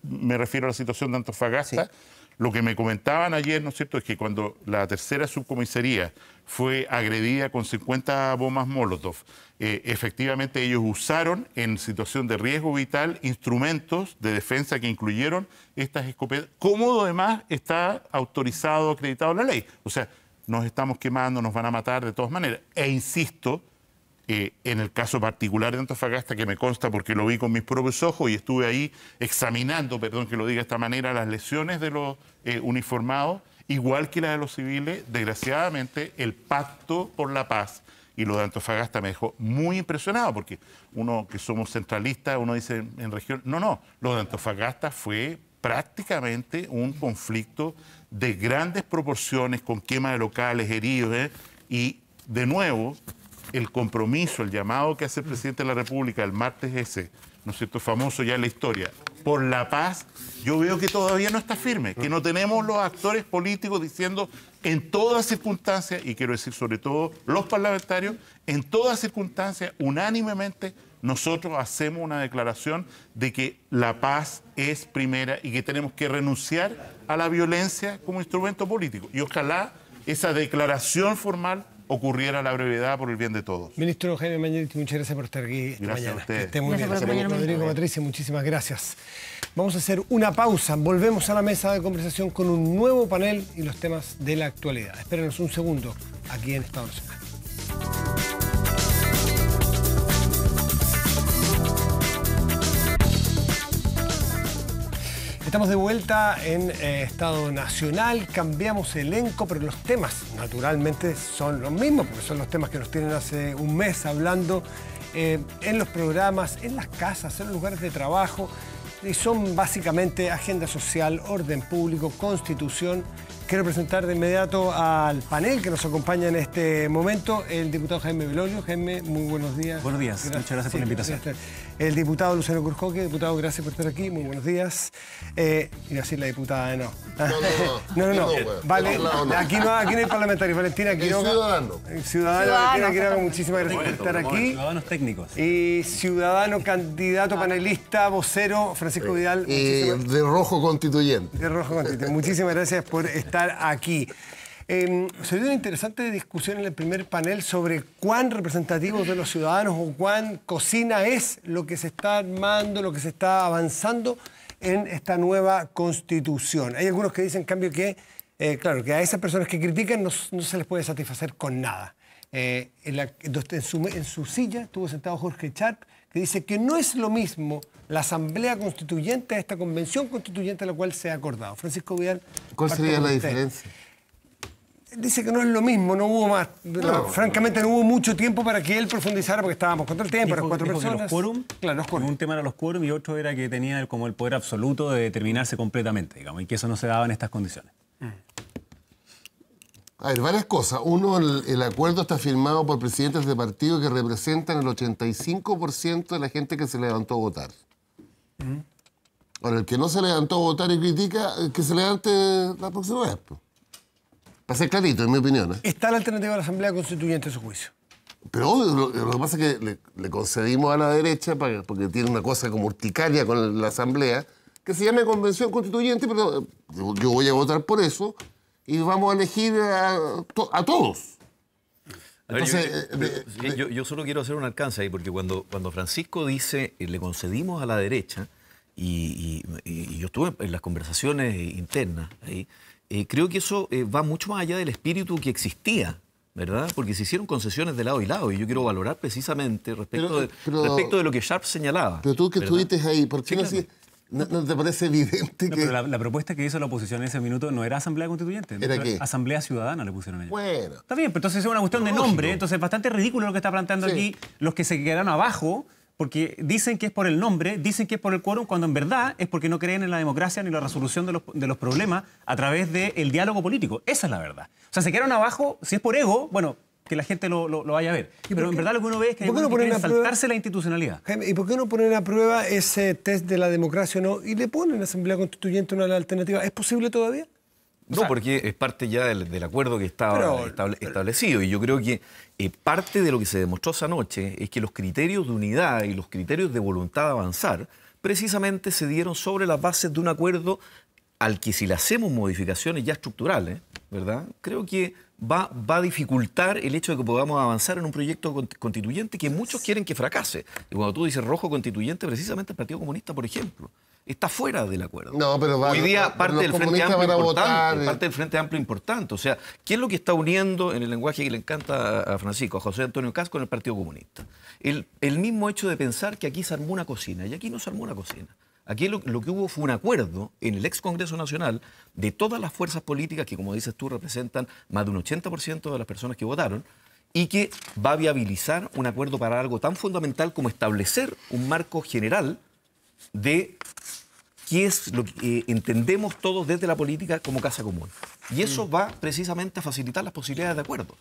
me refiero a la situación de Antofagasta. Lo que me comentaban ayer, ¿no es cierto?, es que cuando la tercera subcomisaría fue agredida con 50 bombas Molotov, eh, efectivamente ellos usaron en situación de riesgo vital instrumentos de defensa que incluyeron estas escopetas, como demás está autorizado, acreditado la ley. O sea, nos estamos quemando, nos van a matar de todas maneras. E insisto, eh, en el caso particular de Antofagasta, que me consta porque lo vi con mis propios ojos y estuve ahí examinando, perdón que lo diga de esta manera, las lesiones de los eh, uniformados, igual que las de los civiles, desgraciadamente el pacto por la paz y lo de Antofagasta me dejó muy impresionado, porque uno que somos centralistas, uno dice en, región, no, no, lo de Antofagasta fue prácticamente un conflicto de grandes proporciones, con quema de locales, heridos, ¿eh? y de nuevo el compromiso, el llamado que hace el presidente de la República el martes ese, ¿no es cierto?, famoso ya en la historia, por la paz, yo veo que todavía no está firme, que no tenemos los actores políticos diciendo en todas circunstancias, y quiero decir sobre todo los parlamentarios, en todas circunstancias, unánimemente, nosotros hacemos una declaración de que la paz es primera y que tenemos que renunciar a la violencia como instrumento político. Y ojalá esa declaración formal ocurriera la brevedad por el bien de todos. Ministro Jaime Mañetti, muchas gracias por estar aquí esta gracias mañana. muy gracias Rodrigo Patricia. muchísimas gracias. Vamos a hacer una pausa. Volvemos a la mesa de conversación con un nuevo panel y los temas de la actualidad. Espérenos un segundo aquí en Estado Nacional. Estamos de vuelta en eh, Estado Nacional, cambiamos elenco, pero los temas naturalmente son los mismos, porque son los temas que nos tienen hace un mes hablando eh, en los programas, en las casas, en los lugares de trabajo, y son básicamente agenda social, orden público, constitución. Quiero presentar de inmediato al panel que nos acompaña en este momento, el diputado Jaime Belolio. Jaime, muy buenos días. Buenos días, muchas gracias por la invitación el diputado Luciano Curjoque. Diputado, gracias por estar aquí. Muy buenos días. y eh, así la diputada, no. No, no, no. *laughs* no, vale, aquí no, aquí en el parlamentario. Valentina Quiroga. Ciudadano. Ciudadano, Valentina Quiroga, muchísimas gracias por estar aquí. Ciudadanos técnicos. Y ciudadano, candidato, panelista, vocero, Francisco eh, Vidal. Eh, de rojo constituyente. De rojo constituyente. Muchísimas gracias por estar aquí. Em, se dio una interesante discusión en el primer panel sobre cuán representativos de los ciudadanos o cuán cocina es lo que se está armando, lo que se está avanzando en esta nueva constitución. Hay algunos que dicen, en cambio, que, eh, claro, que a esas personas que critican no, se les puede satisfacer con nada. Eh, en, su, en, su, silla estuvo sentado Jorge Charp, que dice que no es lo mismo la Asamblea Constituyente a esta Convención Constituyente a la cual se ha acordado. Francisco Vidal. ¿Cuál sería la diferencia? dice que no es lo mismo, no hubo más. francamente, no. hubo mucho tiempo para que él profundizara porque estábamos contra el tiempo, cuatro personas. Los claro, los Un tema era los quórum y otro era que tenía como el poder absoluto de determinarse completamente, digamos, y que eso no se daba en estas condiciones. Mm. A ver, varias cosas. Uno, el, acuerdo está firmado por presidentes de partido que representan el 85% de la gente que se levantó a votar. Mm. Ahora, el que no se levantó a votar y critica, eh, que se levante la próxima vez. Para ser clarito, en mi opinión. ¿eh? Está la alternativa de la Asamblea Constituyente en su juicio. Pero lo, que pasa es que le, concedimos a la derecha, porque tiene una cosa como urticaria con la Asamblea, que se llama Convención Constituyente, pero eh, yo, voy a votar por eso y vamos a elegir a, todos. yo, solo quiero hacer un alcance ahí, porque cuando, cuando Francisco dice eh, le concedimos a la derecha, y, yo estuve en las conversaciones internas ahí, eh, creo que eso eh, va mucho más allá del espíritu que existía. ¿Verdad? Porque se hicieron concesiones de lado y lado, y yo quiero valorar precisamente respecto, de, eh, respecto de lo que Sharp señalaba. Pero tú que estuviste ahí, ¿por qué no, te parece evidente que.? la, propuesta que hizo la oposición en ese minuto no era Asamblea Constituyente, ¿Era Asamblea Ciudadana le pusieron ellos. Bueno. Está bien, pero entonces es una cuestión de nombre, entonces es bastante ridículo lo que está planteando aquí los que se quedaron abajo porque dicen que es por el nombre, dicen que es por el quórum, cuando en verdad es porque no creen en la democracia ni la resolución de los, problemas a través del diálogo político. Esa es la verdad. O sea, se quedaron abajo, si es por ego, bueno, que la gente lo, vaya a ver. Pero en verdad lo que uno ve es que, hay que saltarse la institucionalidad. ¿y por qué no ponen a prueba ese test de la democracia o no? Y le ponen a la Asamblea Constituyente una alternativa. ¿Es posible todavía? No, porque es parte ya del, acuerdo que estaba establecido. Y yo creo que eh, parte de lo que se demostró esa noche es que los criterios de unidad y los criterios de voluntad de avanzar precisamente se dieron sobre las bases de un acuerdo al que si le hacemos modificaciones ya estructurales, ¿verdad? Creo que va, va a dificultar el hecho de que podamos avanzar en un proyecto constituyente que muchos quieren que fracase. Y cuando tú dices rojo constituyente, precisamente el Partido Comunista, por ejemplo está fuera del acuerdo. No, pero va, Hoy día parte del Frente Amplio importante, parte eh. del Frente Amplio importante. O sea, ¿qué es lo que está uniendo en el lenguaje que le encanta a Francisco, a José Antonio Casco, en el Partido Comunista? El, mismo hecho de pensar que aquí se armó una cocina, y aquí no se armó una cocina. Aquí lo, que hubo fue un acuerdo en el ex Congreso Nacional de todas las fuerzas políticas que, como dices tú, representan más de un 80% de las personas que votaron y que va a viabilizar un acuerdo para algo tan fundamental como establecer un marco general de que es lo que eh, entendemos todos desde la política como casa común. Y eso va precisamente a facilitar las posibilidades de acuerdo.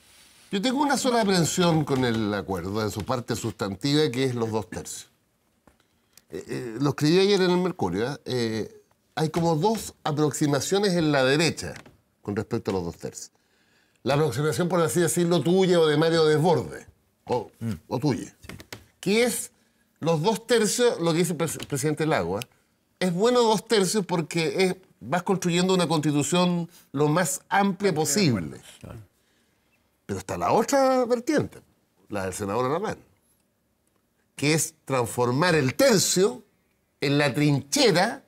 Yo tengo una sola aprensión con el acuerdo, en su parte sustantiva, que es los dos tercios. Eh, eh, lo escribí ayer en el Mercurio. hay como dos aproximaciones en la derecha con respecto a los dos tercios. La aproximación, por así decirlo, tuya o de Mario Desborde, o, mm. tuya, que es los dos tercios, lo que dice el presidente Lagua, es bueno dos tercios porque vas construyendo una constitución lo más amplia posible. Pero está la otra vertiente, la del senador Alamán, que es transformar el tercio en la trinchera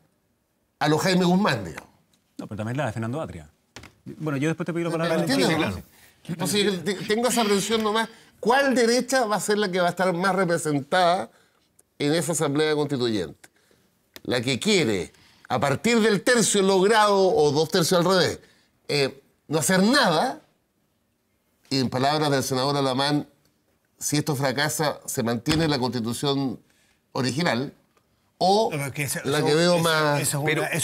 a los Jaime Guzmán, digamos. No, pero también la de Fernando Atria. Bueno, yo después te pido la palabra. Entonces, tengo esa reducción nomás. ¿Cuál derecha va a ser la que va a estar más representada en esa asamblea constituyente? la que quiere, a partir del tercio logrado o dos tercios al revés, eh, no hacer nada, y en palabras del senador Alamán, si esto fracasa, se mantiene la constitución original, o la que veo más. es,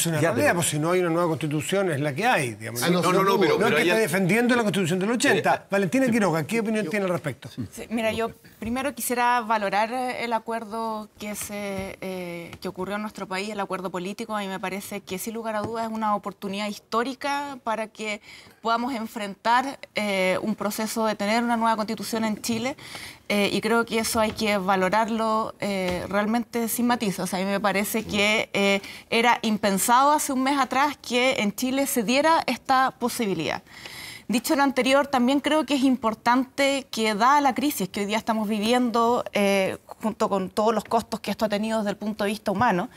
una, realidad, porque si no hay una nueva constitución, es la que hay. Digamos. Ah, no, no, no, pero, no que está defendiendo la constitución del 80. Eh, ah, Valentina Quiroga, ¿qué opinión tiene al respecto? mira, yo primero quisiera valorar eh, el acuerdo que, se, eh, que ocurrió en nuestro país, el acuerdo político. A mí me parece que, sin lugar a dudas, es una oportunidad histórica para que podamos enfrentar eh, un proceso de tener una nueva constitución en Chile. Eh, y creo que eso hay que valorarlo eh, realmente sin matizos. a mí me parece que eh, era impensado hace un mes atrás que en Chile se diera esta posibilidad. Dicho lo anterior, también creo que es importante que, dada la crisis que hoy día estamos viviendo, junto con todos los costos que esto ha tenido desde el punto de vista humano,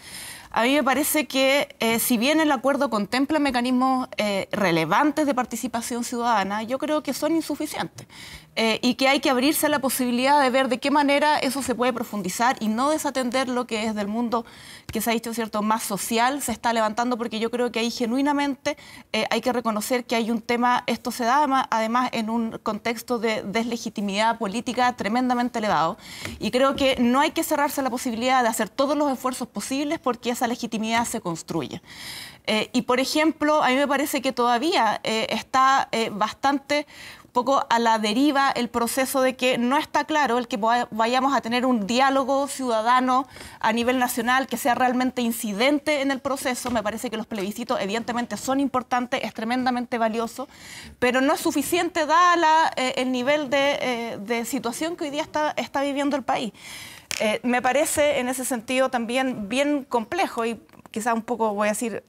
a mí me parece que si bien el acuerdo contempla mecanismos relevantes de participación ciudadana, yo creo que son insuficientes. Eh, y que hay que abrirse a la posibilidad de ver de qué manera eso se puede profundizar y no desatender lo que es del mundo que se ha dicho cierto más social se está levantando porque yo creo que ahí genuinamente eh, hay que reconocer que hay un tema esto se da además en un contexto de deslegitimidad política tremendamente elevado y creo que no hay que cerrarse a la posibilidad de hacer todos los esfuerzos posibles porque esa legitimidad se construye eh, y por ejemplo a mí me parece que todavía está bastante poco a la deriva el proceso de que no está claro el que vayamos a tener un diálogo ciudadano a nivel nacional que sea realmente incidente en el proceso. Me parece que los plebiscitos evidentemente son importantes, es tremendamente valioso, pero no es suficiente dada eh, el nivel eh, de, situación que hoy día está, está viviendo el país. Eh, me parece en ese sentido también bien complejo y quizás un poco, voy a decir,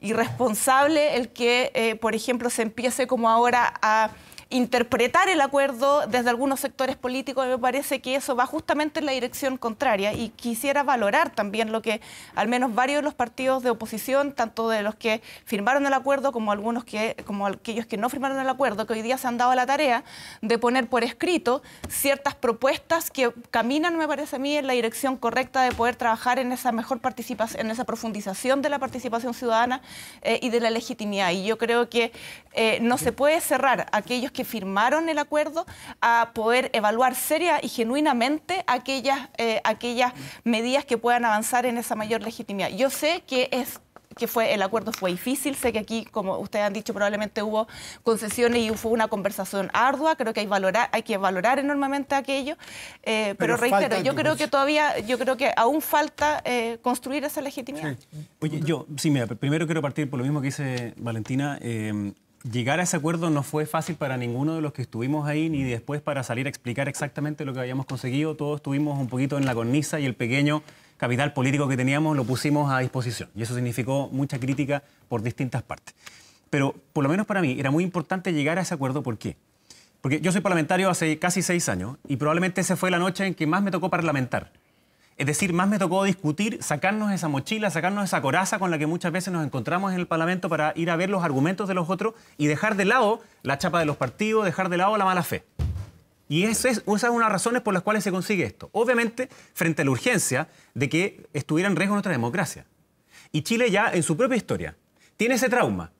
irresponsable el que, por ejemplo, se empiece como ahora a interpretar el acuerdo desde algunos sectores políticos, me parece que eso va justamente en la dirección contraria y quisiera valorar también lo que al menos varios de los partidos de oposición, tanto de los que firmaron el acuerdo como algunos que como aquellos que no firmaron el acuerdo, que hoy día se han dado la tarea de poner por escrito ciertas propuestas que caminan, me parece a mí, en la dirección correcta de poder trabajar en esa mejor participación, en esa profundización de la participación ciudadana eh, y de la legitimidad. Y yo creo que eh, no se puede cerrar aquellos que firmaron el acuerdo a poder evaluar seria y genuinamente aquellas, eh, aquellas medidas que puedan avanzar en esa mayor legitimidad. Yo sé que es que fue el acuerdo fue difícil. Sé que aquí, como ustedes han dicho, probablemente hubo concesiones y fue una conversación ardua. Creo que hay, valorar, hay que valorar enormemente aquello. Eh, pero, reitero, yo creo que todavía, yo creo que aún falta eh, construir esa legitimidad. Oye, yo, sí, mira, primero quiero partir por lo mismo que dice Valentina. Eh, llegar a ese acuerdo no fue fácil para ninguno de los que estuvimos ahí, ni después para salir a explicar exactamente lo que habíamos conseguido. Todos estuvimos un poquito en la cornisa y el pequeño capital político que teníamos lo pusimos a disposición. Y eso significó mucha crítica por distintas partes. Pero por lo menos para mí era muy importante llegar a ese acuerdo. ¿Por qué? Porque yo soy parlamentario hace casi seis años y probablemente esa fue la noche en que más me tocó parlamentar. Es decir, más me tocó discutir, sacarnos esa mochila, sacarnos esa coraza con la que muchas veces nos encontramos en el Parlamento para ir a ver los argumentos de los otros y dejar de lado la chapa de los partidos, dejar de lado la mala fe. Y esa es, una de las razones por las cuales se consigue esto. Obviamente, frente a la urgencia de que estuviera en riesgo nuestra democracia. Y Chile ya, en su propia historia, tiene ese trauma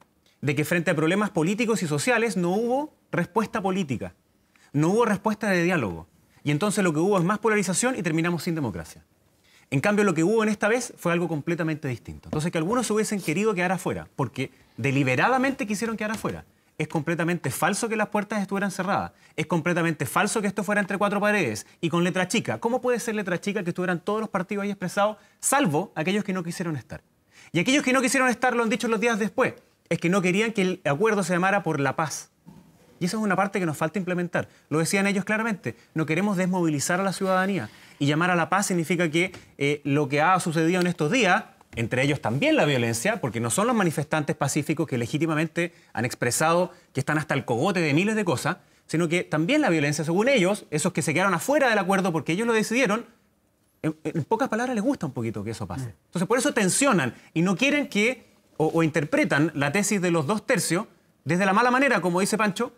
de que frente a problemas políticos y sociales no hubo respuesta política, no hubo respuesta de diálogo y entonces lo que hubo es más polarización y terminamos sin democracia. En cambio, lo que hubo en esta vez fue algo completamente distinto. Entonces, que algunos hubiesen querido quedar afuera, porque deliberadamente quisieron quedar afuera. Es completamente falso que las puertas estuvieran cerradas. Es completamente falso que esto fuera entre cuatro paredes y con letra chica. ¿Cómo puede ser letra chica que estuvieran todos los partidos ahí expresados, salvo aquellos que no quisieron estar? Y aquellos que no quisieron estar lo han dicho los días después. Es que no querían que el acuerdo se llamara por la paz, y esa es una parte que nos falta implementar. Lo decían ellos claramente, no queremos desmovilizar a la ciudadanía. Y llamar a la paz significa que eh, lo que ha sucedido en estos días, entre ellos también la violencia, porque no son los manifestantes pacíficos que legítimamente han expresado que están hasta el cogote de miles de cosas, sino que también la violencia, según ellos, esos que se quedaron afuera del acuerdo porque ellos lo decidieron, en, pocas palabras les gusta un poquito que eso pase. Mm. Entonces por eso tensionan y no quieren que, o interpretan la tesis de los dos tercios, desde la mala manera, como dice Pancho,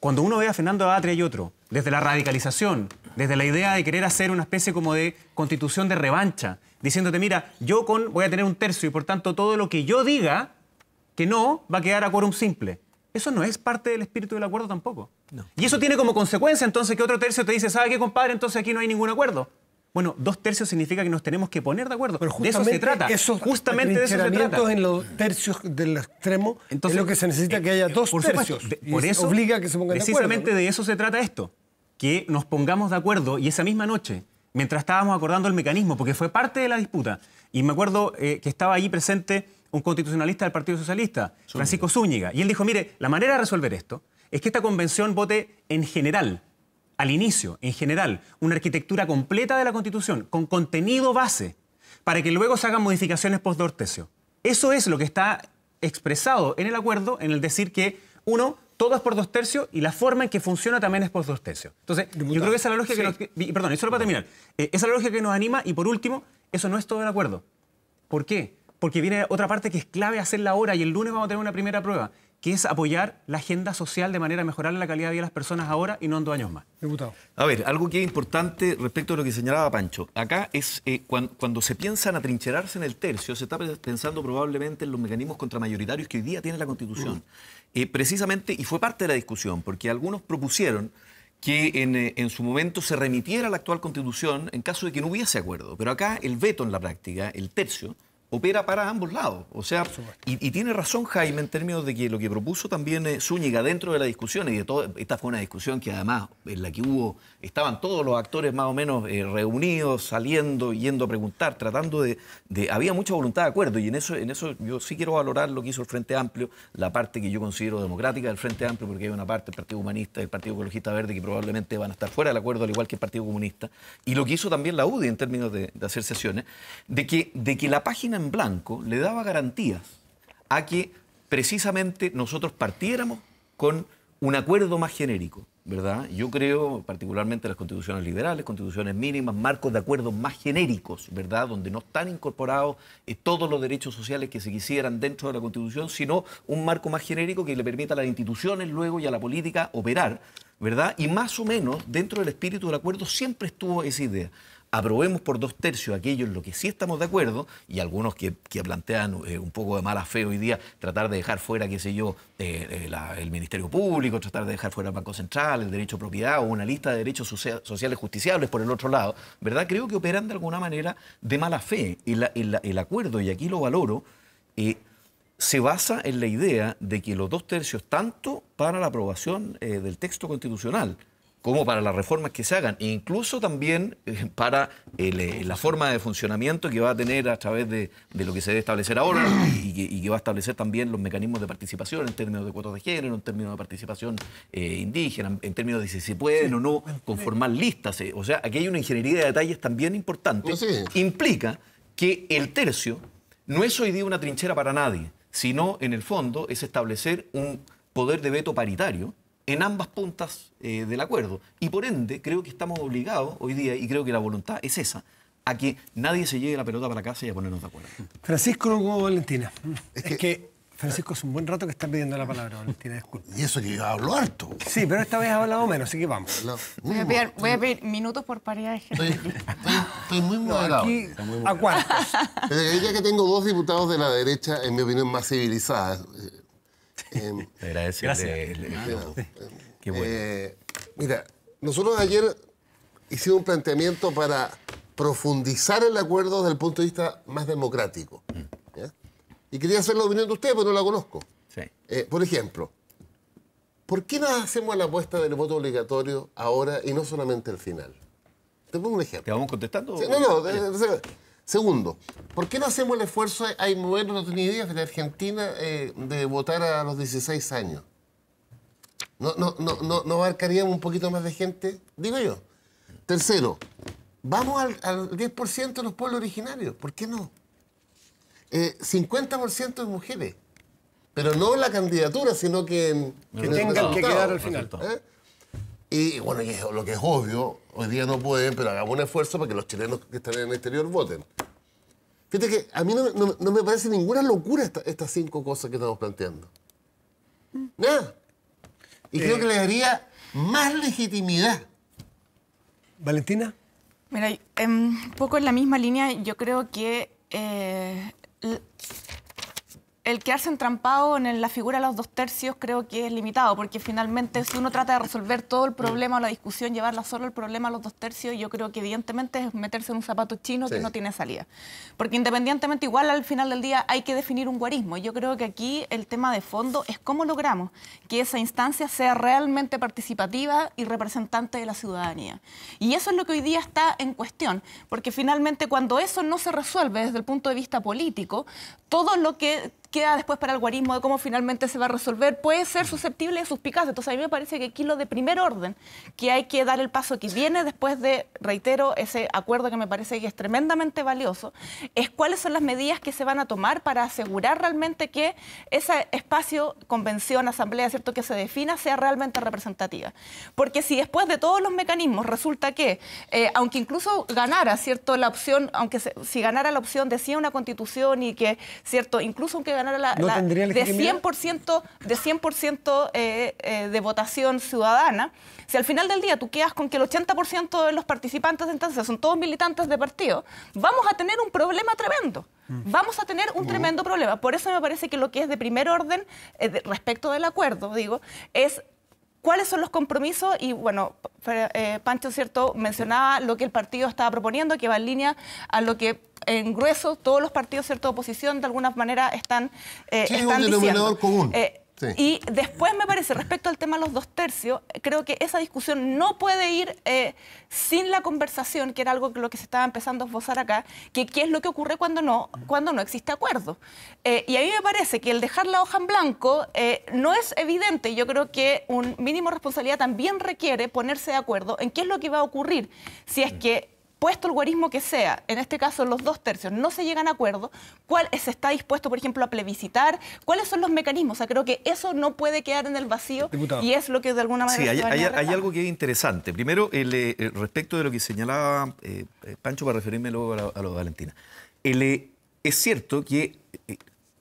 cuando uno ve a Fernando Atria y otro, desde la radicalización, desde la idea de querer hacer una especie como de constitución de revancha, diciéndote, mira, yo voy a tener un tercio y por tanto todo lo que yo diga que no va a quedar a quórum simple. Eso no es parte del espíritu del acuerdo tampoco. Y eso tiene como consecuencia entonces que otro tercio te dice, ¿sabe qué, compadre? Entonces aquí no hay ningún acuerdo. Bueno, dos tercios significa que nos tenemos que poner de acuerdo. Pero de eso se trata. Esos justamente de eso se trata. en los tercios del extremo es lo que se necesita eh, que haya eh, dos tercios. por eso obliga que se pongan de, acuerdo, de eso se trata esto. Que nos pongamos de acuerdo y esa misma noche, mientras estábamos acordando el mecanismo, porque fue parte de la disputa, y me acuerdo eh, que estaba allí presente un constitucionalista del Partido Socialista, Francisco Zúñiga, y él dijo, mire, la manera de resolver esto es que esta convención vote en general al inicio, en general, una arquitectura completa de la Constitución, con contenido base, para que luego se hagan modificaciones post-Dortesio. Eso es lo que está expresado en el acuerdo, en el decir que, uno, todo es por dos tercios y la forma en que funciona también es por dos tercios. Entonces, yo creo que esa es la lógica que nos... Perdón, para terminar. Eh, esa es la lógica que nos anima y, por último, eso no es todo el acuerdo. ¿Por qué? Porque viene otra parte que es clave la hora y el lunes vamos a tener una primera prueba que es apoyar la agenda social de manera a mejorar la calidad de vida de las personas ahora y no en dos años más. Diputado. A ver, algo que es importante respecto a lo que señalaba Pancho. Acá es eh, cuando, se piensan en atrincherarse en el tercio, se está pensando probablemente en los mecanismos contramayoritarios que hoy día tiene la Constitución. Mm. Eh, precisamente, y fue parte de la discusión, porque algunos propusieron que en, eh, en, su momento se remitiera la actual constitución en caso de que no hubiese acuerdo. Pero acá el veto en la práctica, el tercio, opera para ambos lados. O sea, y, tiene razón Jaime en términos de que lo que propuso también eh, Zúñiga dentro de la discusión, y de todo, esta fue una discusión que además en la que hubo estaban todos los actores más o menos eh, reunidos, saliendo, yendo a preguntar, tratando de, Había mucha voluntad de acuerdo y en eso, en eso yo sí quiero valorar lo que hizo el Frente Amplio, la parte que yo considero democrática del Frente Amplio, porque hay una parte, el Partido Humanista el Partido Ecologista Verde, que probablemente van a estar fuera del acuerdo, al igual que el Partido Comunista, y lo que hizo también la UDI en términos de, de hacer sesiones, de que, de que la página en blanco le daba garantías a que precisamente nosotros partiéramos con un acuerdo más genérico. Yo creo particularmente las constituciones liberales, constituciones mínimas, marcos de acuerdos más genéricos, ¿verdad? Donde no están incorporados eh, todos los derechos sociales que se quisieran dentro de la constitución, sino un marco más genérico que le permita a las instituciones luego y a la política operar, ¿verdad? Y más o menos dentro del espíritu del acuerdo siempre estuvo esa idea aprobemos por dos tercios aquello en lo que sí estamos de acuerdo, y algunos que, plantean eh, un poco de mala fe hoy día, tratar de dejar fuera, qué sé yo, eh, eh, el Ministerio Público, tratar de dejar fuera el Banco Central, el derecho a propiedad o una lista de derechos sociales justiciables por el otro lado, ¿verdad? Creo que operan de alguna manera de mala fe. el acuerdo, y aquí lo valoro, se basa en la idea de que los dos tercios, tanto para la aprobación del texto constitucional, como para las reformas que se hagan, e incluso también eh, para eh, la forma de funcionamiento que va a tener a través de, lo que se debe establecer ahora y que, va a establecer también los mecanismos de participación en términos de cuotas de género, en términos de participación eh, indígena, en términos de si se pueden o no conformar listas. O sea, aquí hay una ingeniería de detalles también importante. Oh, Implica que el tercio no es hoy día una trinchera para nadie, sino en el fondo es establecer un poder de veto paritario en ambas puntas eh, del acuerdo. Y por ende, creo que estamos obligados hoy día, y creo que la voluntad es esa, a que nadie se lleve la pelota para casa y a ponernos de acuerdo. Francisco como Valentina. Es que, Francisco es un buen rato que está pidiendo la palabra, Valentina, disculpa. Y eso que yo hablo harto. Sí, pero esta vez ha hablado menos, así que vamos. voy, a pedir, minutos por paridad de gente. Estoy, muy moderado. ¿A cuántos? Desde que tengo dos diputados de la derecha, en mi opinión, más civilizadas, eh, Em, gracias ah, em, eh, mira, nosotros ayer hicimos un planteamiento para profundizar el acuerdo desde el punto de vista más democrático. Mm. Y quería hacer la opinión de usted, pero no la conozco. Eh, por ejemplo, ¿por qué no hacemos la apuesta del voto obligatorio ahora y no solamente al final? Te pongo un ejemplo. ¿Te vamos contestando? no, no. Segundo, ¿por qué no hacemos el esfuerzo? Hay modelos, no tenía de Argentina eh, de votar a los 16 años. ¿No, no, abarcaríamos un poquito más de gente? Digo yo. Tercero, vamos al, 10% de los pueblos originarios. ¿Por qué no? 50% eh, de mujeres. Pero no en la candidatura, sino que... En, que, tengan que quedar al final. ¿Eh? Y bueno, lo que es obvio, hoy día no pueden, pero hagamos un esfuerzo para que los chilenos que están en el exterior voten. Fíjate que a mí no, no, me parece ninguna locura estas cinco cosas que estamos planteando. Nada. Y creo eh. que le daría más legitimidad. Valentina. Mira, em, un poco en la misma línea, yo creo que eh, el quedarse entrampado en la figura de los dos tercios creo que es limitado, porque finalmente si uno trata de resolver todo el problema o la discusión, llevarla solo el problema a los dos tercios, yo creo que evidentemente es meterse en un zapato chino que no tiene salida. Porque independientemente, igual al final del día hay que definir un guarismo. Yo creo que aquí el tema de fondo es cómo logramos que esa instancia sea realmente participativa y representante de la ciudadanía. Y eso es lo que hoy día está en cuestión, porque finalmente cuando eso no se resuelve desde el punto de vista político, todo lo que queda después para el guarismo de cómo finalmente se va a resolver, puede ser susceptible de suspicacia. Entonces a mí me parece que aquí lo de primer orden, que hay que dar el paso que viene después de, reitero, ese acuerdo que me parece que es tremendamente valioso, es cuáles son las medidas que se van a tomar para asegurar realmente que ese espacio, convención, asamblea, ¿cierto?, que se defina sea realmente representativa. Porque si después de todos los mecanismos resulta que, eh, aunque incluso ganara, ¿cierto?, la opción, aunque si ganara la opción decía una constitución y que, ¿cierto?, incluso aunque ganar la, de 100%, de, 100 eh, eh, de votación ciudadana, si al final del día tú quedas con que el 80% de los participantes entonces son todos militantes de partido, vamos a tener un problema tremendo. Mm. Vamos a tener un uh. tremendo problema. Por eso me parece que lo que es de primer orden eh, respecto del acuerdo, digo, es cuáles son los compromisos y bueno, eh, Pancho, ¿cierto? Mencionaba lo que el partido estaba proponiendo, que va en línea a lo que en grueso todos los partidos, ¿cierto? Oposición de alguna manera están... Eh, un diciendo. común. Eh, y después me parece, respecto al tema de los dos tercios, creo que esa discusión no puede ir eh, sin la conversación, que era algo que lo que se estaba empezando a esbozar acá, que qué es lo que ocurre cuando no, cuando no existe acuerdo. Eh, y a mí me parece que el dejar la hoja en blanco eh, no es evidente. Yo creo que un mínimo responsabilidad también requiere ponerse de acuerdo en qué es lo que va a ocurrir si es que puesto el guarismo que sea, en este caso los dos tercios, no se llegan a acuerdo, cuál se está dispuesto, por ejemplo, a plebiscitar, cuáles son los mecanismos. O sea, creo que eso no puede quedar en el vacío y es lo que de alguna manera... Sí, hay, algo que es interesante. Primero, eh, eh, respecto de lo que señalaba eh, Pancho, para referirme luego a, lo de Valentina. es cierto que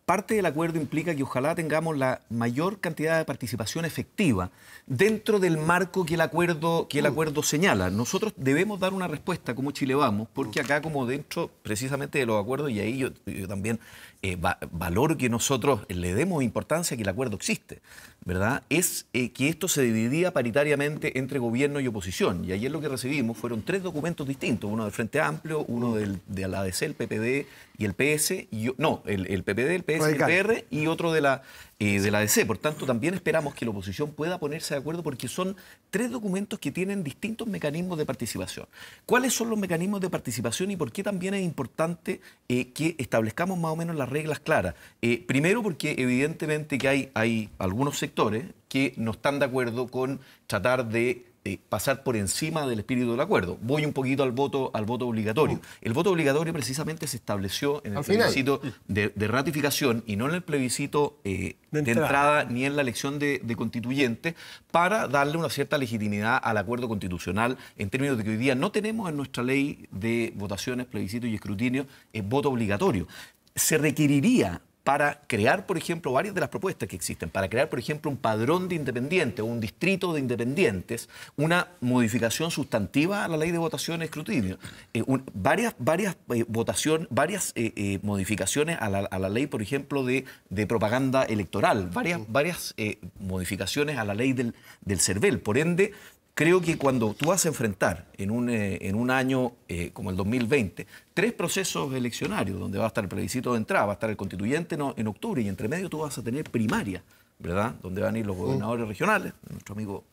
Parte del acuerdo implica que ojalá tengamos la mayor cantidad de participación efectiva dentro del marco que el acuerdo, que el mm. acuerdo señala. Nosotros debemos dar una respuesta como Chile Vamos, porque acá como dentro precisamente de los acuerdos, y ahí yo, también eh, valor valoro que nosotros le demos importancia que el acuerdo existe, ¿verdad? Es eh, que esto se dividía paritariamente entre gobierno y oposición. Y ayer lo que recibimos fueron tres documentos distintos, uno del Frente Amplio, uno de la ADC, el PPD y el PS, no, el, PPD, el PS y y otro de la, eh, de la DC. Por tanto, también esperamos que la oposición pueda ponerse de acuerdo porque son tres documentos que tienen distintos mecanismos de participación. ¿Cuáles son los mecanismos de participación y por qué también es importante eh, que establezcamos más o menos las reglas claras? Eh, primero porque evidentemente que hay, hay algunos sectores que no están de acuerdo con tratar de eh, pasar por encima del espíritu del acuerdo. Voy un poquito al voto, al voto obligatorio. Mm. El voto obligatorio precisamente se estableció en el plebiscito mm. de, ratificación y no en el plebiscito eh, de, entrada. ni en la elección de, constituyente para darle una cierta legitimidad al acuerdo constitucional en términos de que hoy día no tenemos en nuestra ley de votaciones, plebiscitos y escrutinio el eh, voto obligatorio. Se requeriría para crear, por ejemplo, varias de las propuestas que existen, para crear, por ejemplo, un padrón de independientes o un distrito de independientes, una modificación sustantiva a la ley de votación y escrutinio, eh, varias, varias, eh, votación, varias eh, modificaciones a la, a la, ley, por ejemplo, de, de propaganda electoral, varias, varias modificaciones a la ley del, del CERVEL. Por ende, Creo que cuando tú vas a enfrentar en un, eh, en un año eh, como el 2020 tres procesos eleccionarios, donde va a estar el plebiscito de entrada, va a estar el constituyente en octubre y entre medio tú vas a tener primaria, ¿verdad? Donde van a ir los mm. gobernadores regionales, nuestro amigo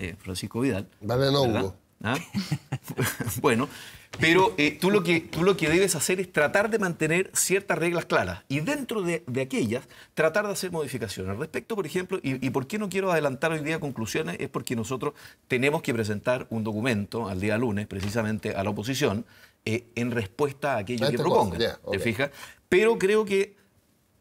eh, Francisco Vidal. Vale, no, ¿Ah? *laughs* bueno, pero eh, tú, lo que, tú lo que debes hacer es tratar de mantener ciertas reglas claras y dentro de, aquellas tratar de hacer modificaciones. Al respecto, por ejemplo, y, por qué no quiero adelantar hoy día conclusiones es porque nosotros tenemos que presentar un documento al día lunes precisamente a la oposición eh, en respuesta a aquello que proponga. ¿Te fijas? Pero creo que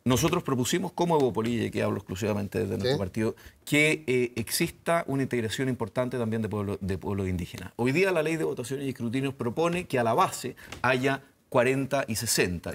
nosotros propusimos como evo y que hablo exclusivamente desde nuestro partido, que eh, exista una integración importante también de pueblos indígenas. Hoy día la ley de votaciones y escrutinios propone que a la base haya 40 y 60.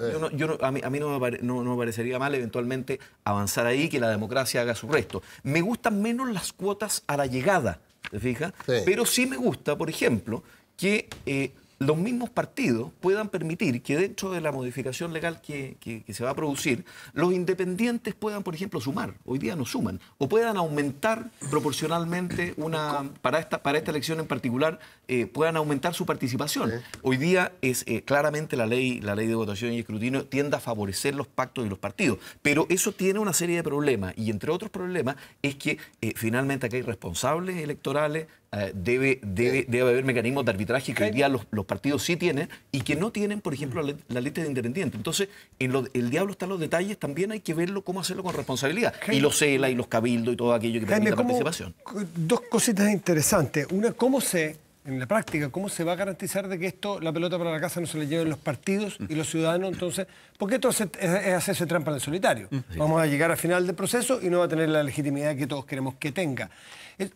a mí, no, me parecería mal eventualmente avanzar ahí, que la democracia haga su resto. Me gustan menos las cuotas a la llegada, ¿te fijas? Pero sí me gusta, por ejemplo, que... Eh, los mismos partidos puedan permitir que dentro de la modificación legal que, se va a producir, los independientes puedan, por ejemplo, sumar, hoy día no suman, o puedan aumentar proporcionalmente una, para esta, para esta elección en particular, eh, puedan aumentar su participación. Hoy día es eh, claramente la ley, la ley de votación y escrutinio tiende a favorecer los pactos de los partidos, pero eso tiene una serie de problemas, y entre otros problemas es que eh, finalmente aquí hay responsables electorales, eh, debe, eh. debe, haber mecanismos de arbitraje que hoy día los, partidos sí tienen y que no tienen, por ejemplo, la, ley de independiente. Entonces, en el diablo están los detalles, también hay que verlo cómo hacerlo con responsabilidad. y los CELA y los cabildos y todo aquello que permite la participación. Dos cositas interesantes. Una, cómo se en la práctica, ¿cómo se va a garantizar de que esto, la pelota para la casa, no se le lleven los partidos y los ciudadanos? Entonces, porque esto es, es hacerse trampa en el solitario. Mm, Vamos a llegar al final del proceso y no va a tener la legitimidad que todos queremos que tenga.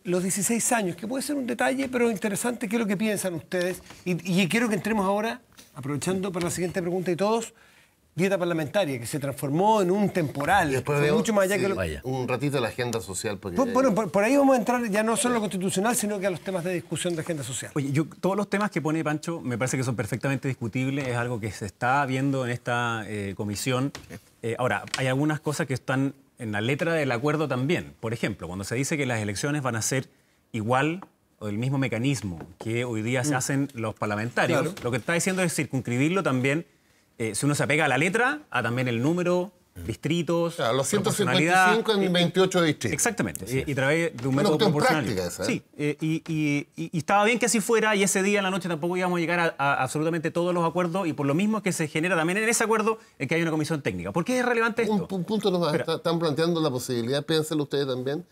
Los 16 años, que puede ser un detalle, pero interesante, ¿qué es lo que piensan ustedes? Y, y quiero que entremos ahora, aprovechando para la siguiente pregunta y todos, dieta parlamentaria, que se transformó en un temporal. mucho más allá que lo... un ratito de la agenda social. Porque pues, eh, por, bueno, por, ahí vamos a entrar ya no solo a lo constitucional, sino que a los temas de discusión de agenda social. Oye, todos los temas que pone Pancho me parece que son perfectamente discutibles, es algo que se está viendo en esta eh, comisión. Eh, ahora, hay algunas cosas que están en la letra del acuerdo también. Por ejemplo, cuando se dice que las elecciones van a ser igual o el mismo mecanismo que hoy día se mm. hacen los parlamentarios, lo que está diciendo es circunscribirlo también eh, si uno se apega a la letra, a también el número, distritos. A los 155 en 28 eh, eh, distritos. Exactamente, y, a través de un método proporcional. Sí, y, y, estaba bien que así fuera, y ese día en la noche tampoco íbamos a llegar a, absolutamente todos los acuerdos, y por lo mismo que se genera también en ese acuerdo en que hay una comisión técnica. ¿Por qué es relevante esto? Un, punto nomás, están planteando la posibilidad, piénsenlo ustedes también,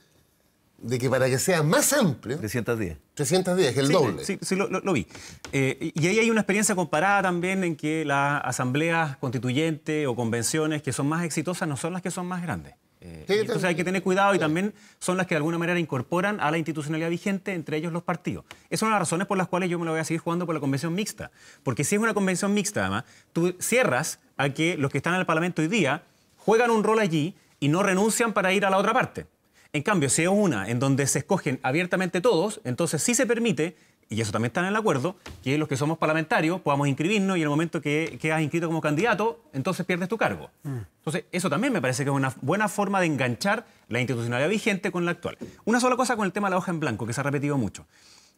de que para que sea más amplio... 310. 310, el doble. Sí, sí, lo, vi. Eh, y ahí hay una experiencia comparada también en que las asambleas constituyentes o convenciones que son más exitosas no son las que son más grandes. Eh, entonces hay que tener cuidado y también son las que de alguna manera incorporan a la institucionalidad vigente, entre ellos los partidos. es una de las razones por las cuales yo me lo voy a seguir jugando por la convención mixta. Porque si es una convención mixta, además, tú cierras a que los que están en el Parlamento hoy día juegan un rol allí y no renuncian para ir a la otra parte. En cambio, si es una en donde se escogen abiertamente todos, entonces sí se permite, y eso también está en el acuerdo, que los que somos parlamentarios podamos inscribirnos y en el momento que quedas inscrito como candidato, entonces pierdes tu cargo. Mm. Entonces, eso también me parece que es una buena forma de enganchar la institucionalidad vigente con la actual. Una sola cosa con el tema de la hoja en blanco, que se ha repetido mucho.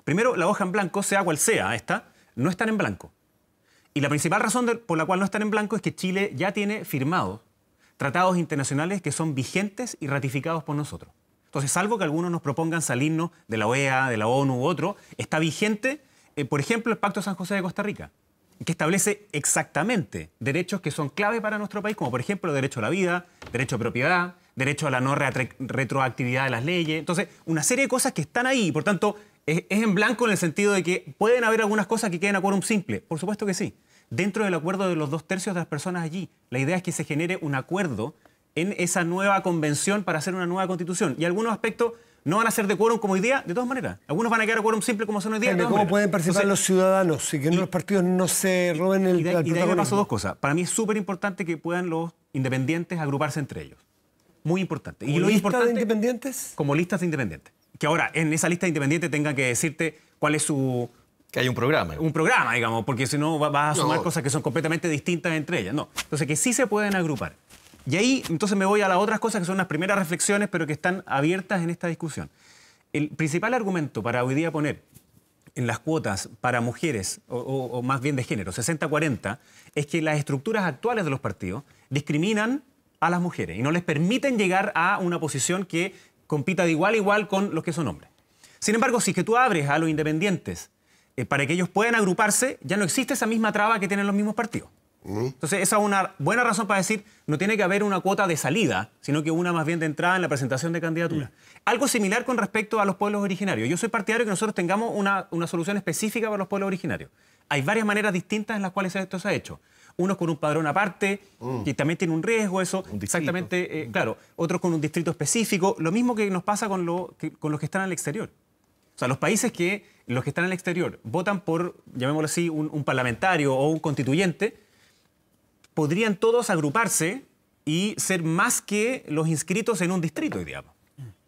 Primero, la hoja en blanco, sea cual sea esta, no está en blanco. Y la principal razón por la cual no están en blanco es que Chile ya tiene firmados tratados internacionales que son vigentes y ratificados por nosotros. Entonces, salvo que algunos nos propongan salirnos de la OEA, de la ONU u otro, está vigente, eh, por ejemplo, el Pacto San José de Costa Rica, que establece exactamente derechos que son clave para nuestro país, como por ejemplo el derecho a la vida, derecho a propiedad, derecho a la no retroactividad de las leyes. Entonces, una serie de cosas que están ahí, por tanto, es, en blanco en el sentido de que pueden haber algunas cosas que queden a quórum simple. Por supuesto que sí. Dentro del acuerdo de los dos tercios de las personas allí, la idea es que se genere un acuerdo en esa nueva convención para hacer una nueva constitución. Y algunos aspectos no van a ser de quórum como hoy día, de todas maneras. Algunos van a quedar a quórum simple como son hoy día. ¿Cómo pueden participar los ciudadanos y que los partidos no se roben el Y y de ahí paso dos cosas. Para mí es súper importante que puedan los independientes agruparse entre ellos. Muy importante. y lo importante, de independientes? Como listas de independientes. Que ahora en esa lista independiente tengan que decirte cuál es su, que hay un programa. Un programa, digamos, porque si no vas a sumar cosas que son completamente distintas entre ellas. No. Entonces, que sí se pueden agrupar. Y ahí entonces me voy a las otras cosas que son las primeras reflexiones, pero que están abiertas en esta discusión. El principal argumento para hoy día poner en las cuotas para mujeres, o, más bien de género, 60-40, es que las estructuras actuales de los partidos discriminan a las mujeres y no les permiten llegar a una posición que compita de igual a igual con los que son hombres. Sin embargo, si es que tú abres a los independientes eh, para que ellos puedan agruparse, ya no existe esa misma traba que tienen los mismos partidos. Entonces, esa es una buena razón para decir, no tiene que haber una cuota de salida, sino que una más bien de entrada en la presentación de candidatura. Mm. Algo similar con respecto a los pueblos originarios. Yo soy partidario de que nosotros tengamos una, una, solución específica para los pueblos originarios. Hay varias maneras distintas en las cuales esto se ha hecho. Unos con un padrón aparte, y mm. que también tiene un riesgo, eso. exactamente, eh, claro. Otros con un distrito específico. Lo mismo que nos pasa con, con los que están al exterior. O sea, los países que, los que están al exterior, votan por, llamémoslo así, un parlamentario o un constituyente, podrían todos agruparse y ser más que los inscritos en un distrito, digamos.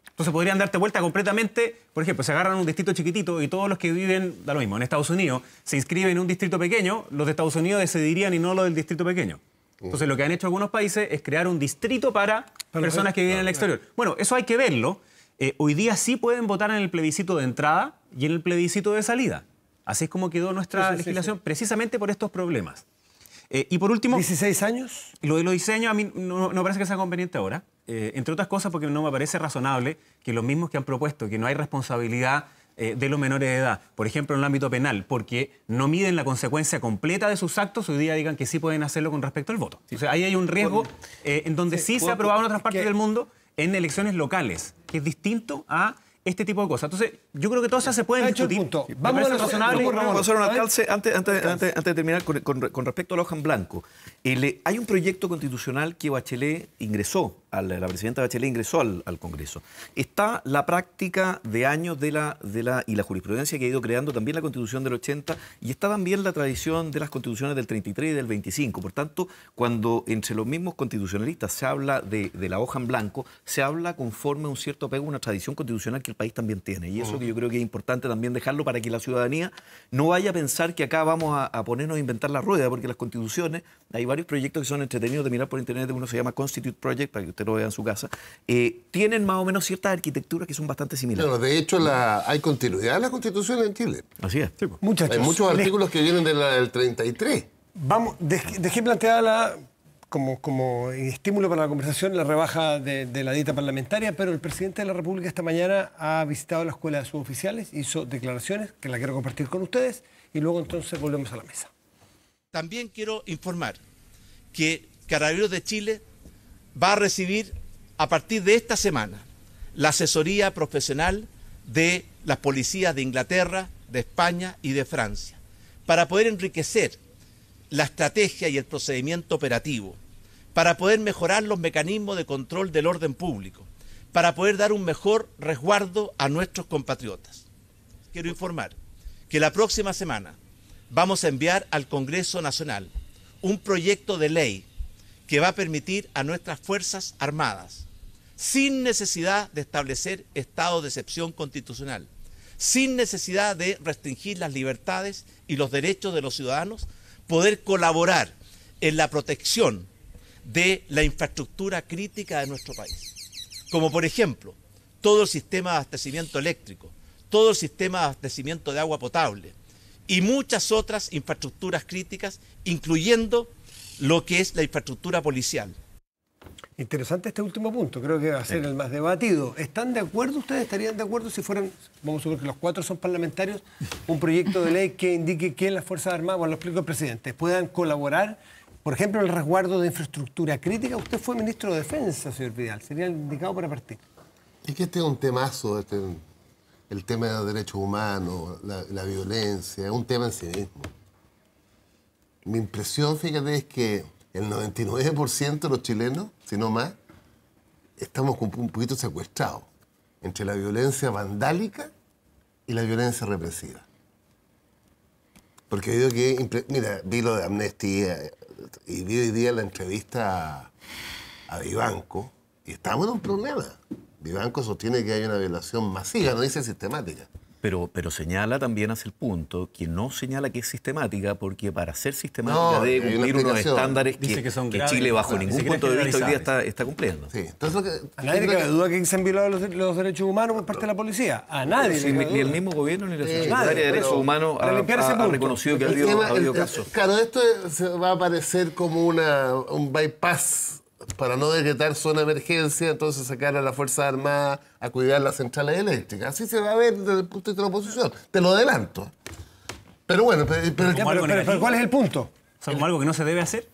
Entonces podrían darte vuelta completamente, por ejemplo, se agarran un distrito chiquitito y todos los que viven, da lo mismo, en Estados Unidos, se inscriben en un distrito pequeño, los de Estados Unidos decidirían y no los del distrito pequeño. Uh. Entonces lo que han hecho algunos países es crear un distrito para personas que viven en el exterior. Bueno, eso hay que verlo. Eh, hoy día sí pueden votar en el plebiscito de entrada y en el plebiscito de salida. Así es como quedó nuestra legislación, precisamente por estos problemas. Eh, y por último... ¿16 años? Lo de los diseños a mí no, parece que sea conveniente ahora, eh, entre otras cosas porque no me parece razonable que los mismos que han propuesto que no hay responsabilidad eh, de los menores de edad, por ejemplo en el ámbito penal, porque no miden la consecuencia completa de sus actos, hoy día digan que sí pueden hacerlo con respecto al voto. O sea, ahí hay un riesgo en donde sí, se ha aprobado en otras partes del mundo en elecciones locales, que es distinto a este tipo de cosas. Entonces, yo creo que todas esas se pueden discutir. Punto. Vamos a razonable. Vamos, a un antes, antes, antes, antes, de terminar, con, con, respecto a la hoja en blanco. Eh, hay un proyecto constitucional que Bachelet ingresó la presidenta Bachelet ingresó al, Congreso. Está la práctica de años de la, y la jurisprudencia que ha ido creando también la Constitución del 80 y está también la tradición de las constituciones del 33 y del 25. Por tanto, cuando entre los mismos constitucionalistas se habla de, la hoja en blanco, se habla conforme a un cierto apego una tradición constitucional que el país también tiene. Y eso mm. que yo creo que es importante también dejarlo para que la ciudadanía no vaya a pensar que acá vamos a, ponernos a inventar la rueda, porque las constituciones, hay varios proyectos que son entretenidos de mirar por internet, uno se llama Constitute Project, para que usted lo en su casa, eh, tienen más o menos ciertas arquitecturas que son bastante similares. de hecho hay continuidad en la Constitución en Chile. Así es. Pues. hay muchos artículos que vienen de la, del 33. Vamos, dejé, planteada como, como, estímulo para la conversación la rebaja de, la dieta parlamentaria, pero el presidente de la República esta mañana ha visitado la escuela de suboficiales, hizo declaraciones que la quiero compartir con ustedes y luego entonces volvemos a la mesa. También quiero informar que Carabineros de Chile va a recibir a partir de esta semana la asesoría profesional de las policías de Inglaterra, de España y de Francia, para poder enriquecer la estrategia y el procedimiento operativo, para poder mejorar los mecanismos de control del orden público, para poder dar un mejor resguardo a nuestros compatriotas. Quiero informar que la próxima semana vamos a enviar al Congreso Nacional un proyecto de ley que va a permitir a nuestras Fuerzas Armadas, sin necesidad de establecer estado de excepción constitucional, sin necesidad de restringir las libertades y los derechos de los ciudadanos, poder colaborar en la protección de la infraestructura crítica de nuestro país. Como por ejemplo, todo el sistema de abastecimiento eléctrico, todo el sistema de abastecimiento de agua potable y muchas otras infraestructuras críticas, incluyendo lo que es la infraestructura policial. Interesante este último punto, creo que va a ser el más debatido. ¿Están de acuerdo? ¿Ustedes estarían de acuerdo si fueran, vamos a ver que los cuatro son parlamentarios, un proyecto de ley que indique que las Fuerzas Armadas, bueno, lo explico al presidente, puedan colaborar, por ejemplo, en el resguardo de infraestructura crítica? Usted fue ministro de Defensa, señor Vidal, sería el indicado para partir. Es que este es un temazo, este, el tema de los derechos humanos, la, la violencia, es un tema en sí mismo mi impresión, fíjate, es que el 99% de los chilenos, si no más, estamos un poquito secuestrados entre la violencia vandálica y la violencia represiva. Porque yo que, vi lo de Amnistía eh, y vi hoy día la entrevista a, a Vivanco y estamos en un problema. Vivanco sostiene que hay una violación masiva, no dice sistemática, pero, pero señala también hace el punto que no señala que es sistemática, porque para ser sistemática debe cumplir unos estándares que, Chile bajo ningún punto de vista hoy día está, está cumpliendo. Entonces, nadie cabe duda que se han violado los, derechos humanos por parte de la policía. A nadie. ni, ni, el mismo gobierno ni la Secretaría de Derechos Humanos ha, reconocido que ha habido, casos. Claro, esto se va a parecer como una, un bypass para no decretar zona de emergencia, entonces sacar a la Fuerza Armada a cuidar las centrales eléctricas. Así se va a ver desde el punto de vista de la oposición. Te lo adelanto. Pero bueno, pero, ¿cuál es el punto? algo que no se debe hacer.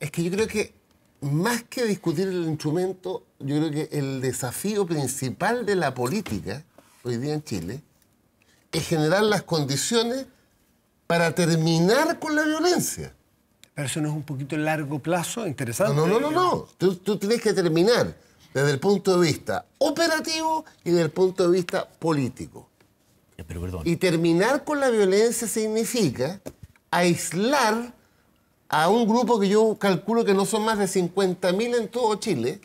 Es que yo creo que más que discutir el instrumento, yo creo que el desafío principal de la política hoy día en Chile es generar las condiciones para terminar con la violencia pero eso no es un poquito largo plazo, interesante. No, no, no, no, Tú, tienes que terminar desde el punto de vista operativo y desde el punto de vista político. Eh, y terminar con la violencia significa aislar a un grupo que yo calculo que no son más de 50.000 en todo Chile,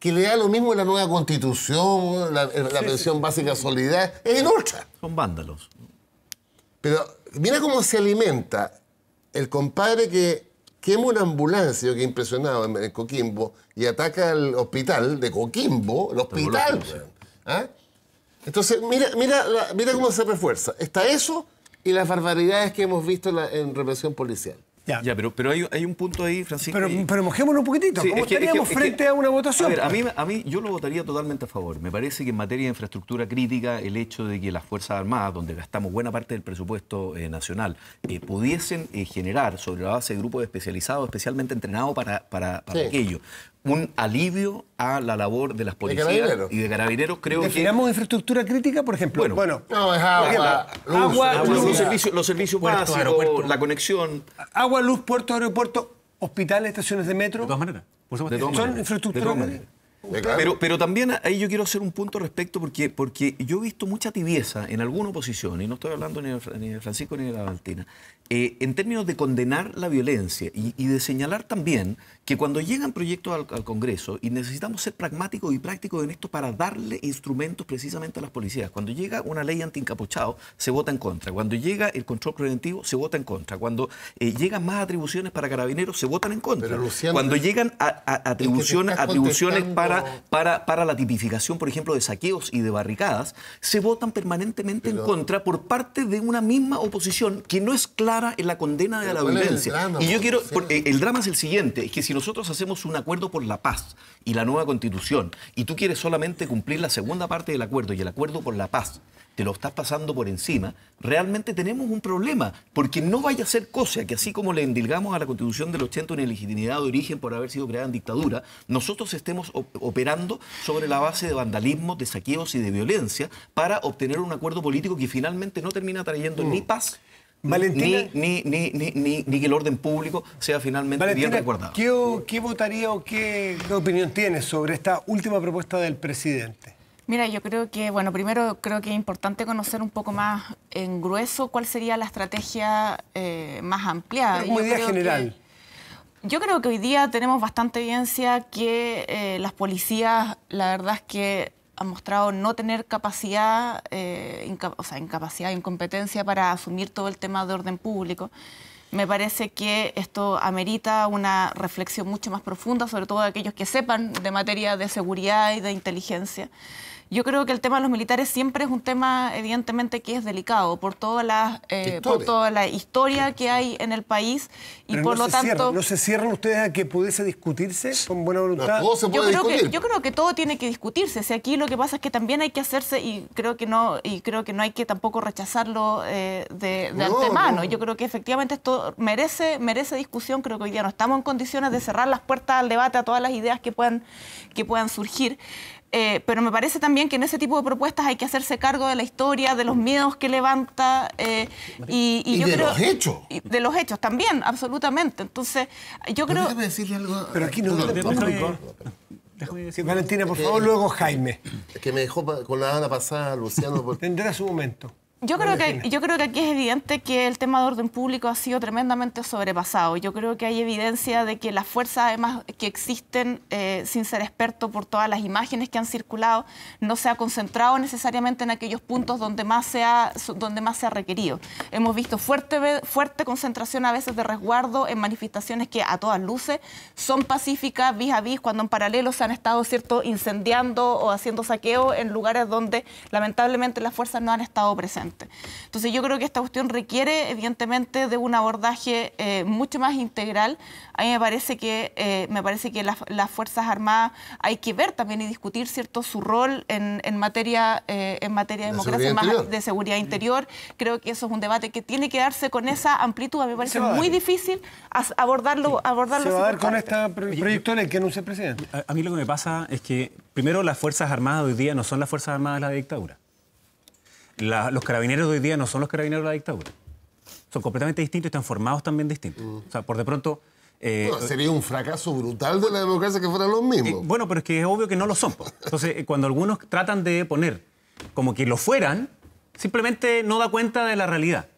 que le da lo mismo en la nueva constitución, la, pensión básica solidaria, en otra. Son vándalos. Pero mira cómo se alimenta el compadre que quema una ambulancia, que impresionado en, Coquimbo, y ataca al hospital de Coquimbo, el hospital. ¿Ah? Entonces, mira, mira, mira cómo se refuerza. Está eso y las barbaridades que hemos visto en represión policial. Ya, pero, pero hay, un punto ahí, Francisco. Pero, mojémonos un poquitito. ¿Cómo estaríamos frente a una votación? A ver, a mí, yo lo votaría totalmente a favor. Me parece que en materia de infraestructura crítica, el hecho de que las Fuerzas Armadas, donde gastamos buena parte del presupuesto eh, nacional, eh, pudiesen eh, generar sobre la base de grupos especializados, especialmente entrenados para, para, para aquello, un alivio a la labor de las policías y de carabineros, creo que... que... infraestructura crítica, por ejemplo? Bueno, agua, los servicios, básicos, la conexión... Agua, luz, puertos, aeropuertos, hospitales, estaciones de metro... De todas maneras. Son infraestructuras pero, pero, también ahí yo quiero hacer un punto respecto porque, porque yo he visto mucha tibieza en alguna oposición, y no estoy hablando ni de, Francisco ni de la Valentina, eh, en términos de condenar la violencia y, de señalar también que cuando llegan proyectos al, Congreso, y necesitamos ser pragmáticos y prácticos en esto para darle instrumentos precisamente a las policías, cuando llega una ley antiencapuchado, se vota en contra, cuando llega el control preventivo, se vota en contra, cuando eh, llegan más atribuciones para carabineros, se votan en contra, cuando llegan atribuciones, para, para, la tipificación, por ejemplo, de saqueos y de barricadas, se votan permanentemente en contra por parte de una misma oposición que no es clara en la condena de la violencia. y yo quiero, eh, el drama es el siguiente, es que si nosotros hacemos un acuerdo por la paz y la nueva constitución, y tú quieres solamente cumplir la segunda parte del acuerdo y el acuerdo por la paz, te lo estás pasando por encima, realmente tenemos un problema, porque no vaya a ser cosa que así como le endilgamos a la Constitución del 80 una ilegitimidad de origen por haber sido creada en dictadura, nosotros estemos operando sobre la base de vandalismo, de saqueos y de violencia para obtener un acuerdo político que finalmente no termina trayendo ni mm. paz ni, ni, que el orden público sea finalmente bien recordado. ¿qué, ¿Qué votaría o qué, opinión tienes sobre esta última propuesta del presidente? Mira, yo creo que, bueno, primero creo que es importante conocer un poco más en grueso cuál sería la estrategia eh, más ampliada. como idea general. yo creo que hoy día tenemos bastante evidencia que eh, las policías, la verdad es que ha mostrado no tener capacidad, eh, o sea, incapacidad, incompetencia para asumir todo el tema de orden público. Me parece que esto amerita una reflexión mucho más profunda, sobre todo de aquellos que sepan de materia de seguridad y de inteligencia. Yo creo que el tema de los militares siempre es un tema, evidentemente, que es delicado por toda la, eh, por toda la historia que hay en el país y por lo tanto. ¿No se cierran ustedes a que pudiese discutirse con buena voluntad? yo, creo que, todo tiene que discutirse. Si aquí lo que pasa es que también hay que hacerse y creo que no, y creo que no hay que tampoco rechazarlo eh, de, de antemano. Yo creo que efectivamente esto merece, merece discusión. Creo que hoy día no estamos en condiciones de cerrar las puertas al debate a todas las ideas que puedan, que puedan surgir. Eh, pero me parece también que en ese tipo de propuestas hay que hacerse cargo de la historia, de los miedos que levanta. Eh, y, de los hechos. de los hechos también, absolutamente. Entonces, yo creo... Pero aquí no... Valentina, por favor, luego Jaime. que me dejó con la gana pasada, Luciano. Por... Tendrá su momento. Yo creo, que, yo creo que aquí es evidente que el tema de orden público ha sido tremendamente sobrepasado. Yo creo que hay evidencia de que las fuerzas, además, que existen, eh, sin ser experto por todas las imágenes que han circulado, no se ha concentrado necesariamente en aquellos puntos donde más se ha, donde más se ha requerido. Hemos visto fuerte, fuerte concentración a veces de resguardo en manifestaciones que a todas luces son pacíficas, vis a vis, cuando en paralelo se han estado cierto, incendiando o haciendo saqueo en lugares donde lamentablemente las fuerzas no han estado presentes. Entonces yo creo que esta cuestión requiere evidentemente de un abordaje eh, mucho más integral. A mí me parece que, eh, me parece que las, Fuerzas Armadas hay que ver también y discutir cierto su rol en, materia, eh, en materia de democracia de seguridad interior. Creo que eso es un debate que tiene que darse con esa amplitud. A mí me parece muy difícil abordarlo. abordarlo se va a dar con esta el que anuncia el presidente. A, a mí lo que me pasa es que primero las Fuerzas Armadas hoy día no son las Fuerzas Armadas de la dictadura los carabineros de hoy día no son los carabineros de la dictadura. Son completamente distintos y están formados también distintos. Mm. O sea, por de pronto... Eh, sería un fracaso brutal de la democracia que fueran los eh, mismos. bueno, pero es que es obvio que no lo son. Entonces, eh, cuando algunos tratan de poner como que lo fueran, simplemente no da cuenta de la realidad.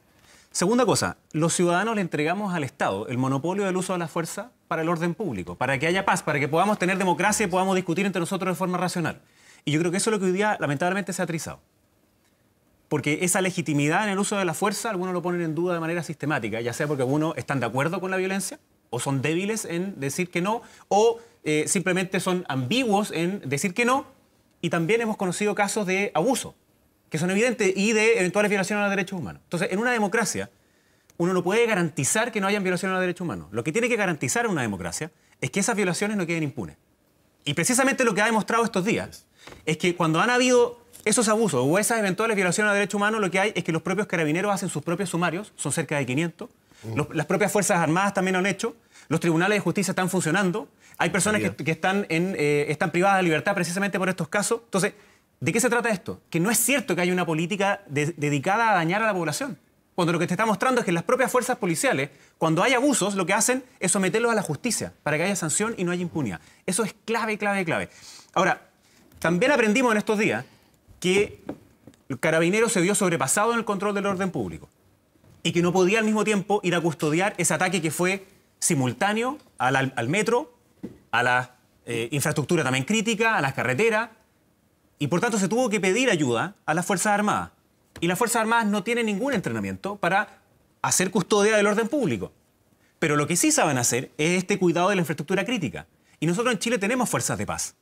Segunda cosa, los ciudadanos le entregamos al Estado el monopolio del uso de la fuerza para el orden público, para que haya paz, para que podamos tener democracia y podamos discutir entre nosotros de forma racional. Y yo creo que eso es lo que hoy día lamentablemente se ha atrizado porque esa legitimidad en el uso de la fuerza algunos lo ponen en duda de manera sistemática, ya sea porque algunos están de acuerdo con la violencia o son débiles en decir que no, o eh, simplemente son ambiguos en decir que no, y también hemos conocido casos de abuso, que son evidentes, y de eventuales violaciones a los derechos humanos. Entonces, en una democracia, uno no puede garantizar que no hayan violaciones a los derechos humanos. Lo que tiene que garantizar una democracia es que esas violaciones no queden impunes. Y precisamente lo que ha demostrado estos días es que cuando han habido esos abusos o esas eventuales violaciones a derechos humanos, lo que hay es que los propios carabineros hacen sus propios sumarios, son cerca de 500. Mm. las propias Fuerzas Armadas también lo han hecho. Los tribunales de justicia están funcionando. Hay personas que, están, en, eh, están privadas de libertad precisamente por estos casos. Entonces, ¿de qué se trata esto? Que no es cierto que haya una política dedicada a dañar a la población. Cuando lo que te está mostrando es que las propias fuerzas policiales, cuando hay abusos, lo que hacen es someterlos a la justicia para que haya sanción y no haya impunidad. Eso es clave, clave, clave. Ahora, también aprendimos en estos días que el Carabinero se vio sobrepasado en el control del orden público y que no podía al mismo tiempo ir a custodiar ese ataque que fue simultáneo al, metro, a la eh, infraestructura también crítica, a las carreteras, y por tanto se tuvo que pedir ayuda a las Fuerzas Armadas. Y las Fuerzas Armadas no tienen ningún entrenamiento para hacer custodia del orden público. Pero lo que sí saben hacer es este cuidado de la infraestructura crítica. Y nosotros en Chile tenemos fuerzas de paz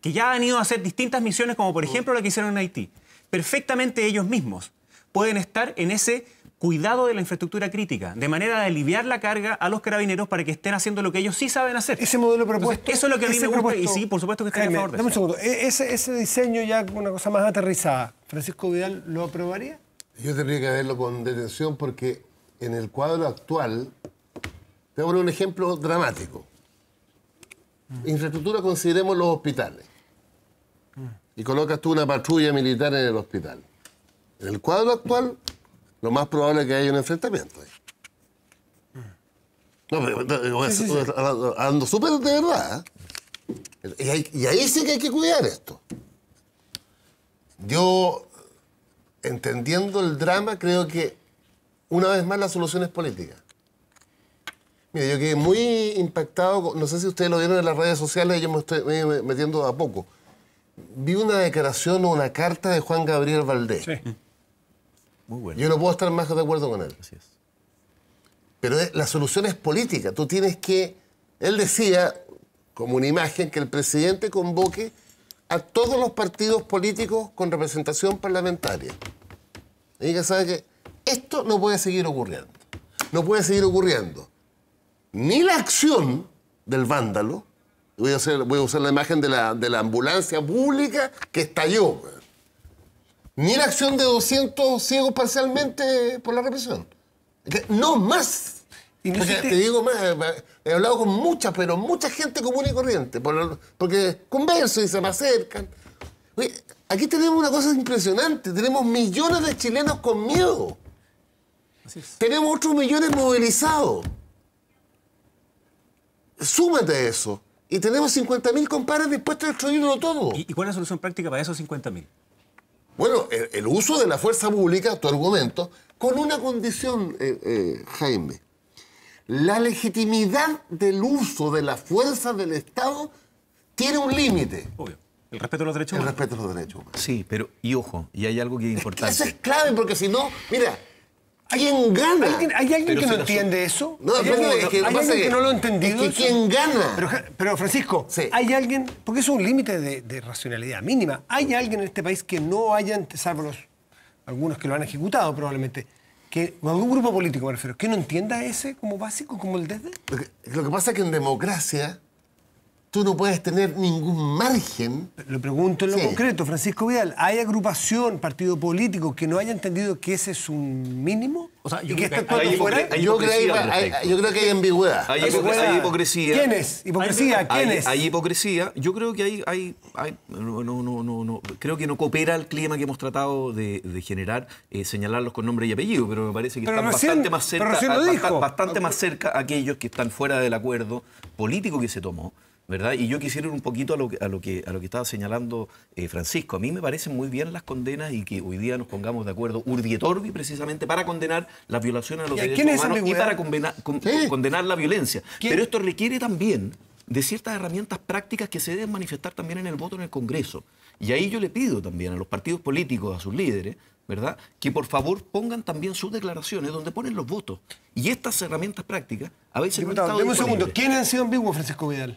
que ya han ido a hacer distintas misiones, como por ejemplo la que hicieron en Haití. Perfectamente ellos mismos pueden estar en ese cuidado de la infraestructura crítica, de manera de aliviar la carga a los carabineros para que estén haciendo lo que ellos sí saben hacer. Ese modelo propuesto. eso es lo que a y sí, por supuesto que está en favor de dame un segundo. E-, ese, diseño ya con una cosa más aterrizada, ¿Francisco Vidal lo aprobaría? Yo tendría que verlo con detención porque en el cuadro actual, te un ejemplo dramático. Mm. Infraestructura, consideremos los hospitales y colocas tú una patrulla militar en el hospital. En el cuadro actual, lo más probable es que haya un enfrentamiento No, pero, ando súper de verdad. ¿eh? Y, y, ahí sí que hay que cuidar esto. Yo, entendiendo el drama, creo que una vez más la solución es política. Mira, yo quedé muy impactado, no sé si ustedes lo vieron en las redes sociales, yo me estoy metiendo a poco vi una declaración o una carta de Juan Gabriel Valdés. Sí. Muy bueno. Yo no puedo estar más de acuerdo con él. Así es. Pero la solución es política. Tú tienes que. Él decía, como una imagen, que el presidente convoque a todos los partidos políticos con representación parlamentaria. Y que ¿sabe que Esto no puede seguir ocurriendo. No puede seguir ocurriendo. Ni la acción del vándalo, Voy a, hacer, voy a usar la imagen de la, ambulancia pública que estalló. Ni la acción de 200 ciegos parcialmente por la represión. No más. te... digo más, eh, eh, he hablado con mucha, pero mucha gente común y corriente, porque converso y se me acercan. aquí tenemos una cosa impresionante, tenemos millones de chilenos con miedo. Tenemos otros millones movilizados. Súmate a eso. Y tenemos 50.000 compadres dispuestos a destruirlo todo. ¿Y, cuál es la solución práctica para esos 50.000? Bueno, el, uso de la fuerza pública, tu argumento, con una condición, eh, eh, Jaime. La legitimidad del uso de la fuerza del Estado tiene un límite. Obvio. El respeto a los derechos humanos. El respeto a los derechos humanos. Sí, pero, y ojo, y hay algo que es importante. eso es clave, porque si no, mira, Alguien gana? ¿Hay alguien, que no entiende eso? No, ¿Hay alguien, que, no, lo ha entendido? ¿Quién gana? Pero, Francisco, ¿hay alguien? Porque es un límite de, racionalidad mínima. ¿Hay alguien en este país que no haya, salvo algunos que lo han ejecutado probablemente, que algún grupo político me refiero, que no entienda ese como básico, como el desde? Lo lo que pasa es que en democracia tú no puedes tener ningún margen. Lo pregunto en lo concreto, Francisco Vidal, ¿hay agrupación, partido político que no haya entendido que ese es un mínimo? O sea, yo, creo, que hay, ambigüedad. Hay, hipocresía. ¿Quién es? ¿Hipocresía? ¿Quién es? Hay hipocresía. Yo creo que hay... hay, no, Creo que no coopera el clima que hemos tratado de, generar, eh, señalarlos con nombre y apellido, pero me parece que están bastante, más cerca, bastante más cerca aquellos que están fuera del acuerdo político que se tomó. ¿verdad? Y yo quisiera ir un poquito a lo, a lo, que, a lo que estaba señalando eh, Francisco. A mí me parecen muy bien las condenas y que hoy día nos pongamos de acuerdo, urdietorbi precisamente para condenar las violaciones a los derechos humanos y para condenar, la violencia. Pero esto requiere también de ciertas herramientas prácticas que se deben manifestar también en el voto en el Congreso. Y ahí yo le pido también a los partidos políticos, a sus líderes, ¿verdad? Que por favor pongan también sus declaraciones donde ponen los votos. Y estas herramientas prácticas a veces Diputado, no un segundo. ¿Quiénes han sido ambiguos, Francisco Vidal?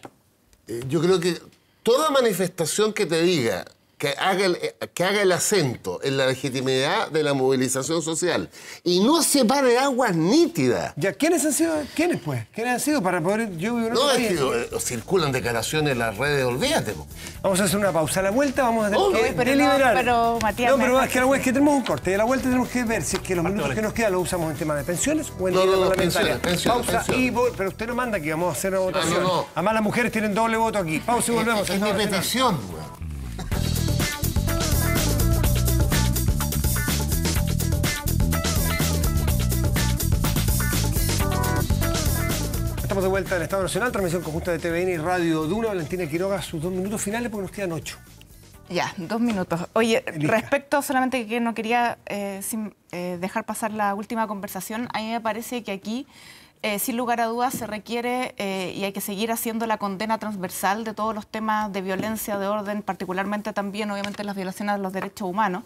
Eh, yo creo que toda manifestación que te diga que haga, el, eh, que haga el acento en la legitimidad de la movilización social y no se pare aguas nítidas. ¿Ya quiénes han sido? ¿Quiénes, pues? ¿Quiénes han sido para poder...? Yo, yo no, es que eh, circulan declaraciones en las redes, olvídate. Vamos a hacer una pausa a la vuelta, vamos a tener pero deliberar. No, pero, Matías, no, pero es que la es que tenemos un corte. a la vuelta tenemos que ver si es que los minutos que nos quedan los usamos en tema de pensiones o en no, no, no, pensiones, pensiones, pausa y... Pero usted no manda que vamos a hacer una votación. no, no. Además las mujeres tienen doble voto aquí. Pausa y volvemos. Es, una mi petición, güey. Estamos de vuelta en Estado Nacional, transmisión conjunta de TVN y Radio Duna. Valentina Quiroga, sus dos minutos finales porque nos quedan ocho. Ya, dos minutos. Oye, respecto solamente que no quería eh, eh, dejar pasar la última conversación, a mí me parece que aquí, eh, sin lugar a dudas, se requiere y hay que seguir haciendo la condena transversal de todos los temas de violencia de orden, particularmente también, obviamente, las violaciones de los derechos humanos.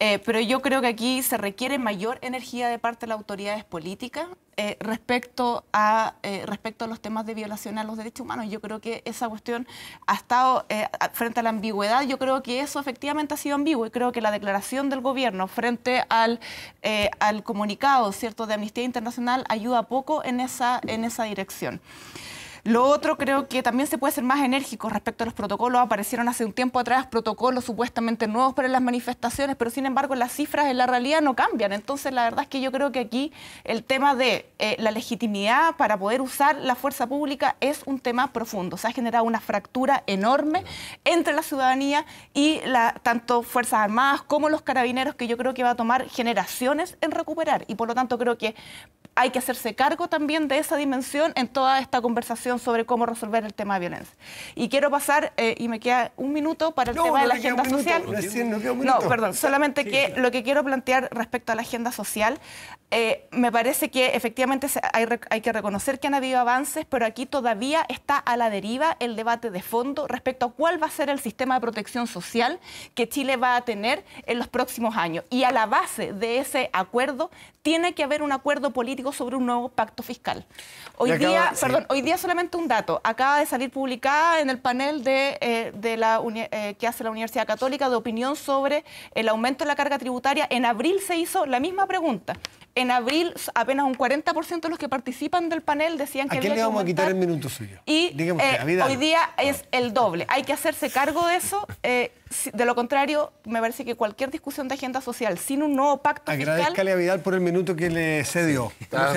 Eh, pero yo creo que aquí se requiere mayor energía de parte de las autoridades políticas eh, respecto, a, eh, respecto a los temas de violación a los derechos humanos. Yo creo que esa cuestión ha estado frente a la ambigüedad. Yo creo que eso efectivamente ha sido ambiguo y creo que la declaración del gobierno frente al, comunicado cierto, de Amnistía Internacional ayuda poco en esa dirección. Lo otro creo que también se puede ser más enérgico respecto a los protocolos. Aparecieron hace un tiempo atrás protocolos supuestamente nuevos para las manifestaciones, pero sin embargo las cifras en la realidad no cambian. Entonces la verdad es que yo creo que aquí el tema de eh, la legitimidad para poder usar la fuerza pública es un tema profundo. Se ha generado una fractura enorme entre la ciudadanía y la, tanto Fuerzas Armadas como los carabineros que yo creo que va a tomar generaciones en recuperar. Y por lo tanto creo que hay que hacerse cargo también de esa dimensión en toda esta conversación sobre cómo resolver el tema de violencia. Y quiero pasar, eh, y me queda un minuto para el tema de la agenda social. no, perdón, solamente que lo que quiero plantear respecto a la agenda social, eh, me parece que efectivamente hay, que reconocer que han habido avances, pero aquí todavía está a la deriva el debate de fondo respecto a cuál va a ser el sistema de protección social que Chile va a tener en los próximos años. Y a la base de ese acuerdo tiene que haber un acuerdo político sobre un nuevo pacto fiscal. Hoy día, perdón, hoy día solamente un dato. Acaba de salir publicada en el panel de, eh, la, eh, que hace la Universidad Católica de opinión sobre el aumento de la carga tributaria. En abril se hizo la misma pregunta en abril apenas un 40% de los que participan del panel decían que... ¿A quién le vamos a quitar el minuto suyo? Y eh, hoy día es el doble. Hay que hacerse cargo de eso. Eh, de lo contrario, me parece que cualquier discusión de agenda social sin un nuevo pacto Agradezcale a Vidal por el minuto que le cedió. sí, ah,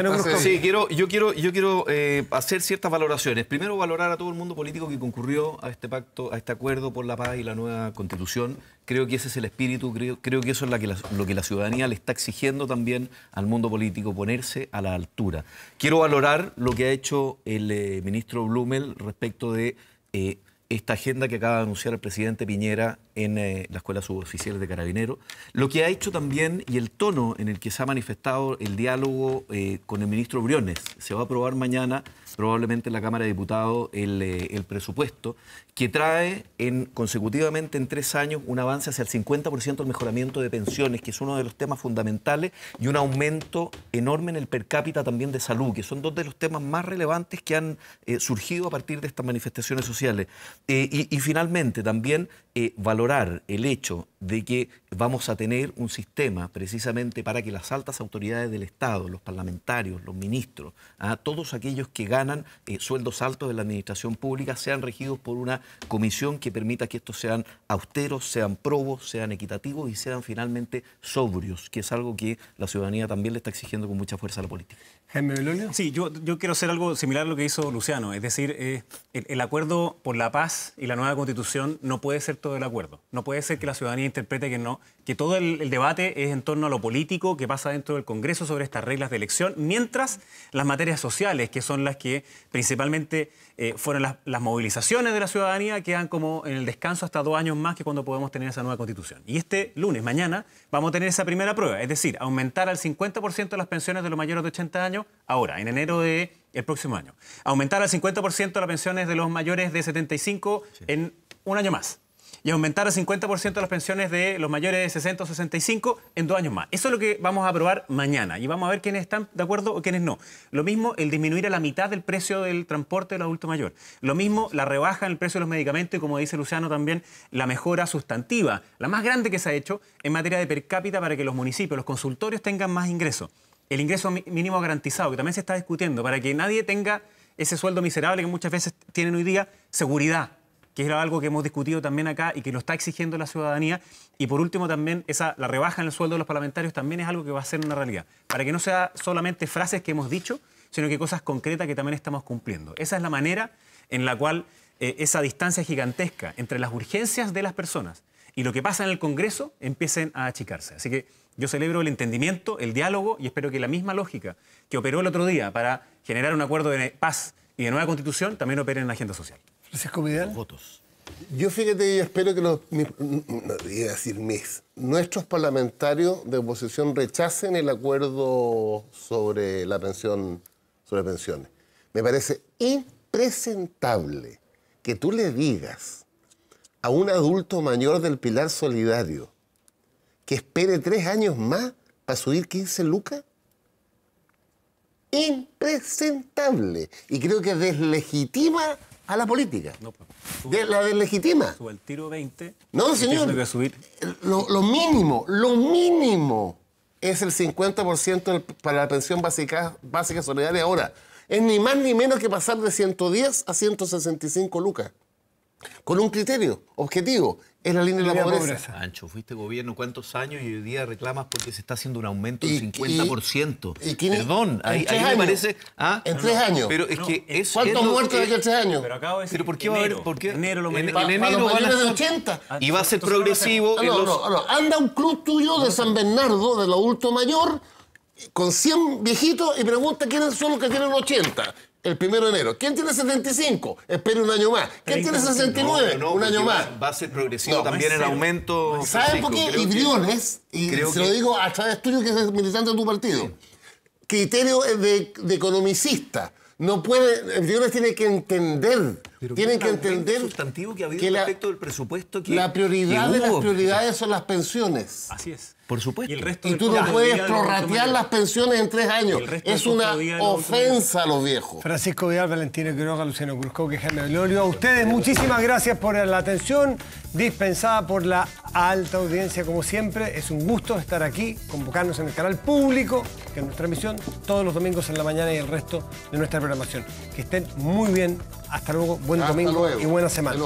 quiero, yo quiero, yo quiero eh, hacer ciertas valoraciones. Primero, valorar a todo el mundo político que concurrió a este pacto, a este acuerdo por la paz y la nueva constitución. Creo que ese es el espíritu, creo, creo que eso es que lo que la ciudadanía le está exigiendo también al mundo político, ponerse a la altura. Quiero valorar lo que ha hecho el eh, ministro Blumel respecto de eh, esta agenda que acaba de anunciar el presidente Piñera en eh, la Escuela Suboficial de Carabineros. lo que ha hecho también y el tono en el que se ha manifestado el diálogo eh, con el ministro Briones. Se va a aprobar mañana probablemente en la Cámara de Diputados eh, el, presupuesto que trae en, consecutivamente en tres años un avance hacia el 50% del mejoramiento de pensiones, que es uno de los temas fundamentales, y un aumento enorme en el per cápita también de salud, que son dos de los temas más relevantes que han eh, surgido a partir de estas manifestaciones sociales. Eh, y, finalmente también valorar el hecho de que vamos a tener un sistema precisamente para que las altas autoridades del Estado, los parlamentarios, los ministros, a ah, todos aquellos que ganan, ganan eh, sueldos altos de la administración pública sean regidos por una comisión que permita que estos sean austeros, sean probos, sean equitativos y sean finalmente sobrios, que es algo que la ciudadanía también le está exigiendo con mucha fuerza a la política. Sí, yo, yo, quiero hacer algo similar a lo que hizo Luciano, es decir, eh, el, acuerdo por la paz y la nueva constitución no puede ser todo el acuerdo, no puede ser que la ciudadanía interprete que no, que todo el debate es en torno a lo político que pasa dentro del Congreso sobre estas reglas de elección, mientras las materias sociales, que son las que principalmente eh, fueron las, movilizaciones de la ciudadanía, que quedan como en el descanso hasta dos años más que cuando podemos tener esa nueva constitución. Y este lunes, mañana, vamos a tener esa primera prueba, es decir, aumentar al 50% las pensiones de los mayores de 80 años ahora, en enero del próximo año. Aumentar al 50% las pensiones de los mayores de 75 en un año más y aumentar el 50% las pensiones de los mayores de 60 o 65 en dos años más. Eso es lo que vamos a aprobar mañana y vamos a ver quiénes están de acuerdo o quiénes no. Lo mismo el disminuir a la mitad del precio del transporte del adulto mayor. Lo mismo la rebaja en el precio de los medicamentos y, como dice Luciano también, la mejora sustantiva, la más grande que se ha hecho en materia de per cápita para que los municipios, los consultorios tengan más ingresos. El ingreso mínimo garantizado, que también se está discutiendo, para que nadie tenga ese sueldo miserable que muchas veces tienen hoy día, seguridad que era algo que hemos discutido también acá y que lo está exigiendo la ciudadanía. Y por último también esa, la rebaja en el sueldo de los parlamentarios también es algo que va a ser una realidad, para que no sea solamente frases que hemos dicho, sino que cosas concretas que también estamos cumpliendo. Esa es la manera en la cual eh, esa distancia gigantesca entre las urgencias de las personas y lo que pasa en el Congreso empiecen a achicarse. Así que yo celebro el entendimiento, el diálogo y espero que la misma lógica que operó el otro día para generar un acuerdo de paz y de nueva constitución también opere en la agenda social. Votos. Yo fíjate, yo espero que los, voy a decir mis, nuestros parlamentarios de oposición rechacen el acuerdo sobre la pensión, sobre pensiones. Me parece impresentable que tú le digas a un adulto mayor del Pilar Solidario que espere tres años más para subir 15 lucas. Impresentable. Y creo que deslegitima a la política. Pues, de la deslegitima. Sube el tiro 20. No, señor. subir. Lo, mínimo, lo mínimo es el 50% para la pensión básica, básica solidaria ahora. Es ni más ni menos que pasar de 110 a 165 lucas con un criterio objetivo, es la línea de la, pobreza. fuiste gobierno cuántos años y hoy día reclamas porque se está haciendo un aumento del 50%. Perdón, ahí, me ¿ah? En tres años. Pero es que eh, es, ¿Cuántos muertos de que, tres años? Pero acabo de decir en por qué va a haber...? ¿por Enero lo en, en, enero de 80. Ah, y va a ser progresivo... Ah, no, Anda un club tuyo de San Bernardo, del adulto mayor, con 100 viejitos y pregunta quiénes son los que tienen 80 el primero de enero. ¿Quién tiene 75? Espere un año más. ¿Quién tiene 69? un año más. Va a ser progresivo pues también el aumento. ¿Saben por qué? Y Briones, y se lo digo a través tuyo que es militante de tu partido, criterio de, economicista no puede, Briones tiene que entender, Tiene que entender sustantivo que, que la, del presupuesto que la prioridad de las prioridades son las pensiones. Así es. Por supuesto. Y, tú no puedes prorratear las pensiones en tres años. Es una ofensa a los viejos. Francisco Vidal, Valentino Quiroga, Luciano Cruzco, que Jaime A ustedes muchísimas gracias por la atención dispensada por la alta audiencia, como siempre. Es un gusto estar aquí, convocarnos en el canal público, que es nuestra emisión todos los domingos en la mañana y el resto de nuestra programación. Que estén muy bien. Hasta luego, buen domingo y buena semana.